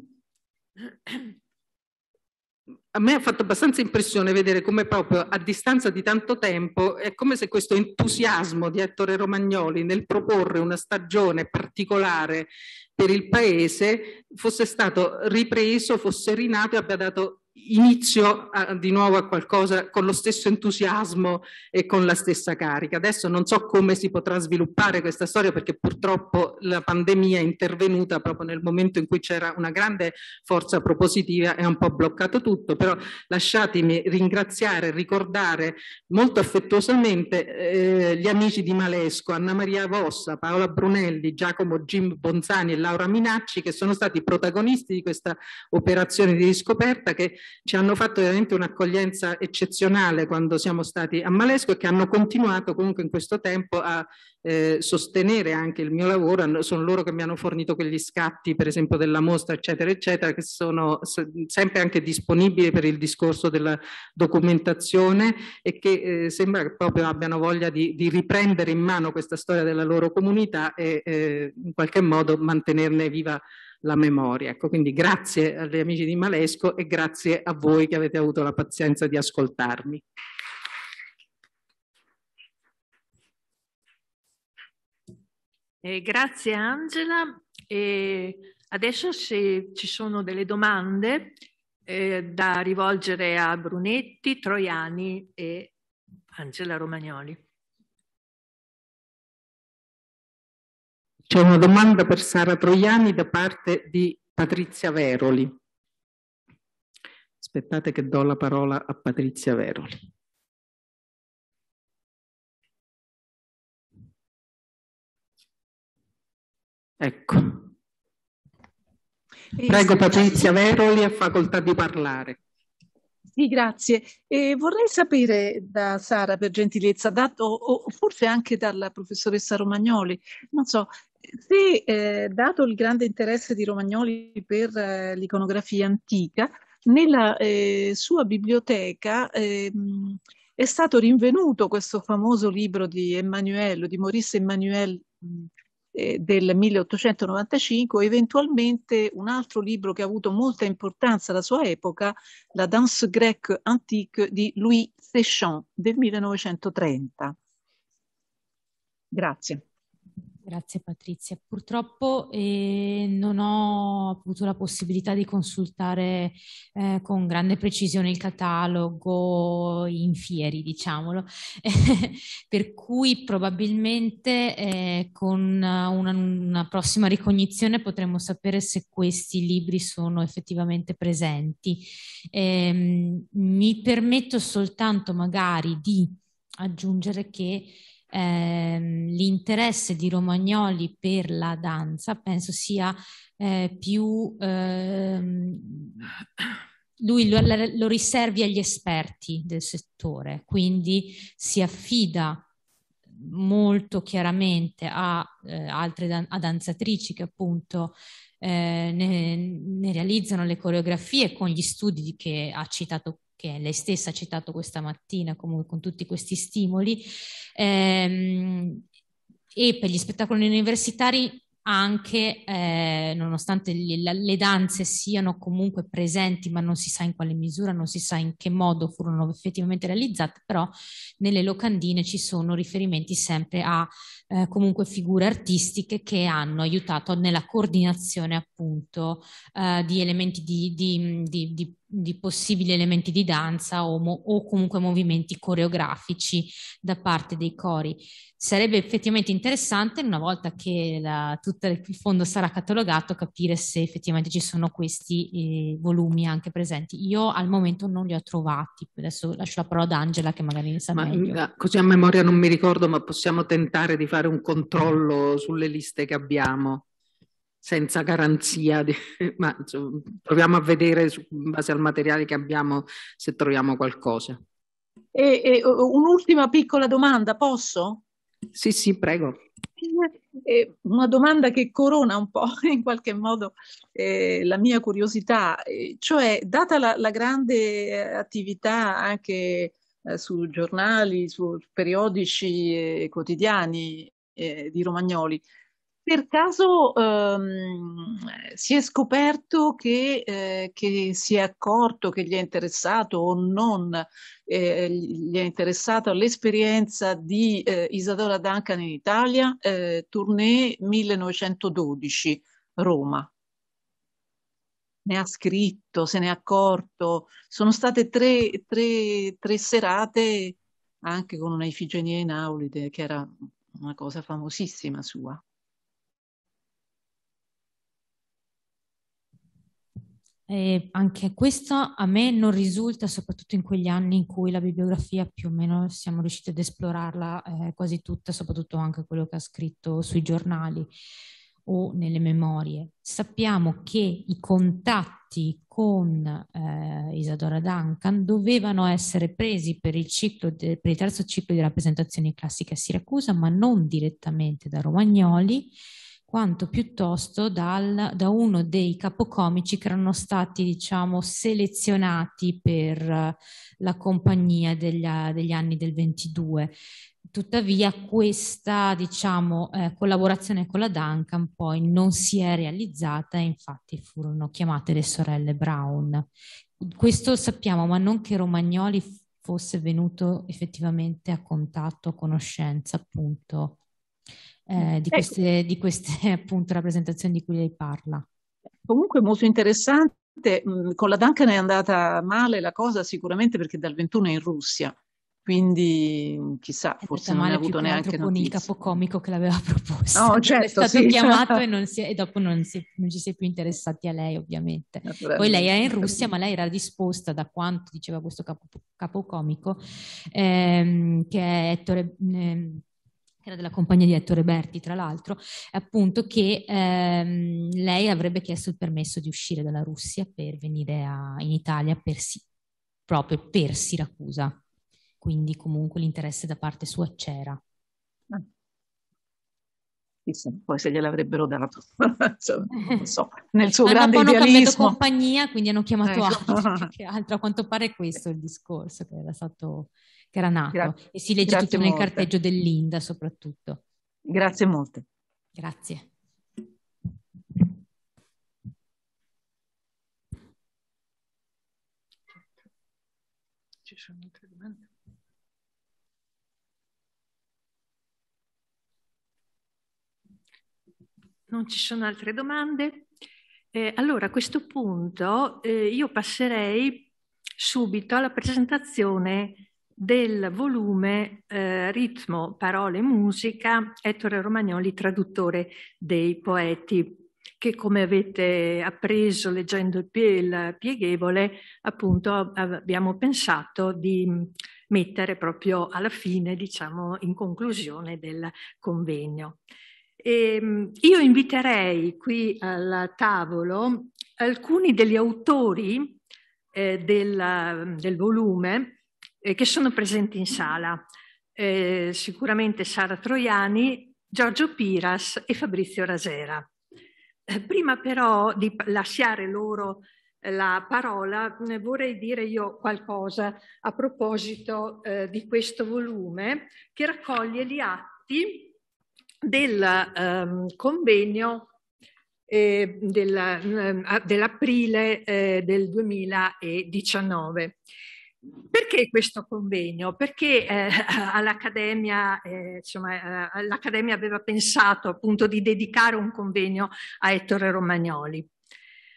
a me ha fatto abbastanza impressione vedere come proprio a distanza di tanto tempo è come se questo entusiasmo di Ettore Romagnoli nel proporre una stagione particolare per il paese fosse stato ripreso, fosse rinato e abbia dato inizio a, di nuovo a qualcosa con lo stesso entusiasmo e con la stessa carica. Adesso non so come si potrà sviluppare questa storia perché purtroppo la pandemia è intervenuta proprio nel momento in cui c'era una grande forza propositiva e ha un po' bloccato tutto, però lasciatemi ringraziare, e ricordare molto affettuosamente eh, gli amici di Malesco, Anna Maria Vossa, Paola Brunelli, Giacomo Jim Bonzani e Laura Minacci che sono stati protagonisti di questa operazione di riscoperta che ci hanno fatto veramente un'accoglienza eccezionale quando siamo stati a Malesco e che hanno continuato comunque in questo tempo a eh, sostenere anche il mio lavoro, sono loro che mi hanno fornito quegli scatti per esempio della mostra eccetera eccetera che sono sempre anche disponibili per il discorso della documentazione e che eh, sembra che proprio abbiano voglia di, di, riprendere in mano questa storia della loro comunità e eh, in qualche modo mantenerne viva la la memoria. Ecco, quindi grazie agli amici di Malesco e grazie a voi che avete avuto la pazienza di ascoltarmi. Eh, grazie Angela. E adesso se ci sono delle domande eh, da rivolgere a Brunetti, Troiani e Angela Romagnoli. C'è una domanda per Sara Troiani da parte di Patrizia Veroli. Aspettate che do la parola a Patrizia Veroli. Ecco. Eh, Prego Patrizia Veroli, ha facoltà di parlare. Sì, grazie. E vorrei sapere da Sara, per gentilezza, dato, o forse anche dalla professoressa Romagnoli, non so, sì, eh, dato il grande interesse di Romagnoli per eh, l'iconografia antica, nella eh, sua biblioteca ehm, è stato rinvenuto questo famoso libro di Emmanuel, di Maurice Emmanuel eh, del 1895, eventualmente un altro libro che ha avuto molta importanza alla sua epoca, La danse grecque antique di Louis Séchant del 1930. Grazie. Grazie Patrizia. Purtroppo eh, non ho avuto la possibilità di consultare eh, con grande precisione il catalogo in fieri, diciamolo, per cui probabilmente eh, con una, una, prossima ricognizione potremo sapere se questi libri sono effettivamente presenti. Ehm, mi permetto soltanto magari di aggiungere che ehm, l'interesse di Romagnoli per la danza penso sia eh, più... Ehm, lui lo, lo riservi agli esperti del settore, quindi si affida molto chiaramente a eh, altre dan- a danzatrici che appunto eh, ne, ne, realizzano le coreografie con gli studi che ha citato che lei stessa ha citato questa mattina, comunque con tutti questi stimoli, ehm, e per gli spettacoli universitari anche, eh, nonostante le, le, danze siano comunque presenti, ma non si sa in quale misura, non si sa in che modo furono effettivamente realizzate, però nelle locandine ci sono riferimenti sempre a eh, comunque figure artistiche che hanno aiutato nella coordinazione appunto eh, di elementi di, di, di, di di possibili elementi di danza o, mo- o, comunque movimenti coreografici da parte dei cori. Sarebbe effettivamente interessante, una volta che la, tutto il fondo sarà catalogato, capire se effettivamente ci sono questi eh, volumi anche presenti. Io al momento non li ho trovati, adesso lascio la parola ad Angela che magari ne sa ma, meglio. Eh, così a memoria non mi ricordo, ma possiamo tentare di fare un controllo sulle liste che abbiamo senza garanzia, di, ma insomma, proviamo a vedere su, in base al materiale che abbiamo se troviamo qualcosa. E, e un'ultima piccola domanda, posso? Sì, sì, prego. Eh, una domanda che corona un po' in qualche modo eh, la mia curiosità, eh, cioè data la, la grande attività anche eh, su giornali, su periodici quotidiani di Romagnoli, per caso ehm, si è scoperto che, eh, che, si è accorto che gli è interessato o non eh, gli è interessato l'esperienza di eh, Isadora Duncan in Italia, eh, tournée 1912, Roma? Ne ha scritto, se ne è accorto. Sono state tre, tre, tre serate anche con una Ifigenia in Aulide, che era una cosa famosissima sua. E anche questo a me non risulta, soprattutto in quegli anni in cui la bibliografia più o meno siamo riusciti ad esplorarla eh, quasi tutta, soprattutto anche quello che ha scritto sui giornali o nelle memorie. Sappiamo che i contatti con eh, Isadora Duncan dovevano essere presi per il, ciclo de, per il terzo ciclo di rappresentazioni classiche a Siracusa, ma non direttamente da Romagnoli, quanto piuttosto dal, da uno dei capocomici che erano stati, diciamo, selezionati per eh, la compagnia degli, degli anni del 22. Tuttavia questa diciamo, eh, collaborazione con la Duncan poi non si è realizzata e infatti furono chiamate le sorelle Brown. Questo sappiamo, ma non che Romagnoli fosse venuto effettivamente a contatto, a conoscenza appunto eh, di, ecco. queste, ecco. di, queste, appunto rappresentazioni di cui lei parla. Comunque molto interessante, mm, con la Duncan è andata male la cosa sicuramente perché dal 21 è in Russia, quindi mm, chissà, è forse non ha avuto neanche con il capocomico che l'aveva proposto. No, certo, è stato sì. chiamato e, si, e, dopo non, si, non, ci si è più interessati a lei, ovviamente. Poi lei è in Russia, ma lei era disposta, da quanto diceva questo capo, capocomico, ehm, che è Ettore... Ehm, era della compagnia di Ettore Berti, tra l'altro, appunto che ehm, lei avrebbe chiesto il permesso di uscire dalla Russia per venire a, in Italia per, proprio per Siracusa. Quindi comunque l'interesse da parte sua c'era. Ah. Sì, poi se gliel'avrebbero dato, cioè, non so, nel suo grande hanno idealismo. Hanno compagnia, quindi hanno chiamato eh. altro, a quanto pare questo è il discorso che era stato che era nato Grazie. e si legge Grazie tutto molte. nel carteggio dell'Inda soprattutto. Grazie molte. Grazie. Ci sono altre domande? Non ci sono altre domande? Eh, allora, a questo punto eh, io passerei subito alla presentazione del volume eh, Ritmo, Parole, Musica, Ettore Romagnoli, traduttore dei poeti, che come avete appreso leggendo il, pieghevole, appunto abbiamo pensato di mettere proprio alla fine, diciamo, in conclusione del convegno. E, ehm, io inviterei qui al tavolo alcuni degli autori eh, del, del volume eh, che sono presenti in sala. Eh, sicuramente Sara Troiani, Giorgio Piras e Fabrizio Rasera. Eh, prima però di lasciare loro eh, la parola, vorrei dire io qualcosa a proposito eh, di questo volume che raccoglie gli atti del ehm, convegno eh, dell'aprile eh, del 2019. Perché questo convegno? Perché eh, all'Accademia, eh, insomma, eh, l'Accademia aveva pensato appunto di dedicare un convegno a Ettore Romagnoli.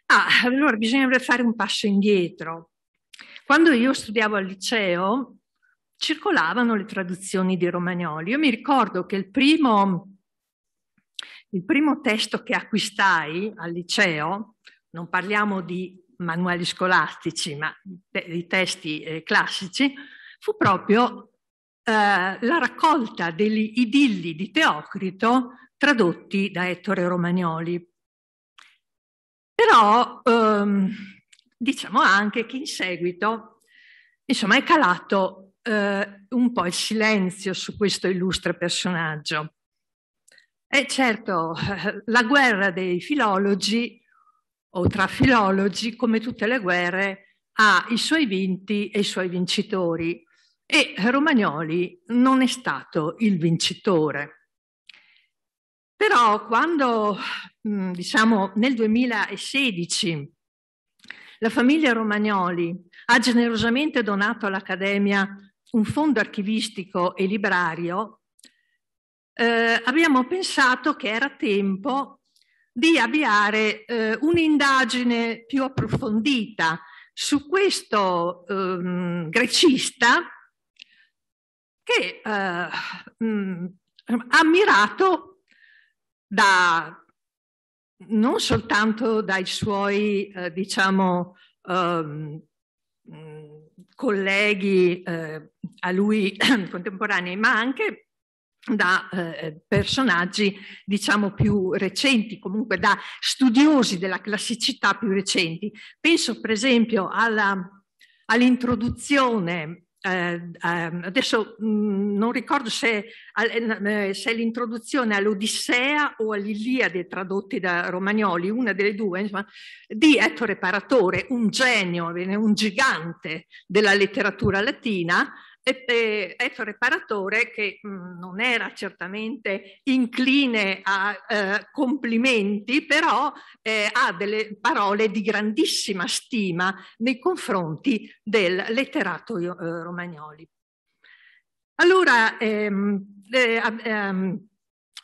Ah, allora bisognerebbe fare un passo indietro. Quando io studiavo al liceo circolavano le traduzioni di Romagnoli. Io mi ricordo che il primo, il primo testo che acquistai al liceo, non parliamo di manuali scolastici, ma i testi eh, classici, fu proprio eh, la raccolta degli idilli di Teocrito tradotti da Ettore Romagnoli. Però ehm, diciamo anche che in seguito insomma, è calato eh, un po' il silenzio su questo illustre personaggio. E certo, eh, la guerra dei filologi o tra filologi, come tutte le guerre, ha i suoi vinti e i suoi vincitori e Romagnoli non è stato il vincitore. Però quando, mm, diciamo, nel 2016 la famiglia Romagnoli ha generosamente donato all'Accademia un fondo archivistico e librario, eh, abbiamo pensato che era tempo di avviare eh, un'indagine più approfondita su questo ehm, grecista che eh, mh, mm, ammirato da, non soltanto dai suoi, eh, diciamo, ehm, mm, colleghi eh, a lui contemporanei, ma anche da eh, personaggi diciamo più recenti, comunque da studiosi della classicità più recenti. Penso per esempio all'introduzione all eh, ehm, adesso mh, mm, non ricordo se, eh, eh, se l'introduzione all'Odissea o all'Iliade tradotti da Romagnoli, una delle due, insomma, di Ettore Paratore, un genio, un gigante della letteratura latina, eh, Ezio Reparatore, che mm, non era certamente incline a eh, complimenti, però eh, ha delle parole di grandissima stima nei confronti del letterato eh, Romagnoli. Allora, ehm, eh, ehm,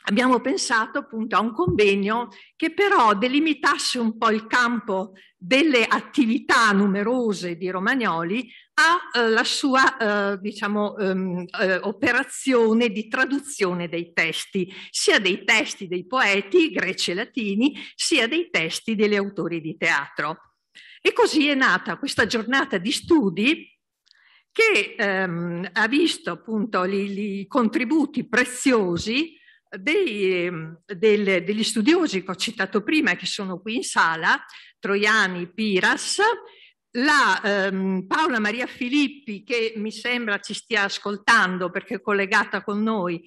abbiamo pensato appunto a un convegno che però delimitasse un po' il campo delle attività numerose di Romagnoli ha eh, la sua eh, diciamo, ehm, eh, operazione di traduzione dei testi, sia dei testi dei poeti greci e latini, sia dei testi degli autori di teatro. E così è nata questa giornata di studi che ehm, ha visto appunto i contributi preziosi dei, ehm, del, degli studiosi che ho citato prima, che sono qui in sala, Troiani, Piras, la ehm, Paola Maria Filippi, che mi sembra ci stia ascoltando perché è collegata con noi,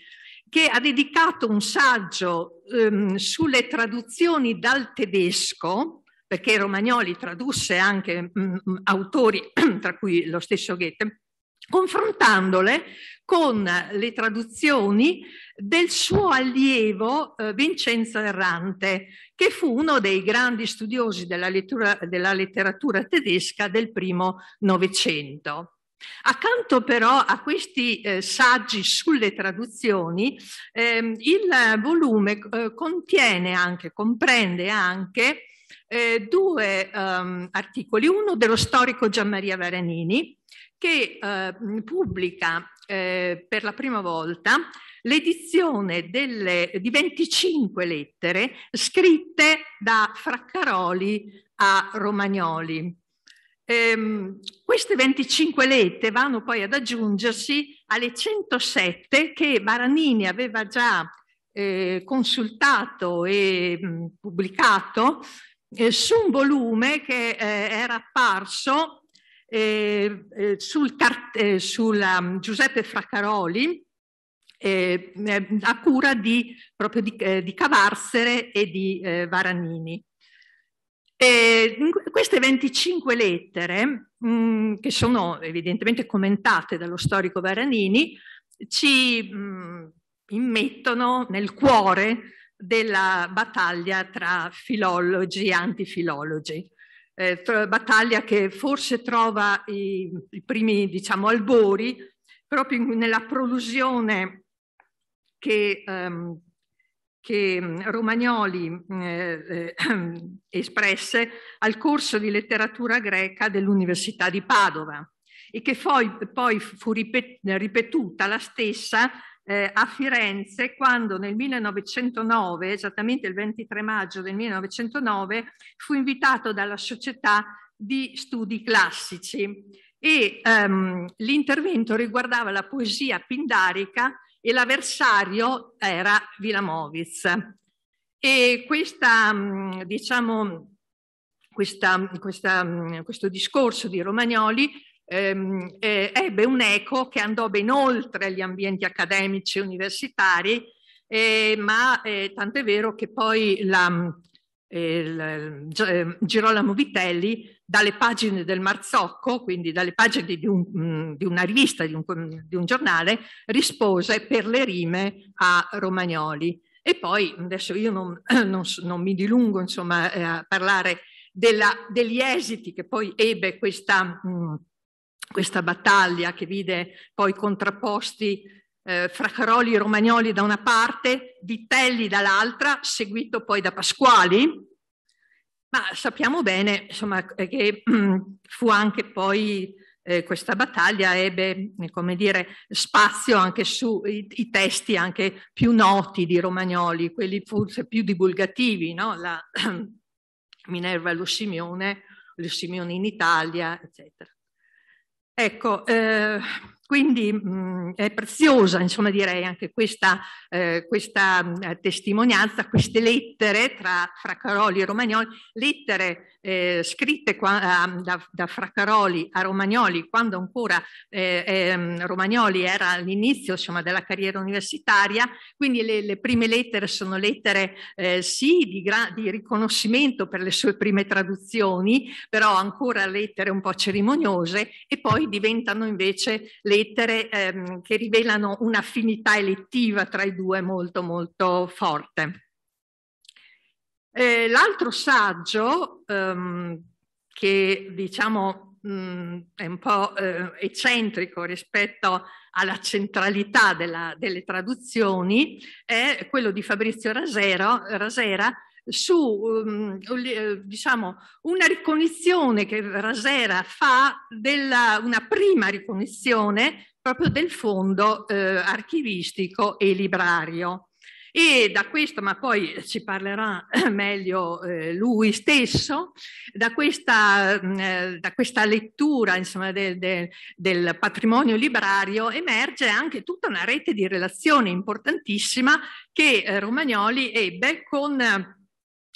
che ha dedicato un saggio ehm, sulle traduzioni dal tedesco, perché Romagnoli tradusse anche mh, mm, mm, autori, tra cui lo stesso Goethe, confrontandole con le traduzioni del suo allievo eh, Vincenzo Errante, che fu uno dei grandi studiosi della, lettura, della letteratura tedesca del primo Novecento. Accanto però a questi eh, saggi sulle traduzioni, ehm, il volume eh, contiene anche, comprende anche eh, due ehm, articoli, uno dello storico Gianmaria Varanini, che eh, pubblica eh, per la prima volta l'edizione di 25 lettere scritte da Fraccaroli a Romagnoli. Ehm, queste 25 lettere vanno poi ad aggiungersi alle 107 che Baranini aveva già eh, consultato e mh, pubblicato eh, su un volume che eh, era apparso eh, eh, sul, eh, sulla mm, Giuseppe Fraccaroli eh, eh, a cura di, proprio di, eh, di Cavarsere e di Varanini. E queste 25 lettere, mh, mm, che sono evidentemente commentate dallo storico Varanini, ci mh, mm, immettono nel cuore della battaglia tra filologi e antifilologi eh, battaglia che forse trova i, i primi diciamo, albori proprio nella prolusione che, ehm, che mm, Romagnoli mm, eh, eh, espresse al corso di letteratura greca dell'Università di Padova e che poi, poi fu ripetuta la stessa eh, a Firenze quando nel 1909, esattamente il 23 maggio del 1909, fu invitato dalla Società di Studi Classici e ehm, l'intervento riguardava la poesia pindarica e l'avversario era Vilamovic. E questa, mm, diciamo, questa, questa, mm, questo discorso di Romagnoli ehm, eh, ebbe un'eco che andò ben oltre gli ambienti accademici e universitari, eh, ma eh, tant'è vero che poi la, eh, il, eh, Girolamo Vitelli dalle pagine del Marzocco, quindi dalle pagine di, un, mm, di una rivista, di un, di un, giornale, rispose per le rime a Romagnoli. E poi, adesso io non, non, non mi dilungo insomma, eh, a parlare della, degli esiti che poi ebbe questa, mh, mm, questa battaglia che vide poi contrapposti eh, Fraccaroli e Romagnoli da una parte, Vitelli dall'altra, seguito poi da Pasquali, ma sappiamo bene insomma, eh, che mm, fu anche poi eh, questa battaglia ebbe come dire, spazio anche sui testi anche più noti di Romagnoli, quelli forse più divulgativi, no? la Minerva Lussimione, Lussimione in Italia, eccetera. Ecco, eh, quindi mh, mm, è preziosa, insomma, direi anche questa, eh, questa eh, testimonianza, queste lettere tra Fraccaroli e Romagnoli, lettere eh, scritte qua, da, da, Fraccaroli a Romagnoli quando ancora eh, ehm, Romagnoli era all'inizio della carriera universitaria, quindi le, le prime lettere sono lettere eh, sì di, di riconoscimento per le sue prime traduzioni, però ancora lettere un po' cerimoniose e poi diventano invece lettere lettere ehm, che rivelano un'affinità elettiva tra i due molto molto forte. Eh, l'altro saggio ehm, che diciamo mh, mm, è un po' eh, eccentrico rispetto alla centralità della, delle traduzioni è quello di Fabrizio Rasero, Rasera su um, eh, diciamo, una ricognizione che Rasera fa, della, una prima ricognizione proprio del fondo eh, archivistico e librario. E da questo, ma poi ci parlerà meglio eh, lui stesso, da questa, mm, eh, da questa lettura insomma, de, de, del patrimonio librario emerge anche tutta una rete di relazioni importantissima che eh, Romagnoli ebbe con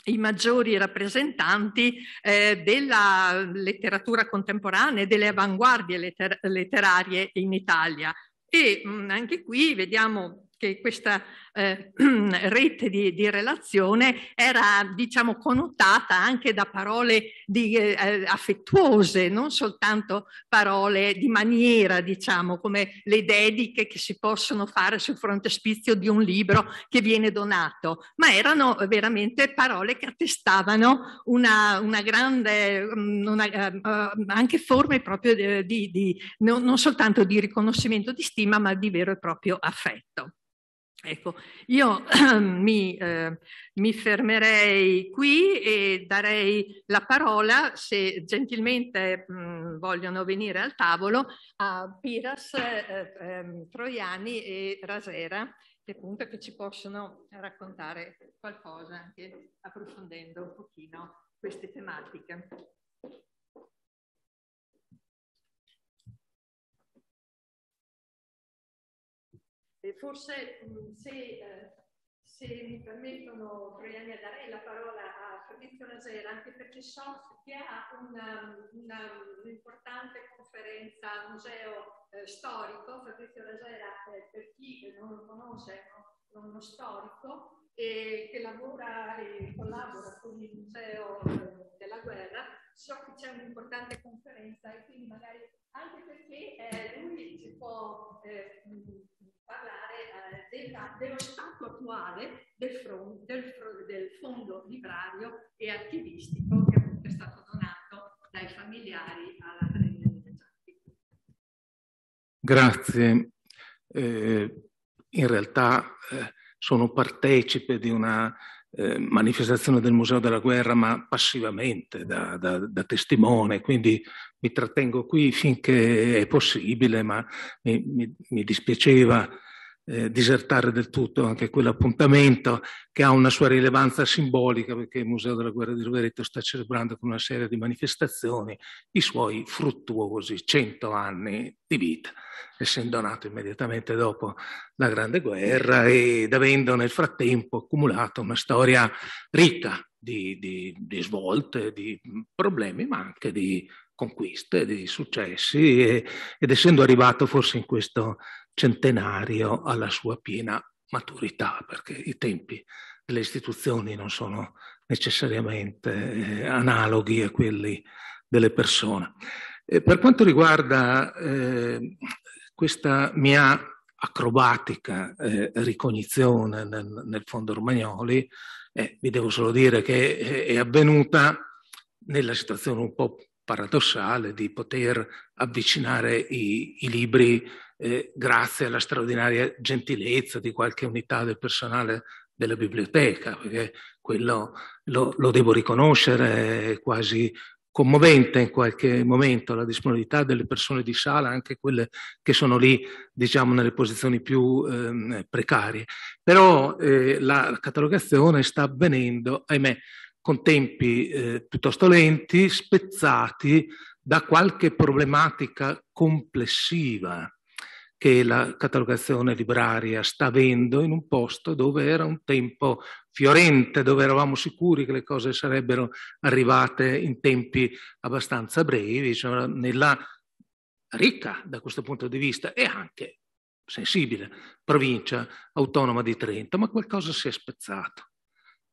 i maggiori rappresentanti eh, della letteratura contemporanea e delle avanguardie letter letterarie in Italia. E mh, anche qui vediamo che questa eh, rete di, di, relazione era diciamo connotata anche da parole di, eh, affettuose, non soltanto parole di maniera, diciamo, come le dediche che si possono fare sul frontespizio di un libro che viene donato, ma erano veramente parole che attestavano una, una grande, mm, una, eh, mm, anche forme proprio di, di non, non soltanto di riconoscimento di stima, ma di vero e proprio affetto. Ecco, io mi, eh, mi, fermerei qui e darei la parola, se gentilmente mh, mm, vogliono venire al tavolo, a Piras, eh, eh, Troiani e Rasera, che appunto che ci possono raccontare qualcosa anche approfondendo un pochino queste tematiche. E forse mm, se, eh, se, mi permettono Troiani darei la parola a Fabrizio Nagela, anche perché so che ha un'importante conferenza al museo eh, storico, Fabrizio Nagela eh, per chi non lo conosce è uno, uno storico e che lavora e collabora con il Museo eh, della Guerra, so che c'è un'importante conferenza e quindi magari anche perché eh, lui ci può eh, mm, parlare eh, dello stato attuale del, front, del, del, fondo librario e archivistico che è stato donato dai familiari alla Trenta. Grazie. Eh, in realtà eh, sono partecipe di una eh, manifestazione del Museo della Guerra, ma passivamente, da, da, da, testimone, quindi mi trattengo qui finché è possibile, ma mi, mi, mi dispiaceva eh, disertare del tutto anche quell'appuntamento che ha una sua rilevanza simbolica perché il Museo della Guerra di Rovereto sta celebrando con una serie di manifestazioni i suoi fruttuosi 100 anni di vita, essendo nato immediatamente dopo la Grande Guerra ed avendo nel frattempo accumulato una storia ricca di, di, di svolte, di problemi, ma anche di conquiste, di successi e, ed essendo arrivato forse in questo centenario alla sua piena maturità, perché i tempi delle istituzioni non sono necessariamente eh, analoghi a quelli delle persone. E per quanto riguarda eh, questa mia acrobatica eh, ricognizione nel, nel, fondo Romagnoli, eh, vi devo solo dire che è, eh, è avvenuta nella situazione un po' paradossale di poter avvicinare i, i libri eh, grazie alla straordinaria gentilezza di qualche unità del personale della biblioteca, perché quello lo, lo devo riconoscere, è quasi commovente in qualche momento la disponibilità delle persone di sala, anche quelle che sono lì, diciamo, nelle posizioni più eh, precarie. Però eh, la catalogazione sta avvenendo, ahimè, con tempi eh, piuttosto lenti, spezzati da qualche problematica complessiva che la catalogazione libraria sta avendo in un posto dove era un tempo fiorente, dove eravamo sicuri che le cose sarebbero arrivate in tempi abbastanza brevi, cioè nella ricca da questo punto di vista e anche sensibile provincia autonoma di Trento, ma qualcosa si è spezzato.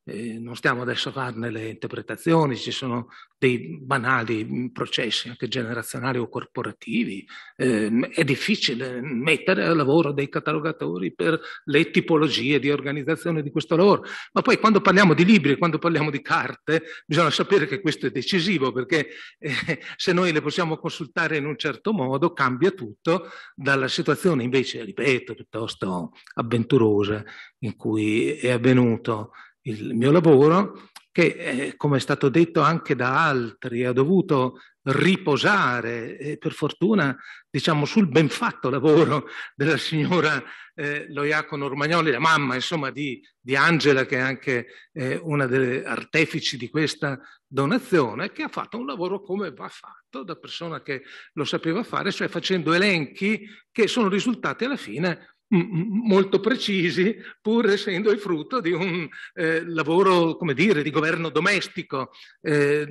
Eh, non stiamo adesso a farne le interpretazioni, ci sono dei banali mm, processi anche generazionali o corporativi. Eh, è difficile mettere al lavoro dei catalogatori per le tipologie di organizzazione di questo lavoro. Ma poi quando parliamo di libri, quando parliamo di carte, bisogna sapere che questo è decisivo perché eh, se noi le possiamo consultare in un certo modo cambia tutto dalla situazione invece, ripeto, piuttosto avventurosa in cui è avvenuto il mio lavoro, che eh, come è stato detto anche da altri, ha dovuto riposare, eh, per fortuna, diciamo, sul ben fatto lavoro della signora eh, Loiacono Romagnoli, la mamma, insomma, di, di Angela, che è anche eh, una delle artefici di questa donazione, che ha fatto un lavoro come va fatto da persona che lo sapeva fare, cioè facendo elenchi che sono risultati alla fine molto precisi, pur essendo il frutto di un eh, lavoro, come dire, di governo domestico eh,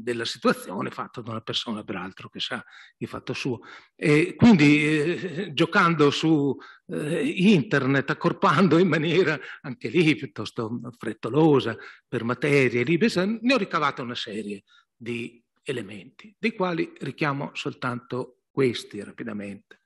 della situazione fatto da una persona, peraltro, che sa il fatto suo. E quindi eh, giocando su eh, internet, accorpando in maniera anche lì piuttosto frettolosa per materie libere, ne ho ricavata una serie di elementi, dei quali richiamo soltanto questi rapidamente.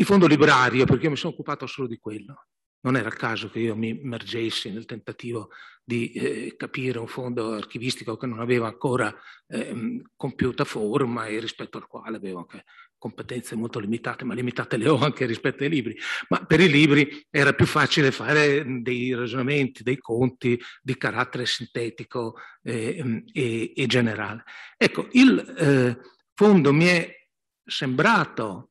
Il fondo librario, perché io mi sono occupato solo di quello. Non era il caso che io mi immergessi nel tentativo di eh, capire un fondo archivistico che non aveva ancora eh, compiuta forma e rispetto al quale avevo anche competenze molto limitate, ma limitate le ho anche rispetto ai libri. Ma per i libri era più facile fare dei ragionamenti, dei conti di carattere sintetico eh, e, e, generale. Ecco, il eh, fondo mi è sembrato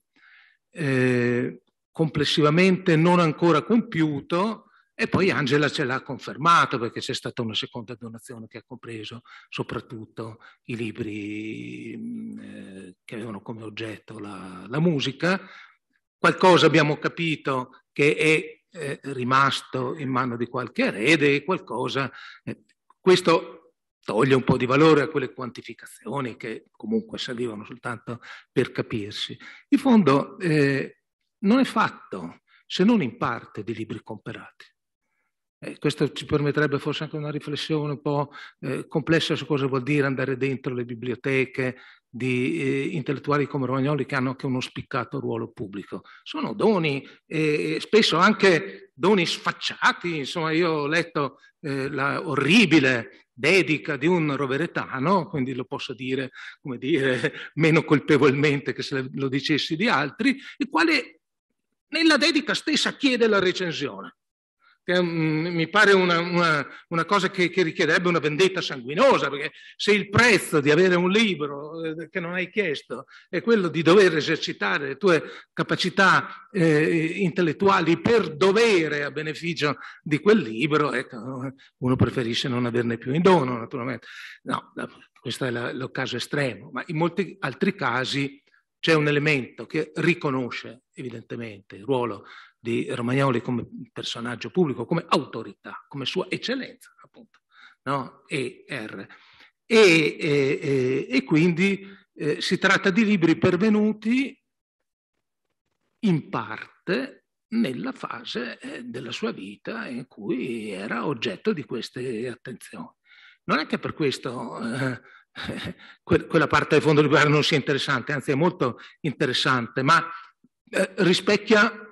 eh, complessivamente non ancora compiuto e poi Angela ce l'ha confermato perché c'è stata una seconda donazione che ha compreso soprattutto i libri mm, eh, che avevano come oggetto la, la, musica. Qualcosa abbiamo capito che è eh, rimasto in mano di qualche erede e qualcosa... Eh, questo toglie un po' di valore a quelle quantificazioni che comunque servivano soltanto per capirsi. Il fondo eh, non è fatto se non in parte di libri comperati. Eh, questo ci permetterebbe forse anche una riflessione un po' eh, complessa su cosa vuol dire andare dentro le biblioteche, di eh, intellettuali come Romagnoli che hanno anche uno spiccato ruolo pubblico. Sono doni, eh, spesso anche doni sfacciati. Insomma, io ho letto eh, la orribile dedica di un roveretano, quindi lo posso dire, come dire, meno colpevolmente che se lo dicessi di altri, il quale nella dedica stessa chiede la recensione che mm, mi pare una, una, una cosa che, che, richiederebbe una vendetta sanguinosa, perché se il prezzo di avere un libro eh, che non hai chiesto è quello di dover esercitare le tue capacità eh, intellettuali per dovere a beneficio di quel libro, ecco, uno preferisce non averne più in dono, naturalmente. No, questo è il caso estremo, ma in molti altri casi c'è un elemento che riconosce evidentemente il ruolo di Romagnoli come personaggio pubblico, come autorità, come sua eccellenza, appunto, no? ER. E, e, e, quindi eh, si tratta di libri pervenuti in parte nella fase eh, della sua vita in cui era oggetto di queste attenzioni. Non è che per questo eh, quella parte del fondo di guerra non sia interessante, anzi è molto interessante, ma eh, rispecchia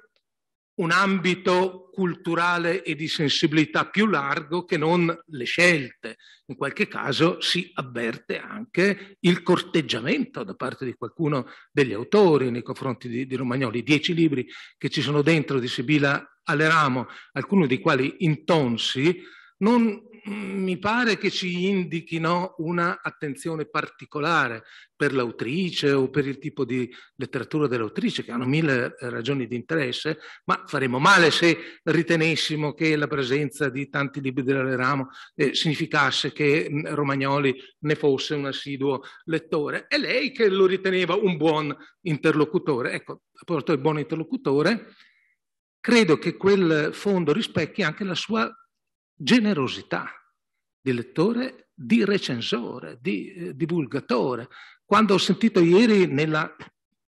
un ambito culturale e di sensibilità più largo che non le scelte. In qualche caso si avverte anche il corteggiamento da parte di qualcuno degli autori nei confronti di, di Romagnoli. dieci libri che ci sono dentro di Sibila Aleramo, alcuni dei quali intonsi, non mi pare che ci indichino una attenzione particolare per l'autrice o per il tipo di letteratura dell'autrice, che hanno mille eh, ragioni di interesse, ma faremmo male se ritenessimo che la presenza di tanti libri del ramo eh, significasse che mm, Romagnoli ne fosse un assiduo lettore. È lei che lo riteneva un buon interlocutore. Ecco, a proposito del buon interlocutore, credo che quel fondo rispecchi anche la sua generosità di lettore, di recensore, di eh, divulgatore. Quando ho sentito ieri nella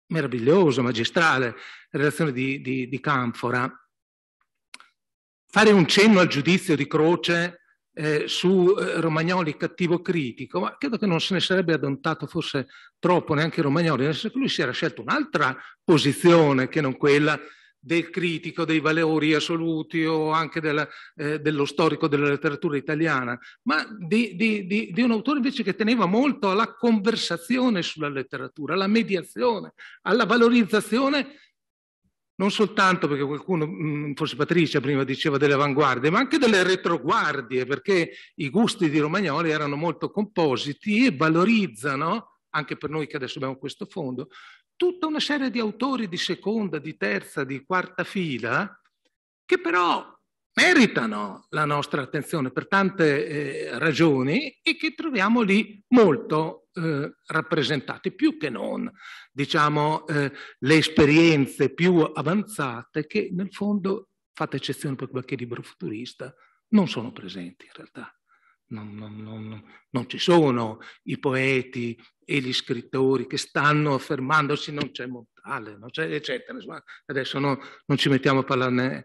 meravigliosa, magistrale relazione di, di, di Canfora fare un cenno al giudizio di Croce eh, su eh, Romagnoli cattivo critico, ma credo che non se ne sarebbe adontato forse troppo neanche Romagnoli, nel senso che lui si era scelto un'altra posizione che non quella del critico dei valori assoluti o anche della, eh, dello storico della letteratura italiana, ma di, di, di, di, un autore invece che teneva molto alla conversazione sulla letteratura, alla mediazione, alla valorizzazione, non soltanto perché qualcuno, mm, forse Patricia prima diceva delle avanguardie, ma anche delle retroguardie, perché i gusti di Romagnoli erano molto compositi e valorizzano, anche per noi che adesso abbiamo questo fondo, tutta una serie di autori di seconda, di terza, di quarta fila, che però meritano la nostra attenzione per tante eh, ragioni e che troviamo lì molto eh, rappresentati, più che non, diciamo, eh, le esperienze più avanzate che nel fondo, fatta eccezione per qualche libro futurista, non sono presenti in realtà non, non, non, non, ci sono i poeti e gli scrittori che stanno affermandosi, non c'è Montale, non c'è, eccetera. Insomma, adesso non ci mettiamo a parlarne.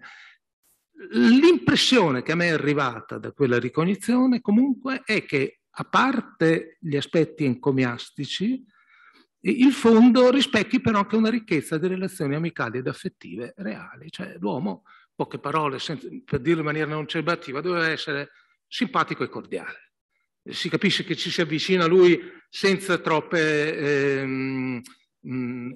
L'impressione che a me è arrivata da quella ricognizione comunque è che, a parte gli aspetti encomiastici, il fondo rispecchi però anche una ricchezza di relazioni amicali ed affettive reali. Cioè l'uomo, poche parole, senza, per dirlo in maniera non celebrativa, doveva essere simpatico e cordiale. Si capisce che ci si avvicina a lui senza troppe ehm,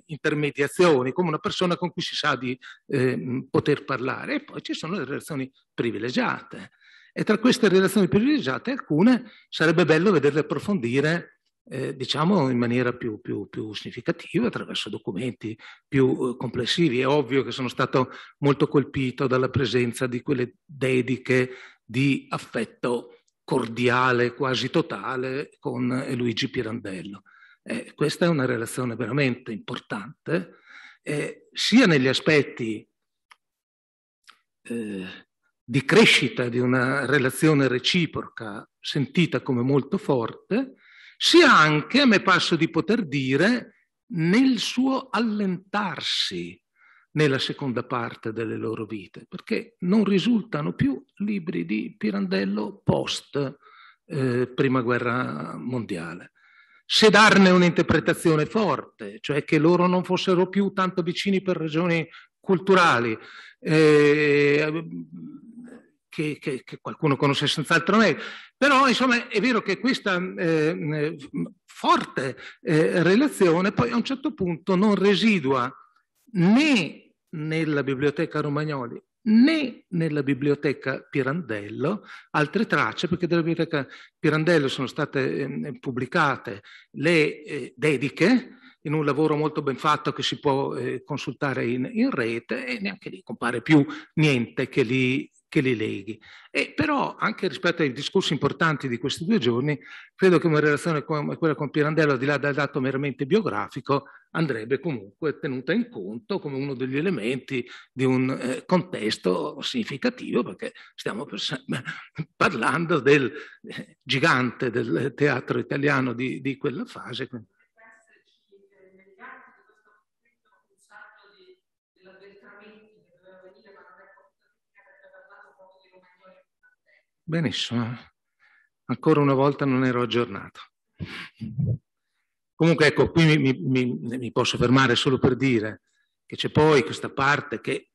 intermediazioni, come una persona con cui si sa di ehm, poter parlare. E poi ci sono le relazioni privilegiate. E tra queste relazioni privilegiate alcune sarebbe bello vederle approfondire eh, diciamo in maniera più, più, più, significativa attraverso documenti più eh, complessivi. È ovvio che sono stato molto colpito dalla presenza di quelle dediche di affetto cordiale, quasi totale, con Luigi Pirandello. Eh, questa è una relazione veramente importante, eh, sia negli aspetti eh, di crescita di una relazione reciproca sentita come molto forte, sia anche, a me passo di poter dire, nel suo allentarsi nella seconda parte delle loro vite, perché non risultano più libri di Pirandello post eh, Prima Guerra Mondiale. Se darne un'interpretazione forte, cioè che loro non fossero più tanto vicini per ragioni culturali, eh, che, che, che, qualcuno conosce senz'altro me, Però insomma è vero che questa eh, forte eh, relazione poi a un certo punto non residua né nella biblioteca Romagnoli né nella biblioteca Pirandello, altre tracce, perché della biblioteca Pirandello sono state ehm, eh, pubblicate le eh, dediche in un lavoro molto ben fatto che si può eh, consultare in, in, rete e neanche lì compare più niente che li, che li leghi. E però anche rispetto ai discorsi importanti di questi due giorni, credo che una relazione come quella con Pirandello, al di là del dato meramente biografico, andrebbe comunque tenuta in conto come uno degli elementi di un eh, contesto significativo, perché stiamo parlando del eh, gigante del teatro italiano di, di quella fase. Benissimo, ancora una volta non ero aggiornato. Comunque ecco, qui mi, mi, mi posso fermare solo per dire che c'è poi questa parte che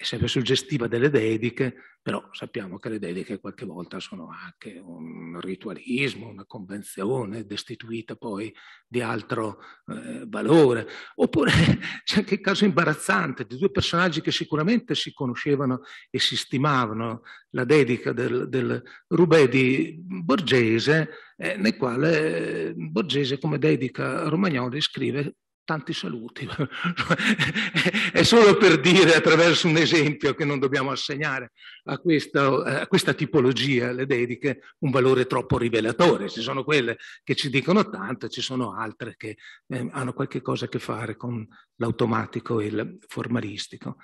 è sempre suggestiva delle dediche, però sappiamo che le dediche qualche volta sono anche un ritualismo, una convenzione destituita poi di altro eh, valore. Oppure c'è anche il caso imbarazzante di due personaggi che sicuramente si conoscevano e si stimavano, la dedica del, del Rubè di Borgese, eh, nel quale Borgese come dedica Romagnoli scrive tanti saluti. È solo per dire attraverso un esempio che non dobbiamo assegnare a questa, eh, a questa tipologia, le dediche, un valore troppo rivelatore. Ci sono quelle che ci dicono tanto, ci sono altre che eh, hanno qualche cosa a che fare con l'automatico e il formalistico.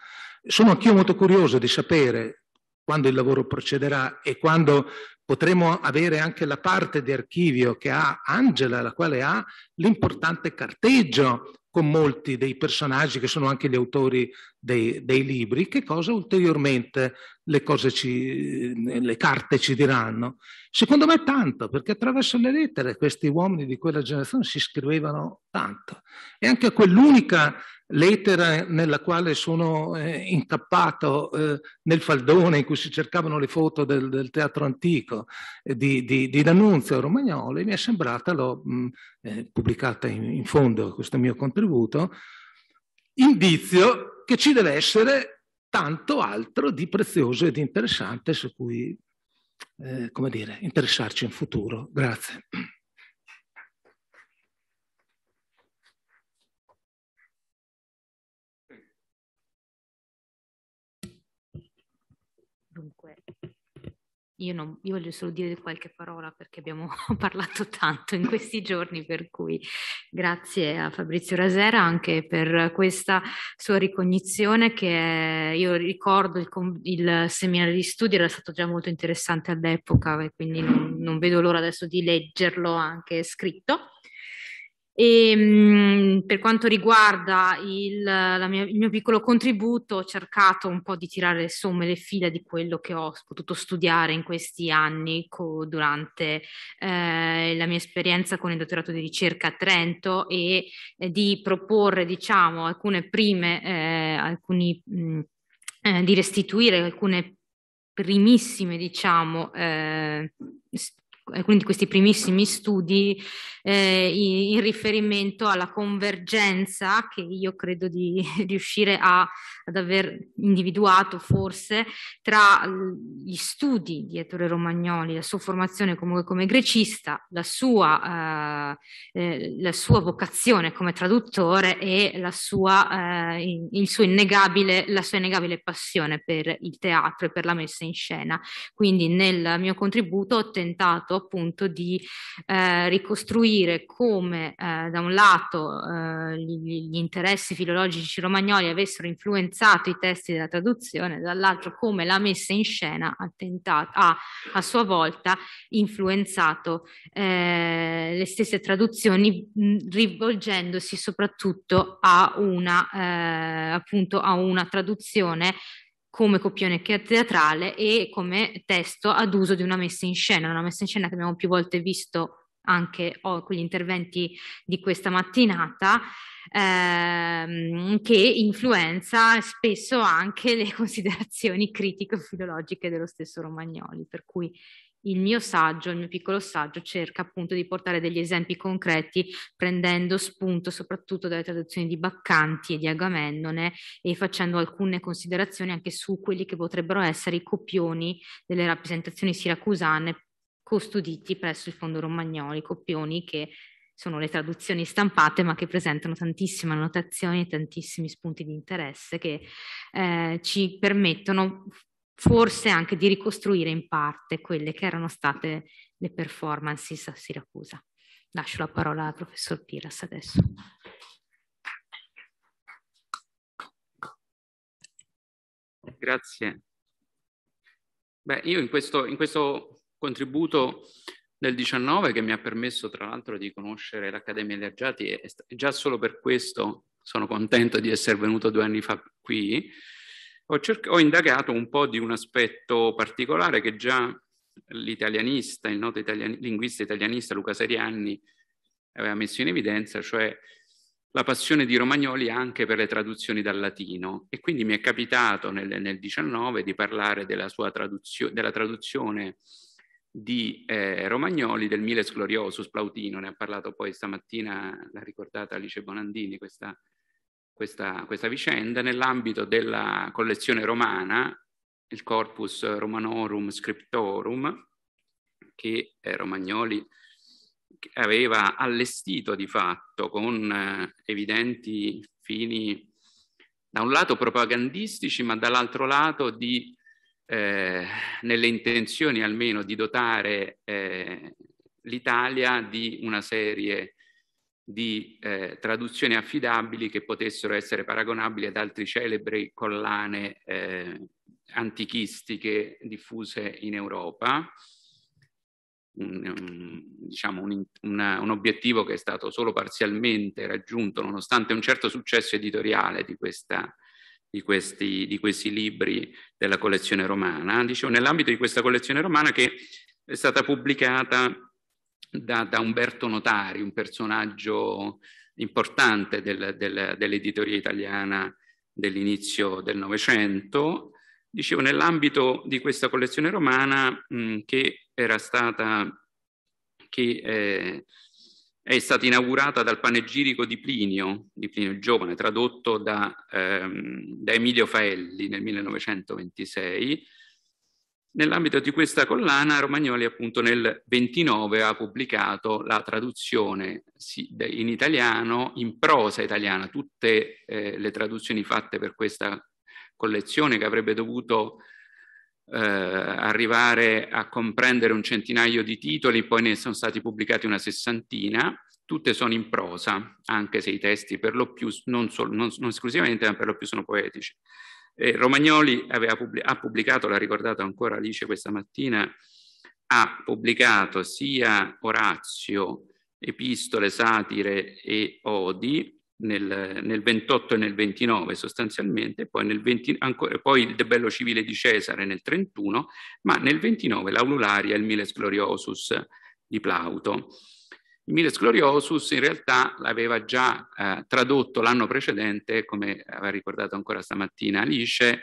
Sono anch'io molto curioso di sapere quando il lavoro procederà e quando Potremmo avere anche la parte di archivio che ha Angela, la quale ha l'importante carteggio con molti dei personaggi che sono anche gli autori dei, dei libri, che cosa ulteriormente le, cose ci, le carte ci diranno. Secondo me tanto, perché attraverso le lettere questi uomini di quella generazione si scrivevano tanto. E anche quell'unica lettera nella quale sono eh, incappato eh, nel faldone in cui si cercavano le foto del, del teatro antico eh, di, di, di D'Annunzio Romagnoli, mi è sembrata, l'ho mm, eh, pubblicata in, in fondo questo mio contributo, indizio che ci deve essere tanto altro di prezioso e di interessante su cui, eh, come dire, interessarci in futuro. Grazie. Io, non, io, voglio solo dire qualche parola perché abbiamo parlato tanto in questi giorni, per cui grazie a Fabrizio Rasera anche per questa sua ricognizione che io ricordo il, il seminario di studio era stato già molto interessante all'epoca e quindi non, non vedo l'ora adesso di leggerlo anche scritto. E, ehm, per quanto riguarda il, mia, il, mio piccolo contributo, ho cercato un po' di tirare le somme, le fila di quello che ho potuto studiare in questi anni co- durante eh, la mia esperienza con il dottorato di ricerca a Trento e eh, di proporre, diciamo, alcune prime, eh, alcuni, mh, mm, eh, di restituire alcune primissime, diciamo, eh, alcuni di questi primissimi studi eh, in, in, riferimento alla convergenza che io credo di riuscire a, ad aver individuato forse tra gli studi di Ettore Romagnoli, la sua formazione come, come grecista, la sua, eh, eh, la sua, vocazione come traduttore e la sua, eh, il suo innegabile, la sua innegabile passione per il teatro e per la messa in scena. Quindi nel mio contributo ho tentato appunto di eh, ricostruire capire come eh, da un lato eh, gli, gli, interessi filologici romagnoli avessero influenzato i testi della traduzione, dall'altro come la messa in scena ha, tentato, ha a sua volta influenzato eh, le stesse traduzioni mh, mm, rivolgendosi soprattutto a una, eh, appunto a una traduzione come copione teatrale e come testo ad uso di una messa in scena, una messa in scena che abbiamo più volte visto anche oh, con gli interventi di questa mattinata, ehm, che influenza spesso anche le considerazioni critico-filologiche dello stesso Romagnoli, per cui il mio saggio, il mio piccolo saggio, cerca appunto di portare degli esempi concreti prendendo spunto soprattutto dalle traduzioni di Baccanti e di Agamennone e facendo alcune considerazioni anche su quelli che potrebbero essere i copioni delle rappresentazioni siracusane custoditi presso il Fondo Romagnoli, copioni che sono le traduzioni stampate ma che presentano tantissime annotazioni e tantissimi spunti di interesse che eh, ci permettono forse anche di ricostruire in parte quelle che erano state le performances a Siracusa. Lascio la parola al professor Piras adesso. Grazie. Beh, io in questo, in questo contributo del 19 che mi ha permesso tra l'altro di conoscere l'Accademia degli Argiati e già solo per questo sono contento di essere venuto due anni fa qui, ho, cerc- ho indagato un po' di un aspetto particolare che già l'italianista, il noto italian- linguista italianista Luca Serianni aveva messo in evidenza, cioè la passione di Romagnoli anche per le traduzioni dal latino e quindi mi è capitato nel, nel 19 di parlare della sua traduzio- della traduzione di eh, Romagnoli del Miles Gloriosus Plautino, ne ha parlato poi stamattina, l'ha ricordata Alice Bonandini, questa, questa, questa vicenda, nell'ambito della collezione romana, il Corpus Romanorum Scriptorum, che eh, Romagnoli aveva allestito di fatto con eh, evidenti fini da un lato propagandistici ma dall'altro lato di eh, nelle intenzioni almeno di dotare eh, l'Italia di una serie di eh, traduzioni affidabili che potessero essere paragonabili ad altre celebri collane eh, antichistiche diffuse in Europa. Un, un, diciamo un, una, un, obiettivo che è stato solo parzialmente raggiunto, nonostante un certo successo editoriale di questa di questi, di questi libri della collezione romana, dicevo nell'ambito di questa collezione romana che è stata pubblicata da, da, Umberto Notari, un personaggio importante del, del, dell'editoria italiana dell'inizio del Novecento. Dicevo, nell'ambito di questa collezione romana mh, che era stata, che, eh, è stata inaugurata dal panegirico di Plinio, di Plinio il Giovane, tradotto da, ehm, da Emilio Faelli nel 1926. Nell'ambito di questa collana Romagnoli appunto nel 29 ha pubblicato la traduzione in italiano, in prosa italiana, tutte eh, le traduzioni fatte per questa collezione che avrebbe dovuto eh, arrivare a comprendere un centinaio di titoli, poi ne sono stati pubblicati una sessantina, tutte sono in prosa, anche se i testi per lo più, non, so, non, non esclusivamente, ma per lo più sono poetici. Eh, Romagnoli pubblic ha pubblicato, l'ha ricordato ancora Alice questa mattina, ha pubblicato sia Orazio, epistole, satire e odi, nel, nel 28 e nel 29 sostanzialmente, poi, nel 20, ancora, poi il debello civile di Cesare nel 31, ma nel 29 l'aulularia e il Miles Gloriosus di Plauto. Il Miles Gloriosus in realtà l'aveva già eh, tradotto l'anno precedente, come aveva ricordato ancora stamattina Alice,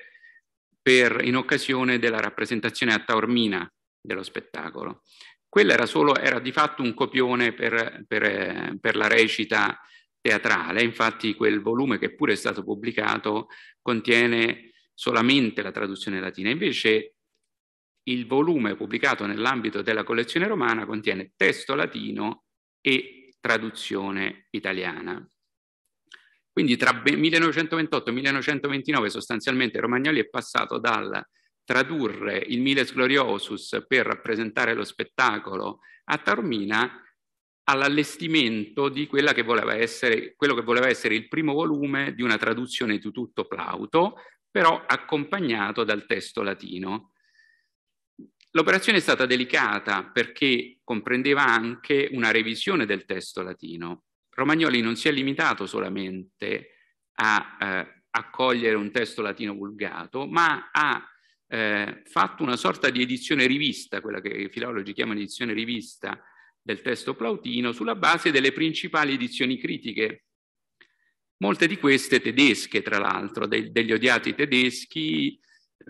per, in occasione della rappresentazione a Taormina dello spettacolo. Quella era, solo, era di fatto un copione per, per, eh, per la recita teatrale, infatti quel volume che pure è stato pubblicato contiene solamente la traduzione latina, invece il volume pubblicato nell'ambito della collezione romana contiene testo latino e traduzione italiana. Quindi tra 1928 e 1929 sostanzialmente Romagnoli è passato dal tradurre il Miles Gloriosus per rappresentare lo spettacolo a Taormina all'allestimento di quella che voleva essere, quello che voleva essere il primo volume di una traduzione di tutto Plauto, però accompagnato dal testo latino. L'operazione è stata delicata perché comprendeva anche una revisione del testo latino. Romagnoli non si è limitato solamente a eh, accogliere un testo latino vulgato, ma ha eh, fatto una sorta di edizione rivista, quella che i filologi chiamano edizione rivista, del testo plautino sulla base delle principali edizioni critiche, molte di queste tedesche, tra l'altro, degli odiati tedeschi,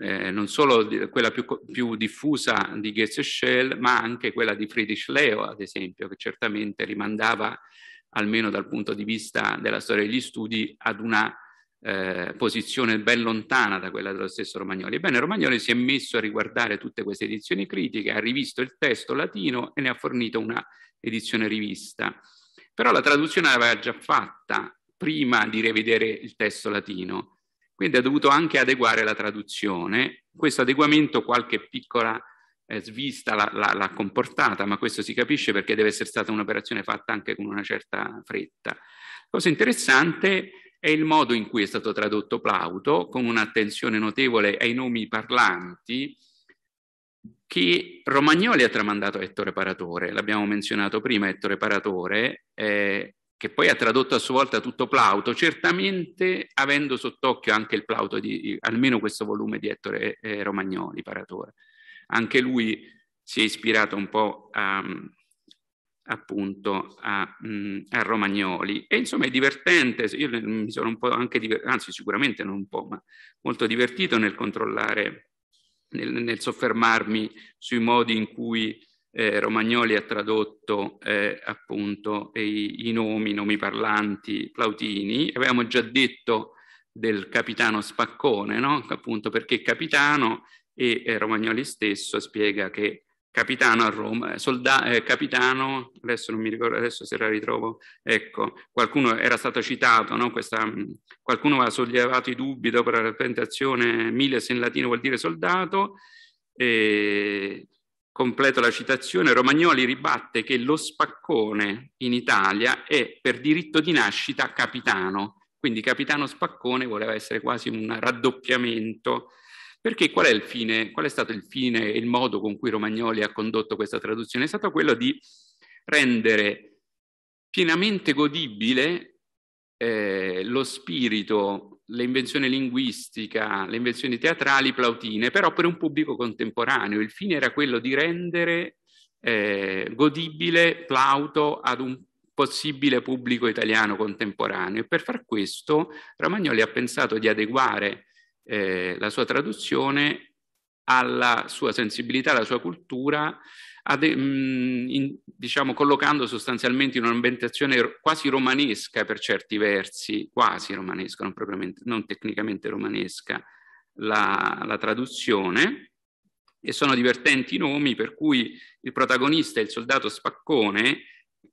eh, non solo quella più, più diffusa di Goethe Schell, ma anche quella di Friedrich Leo, ad esempio, che certamente rimandava, almeno dal punto di vista della storia degli studi, ad una eh, posizione ben lontana da quella dello stesso Romagnoli. Ebbene, Romagnoli si è messo a riguardare tutte queste edizioni critiche, ha rivisto il testo latino e ne ha fornito una edizione rivista. Però la traduzione l'aveva già fatta prima di rivedere il testo latino, quindi ha dovuto anche adeguare la traduzione. Questo adeguamento qualche piccola eh, svista l'ha comportata, ma questo si capisce perché deve essere stata un'operazione fatta anche con una certa fretta. Cosa interessante è è il modo in cui è stato tradotto Plauto, con un'attenzione notevole ai nomi parlanti, che Romagnoli ha tramandato a Ettore Paratore. L'abbiamo menzionato prima, Ettore Paratore, eh, che poi ha tradotto a sua volta tutto Plauto, certamente avendo sott'occhio anche il Plauto di almeno questo volume di Ettore eh, Romagnoli, Paratore. Anche lui si è ispirato un po' a, appunto a, mm, a, Romagnoli e insomma è divertente, io mm, mi sono un po' anche, diver- anzi sicuramente non un po', ma molto divertito nel controllare, nel, nel soffermarmi sui modi in cui eh, Romagnoli ha tradotto eh, appunto i, i, nomi, i nomi parlanti plautini, avevamo già detto del capitano Spaccone, no? appunto perché capitano e eh, Romagnoli stesso spiega che capitano a Roma, eh, solda, eh, capitano, adesso non mi ricordo, adesso se la ritrovo, ecco, qualcuno era stato citato, no? Questa, mm, qualcuno aveva sollevato i dubbi dopo la rappresentazione, miles in latino vuol dire soldato, e completo la citazione, Romagnoli ribatte che lo spaccone in Italia è per diritto di nascita capitano, quindi capitano spaccone voleva essere quasi un raddoppiamento perché qual è, fine, qual è stato il fine e il modo con cui Romagnoli ha condotto questa traduzione? È stato quello di rendere pienamente godibile eh, lo spirito, l'invenzione linguistica, le invenzioni teatrali plautine, però per un pubblico contemporaneo. Il fine era quello di rendere eh, godibile Plauto ad un possibile pubblico italiano contemporaneo e per far questo Romagnoli ha pensato di adeguare eh, la sua traduzione alla sua sensibilità, alla sua cultura, ad, mh, mm, in, diciamo collocando sostanzialmente in un'ambientazione quasi romanesca per certi versi, quasi romanesca, non, non tecnicamente romanesca, la, la traduzione e sono divertenti i nomi per cui il protagonista è il soldato spaccone,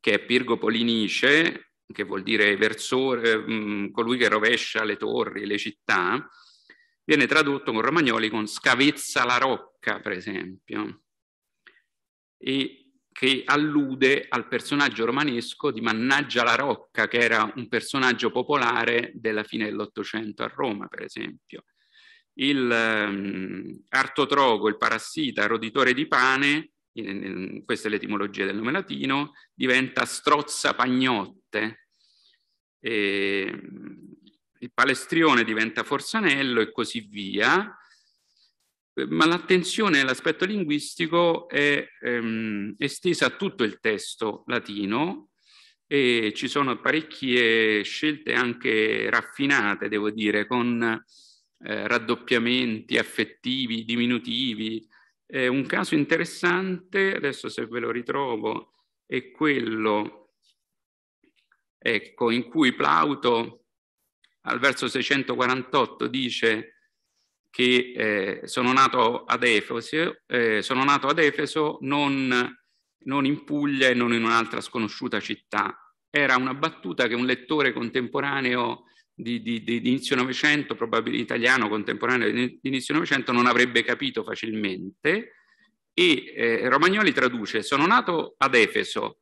che è Pirgo Polinice, che vuol dire versore, mh, mm, colui che rovescia le torri, le città, viene tradotto con Romagnoli con scavezza la rocca, per esempio, e che allude al personaggio romanesco di Mannaggia la Rocca, che era un personaggio popolare della fine dell'Ottocento a Roma, per esempio. Il um, artotrogo, il parassita, roditore di pane, in, in, questa è l'etimologia del nome latino, diventa strozza pagnotte, e, il palestrione diventa forzanello e così via, ma l'attenzione all'aspetto linguistico è ehm, estesa a tutto il testo latino e ci sono parecchie scelte anche raffinate, devo dire, con eh, raddoppiamenti affettivi, diminutivi. Eh, un caso interessante, adesso se ve lo ritrovo, è quello ecco, in cui Plauto al verso 648 dice che eh, sono, nato Efesio, eh, sono, nato ad Efeso, non, non in Puglia e non in un'altra sconosciuta città. Era una battuta che un lettore contemporaneo di, di, di, inizio Novecento, probabilmente italiano contemporaneo di inizio Novecento, non avrebbe capito facilmente. E eh, Romagnoli traduce: Sono nato ad Efeso,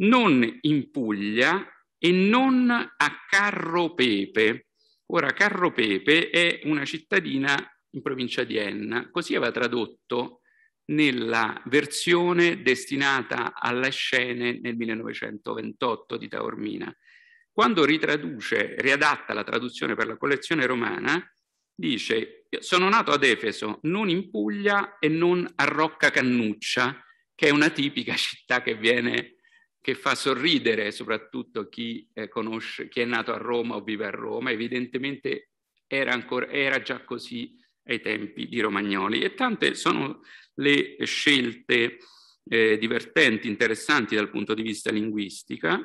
non in Puglia e non a Carro Pepe. Ora, Carro Pepe è una cittadina in provincia di Enna, così aveva tradotto nella versione destinata alle scene nel 1928 di Taormina. Quando ritraduce, riadatta la traduzione per la collezione romana, dice «Sono nato ad Efeso, non in Puglia e non a Rocca Cannuccia», che è una tipica città che viene che fa sorridere soprattutto chi, eh, conosce, chi è nato a Roma o vive a Roma, evidentemente era, ancora, era già così ai tempi di Romagnoli e tante sono le scelte eh, divertenti, interessanti dal punto di vista linguistica.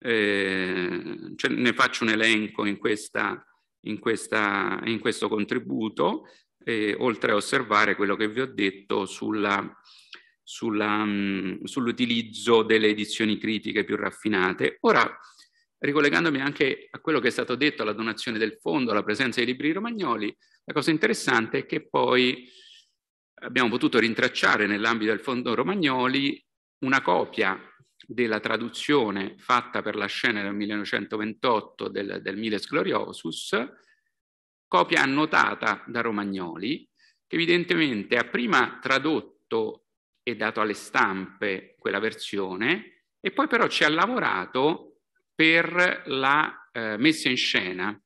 Eh, cioè, ne faccio un elenco in, questa, in, questa, in questo contributo, eh, oltre a osservare quello che vi ho detto sulla sulla, mh, sull'utilizzo delle edizioni critiche più raffinate. Ora, ricollegandomi anche a quello che è stato detto, alla donazione del fondo, alla presenza dei libri romagnoli, la cosa interessante è che poi abbiamo potuto rintracciare nell'ambito del fondo romagnoli una copia della traduzione fatta per la scena del 1928 del, del Miles Gloriosus, copia annotata da Romagnoli, che evidentemente ha prima tradotto e dato alle stampe quella versione e poi però ci ha lavorato per la eh, messa in scena.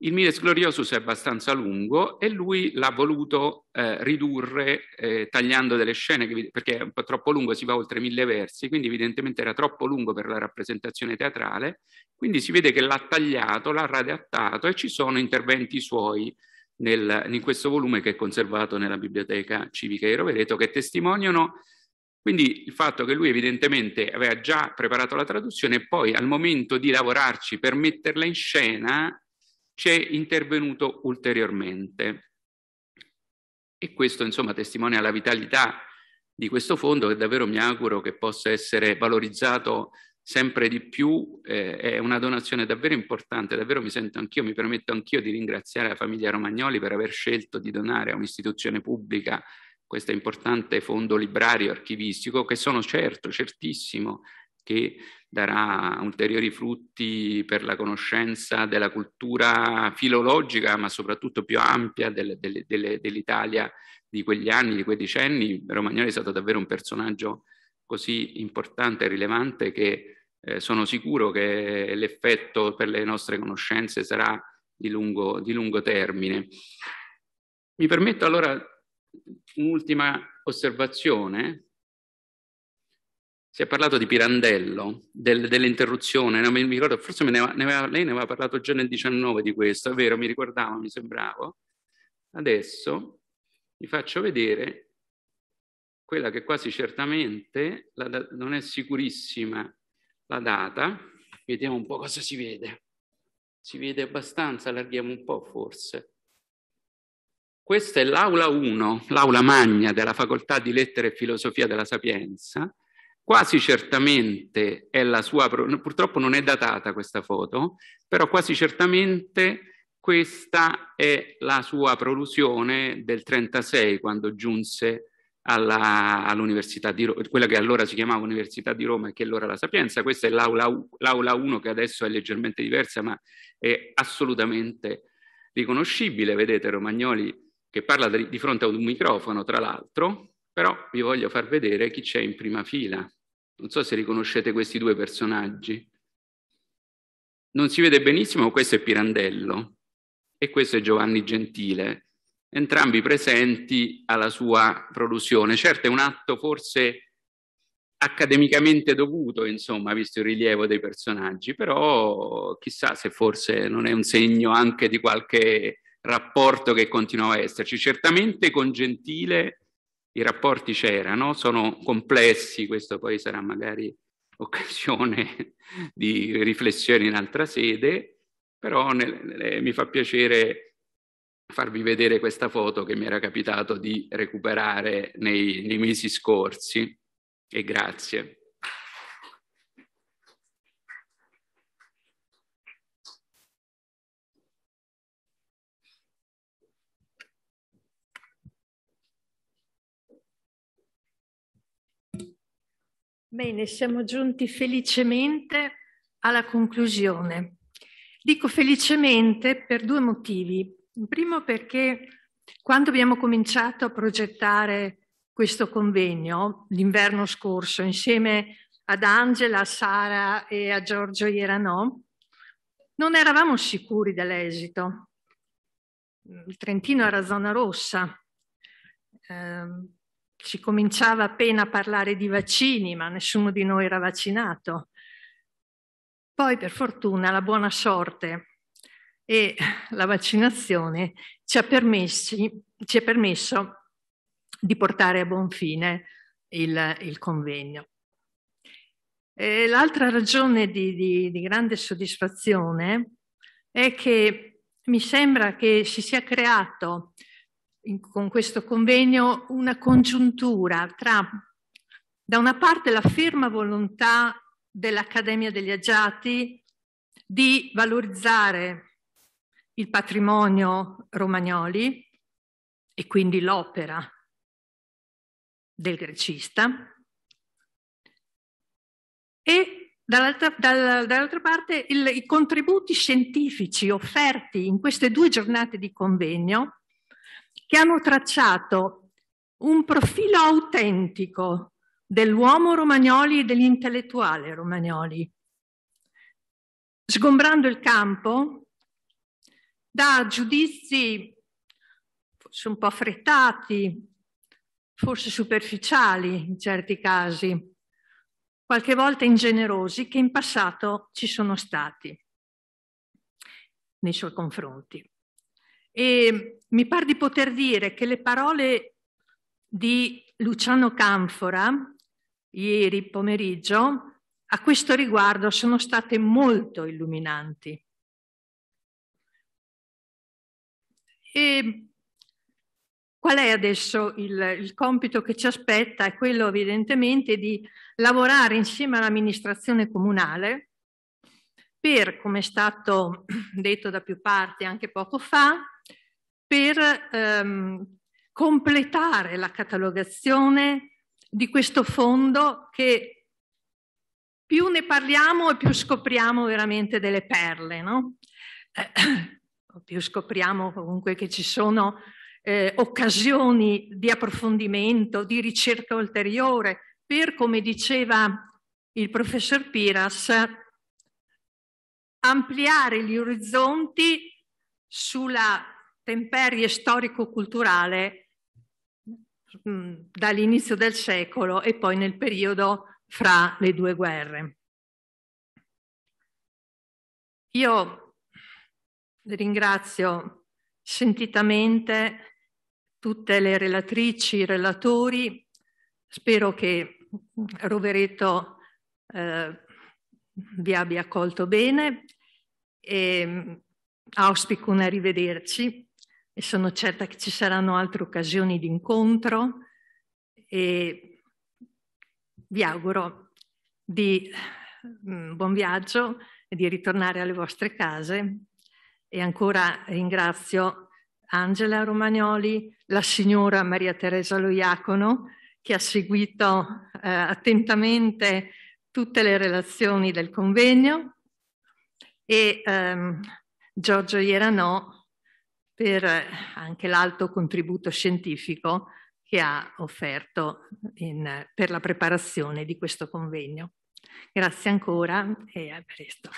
Il Mides Gloriosus è abbastanza lungo e lui l'ha voluto eh, ridurre eh, tagliando delle scene che, perché è un po' troppo lungo, si va oltre mille versi, quindi evidentemente era troppo lungo per la rappresentazione teatrale, quindi si vede che l'ha tagliato, l'ha radiattato e ci sono interventi suoi nel, in questo volume che è conservato nella biblioteca civica di Rovereto, che testimoniano quindi il fatto che lui evidentemente aveva già preparato la traduzione e poi al momento di lavorarci per metterla in scena ci è intervenuto ulteriormente. E questo insomma testimonia la vitalità di questo fondo che davvero mi auguro che possa essere valorizzato sempre di più, eh, è una donazione davvero importante, davvero mi sento anch'io, mi permetto anch'io di ringraziare la famiglia Romagnoli per aver scelto di donare a un'istituzione pubblica questo importante fondo librario archivistico che sono certo, certissimo, che darà ulteriori frutti per la conoscenza della cultura filologica, ma soprattutto più ampia del, del, del, dell'Italia di quegli anni, di quei decenni. Romagnoli è stato davvero un personaggio così importante e rilevante che eh, sono sicuro che l'effetto per le nostre conoscenze sarà di lungo, di lungo termine. Mi permetto allora un'ultima osservazione. Si è parlato di Pirandello, del, dell'interruzione, non mi ricordo, forse ne ne aveva, lei ne aveva parlato già nel 19 di questo, è vero, mi ricordavo, mi sembrava. Adesso vi faccio vedere quella che quasi certamente la, non è sicurissima la data, vediamo un po' cosa si vede. Si vede abbastanza, allarghiamo un po' forse. Questa è l'aula 1, l'aula magna della Facoltà di Lettere e Filosofia della Sapienza. Quasi certamente è la sua, purtroppo non è datata questa foto, però quasi certamente questa è la sua prolusione del 36 quando giunse a all'Università di Roma, quella che allora si chiamava Università di Roma e che allora la Sapienza, questa è l'aula 1 che adesso è leggermente diversa ma è assolutamente riconoscibile, vedete Romagnoli che parla di fronte ad un microfono tra l'altro, però vi voglio far vedere chi c'è in prima fila. Non so se riconoscete questi due personaggi. Non si vede benissimo, questo è Pirandello e questo è Giovanni Gentile, entrambi presenti alla sua produzione. Certo è un atto forse accademicamente dovuto, insomma, visto il rilievo dei personaggi, però chissà se forse non è un segno anche di qualche rapporto che continuava a esserci. Certamente con Gentile i rapporti c'erano, sono complessi, questo poi sarà magari occasione di riflessione in altra sede, però nel, nel, mi fa piacere farvi vedere questa foto che mi era capitato di recuperare nei, nei mesi scorsi e grazie. Bene, siamo giunti felicemente alla conclusione. Dico felicemente per due motivi. Primo perché quando abbiamo cominciato a progettare questo convegno l'inverno scorso insieme ad Angela, a Sara e a Giorgio Ieranò, non eravamo sicuri dell'esito. Il Trentino era zona rossa, eh, si cominciava appena a parlare di vaccini, ma nessuno di noi era vaccinato. Poi, per fortuna, la buona sorte e la vaccinazione ci ha, permessi, ci ha permesso di portare a buon fine il, il convegno. l'altra ragione di, di, di grande soddisfazione è che mi sembra che si sia creato in, con questo convegno una congiuntura tra da una parte la ferma volontà dell'Accademia degli Agiati di valorizzare il patrimonio Romagnoli e quindi l'opera del grecista e dall'altra, dall dall parte il, i contributi scientifici offerti in queste due giornate di convegno che hanno tracciato un profilo autentico dell'uomo Romagnoli e dell'intellettuale Romagnoli, sgombrando il campo dà giudizi forse un po' affrettati, forse superficiali in certi casi, qualche volta ingenerosi, che in passato ci sono stati nei suoi confronti. E mi pare di poter dire che le parole di Luciano Canfora ieri pomeriggio a questo riguardo sono state molto illuminanti. E qual è adesso il, il compito che ci aspetta? È quello evidentemente di lavorare insieme all'amministrazione comunale per, come è stato detto da più parti anche poco fa, per ehm, completare la catalogazione di questo fondo che più ne parliamo e più scopriamo veramente delle perle. No? Eh, Ecco, più scopriamo comunque che ci sono eh, occasioni di approfondimento, di ricerca ulteriore, per, come diceva il professor Piras, ampliare gli orizzonti sulla temperie storico-culturale mm, dall'inizio del secolo e poi nel periodo fra le due guerre. Io Ringrazio sentitamente tutte le relatrici, i relatori. Spero che Rovereto eh, vi abbia accolto bene e mm, auspico un arrivederci e sono certa che ci saranno altre occasioni di incontro e vi auguro di mh, mm, buon viaggio e di ritornare alle vostre case e ancora ringrazio Angela Romagnoli, la signora Maria Teresa Loiacono, che ha seguito eh, attentamente tutte le relazioni del convegno, e ehm, Giorgio Ieranò per anche l'alto contributo scientifico che ha offerto in, per la preparazione di questo convegno. Grazie ancora e a presto.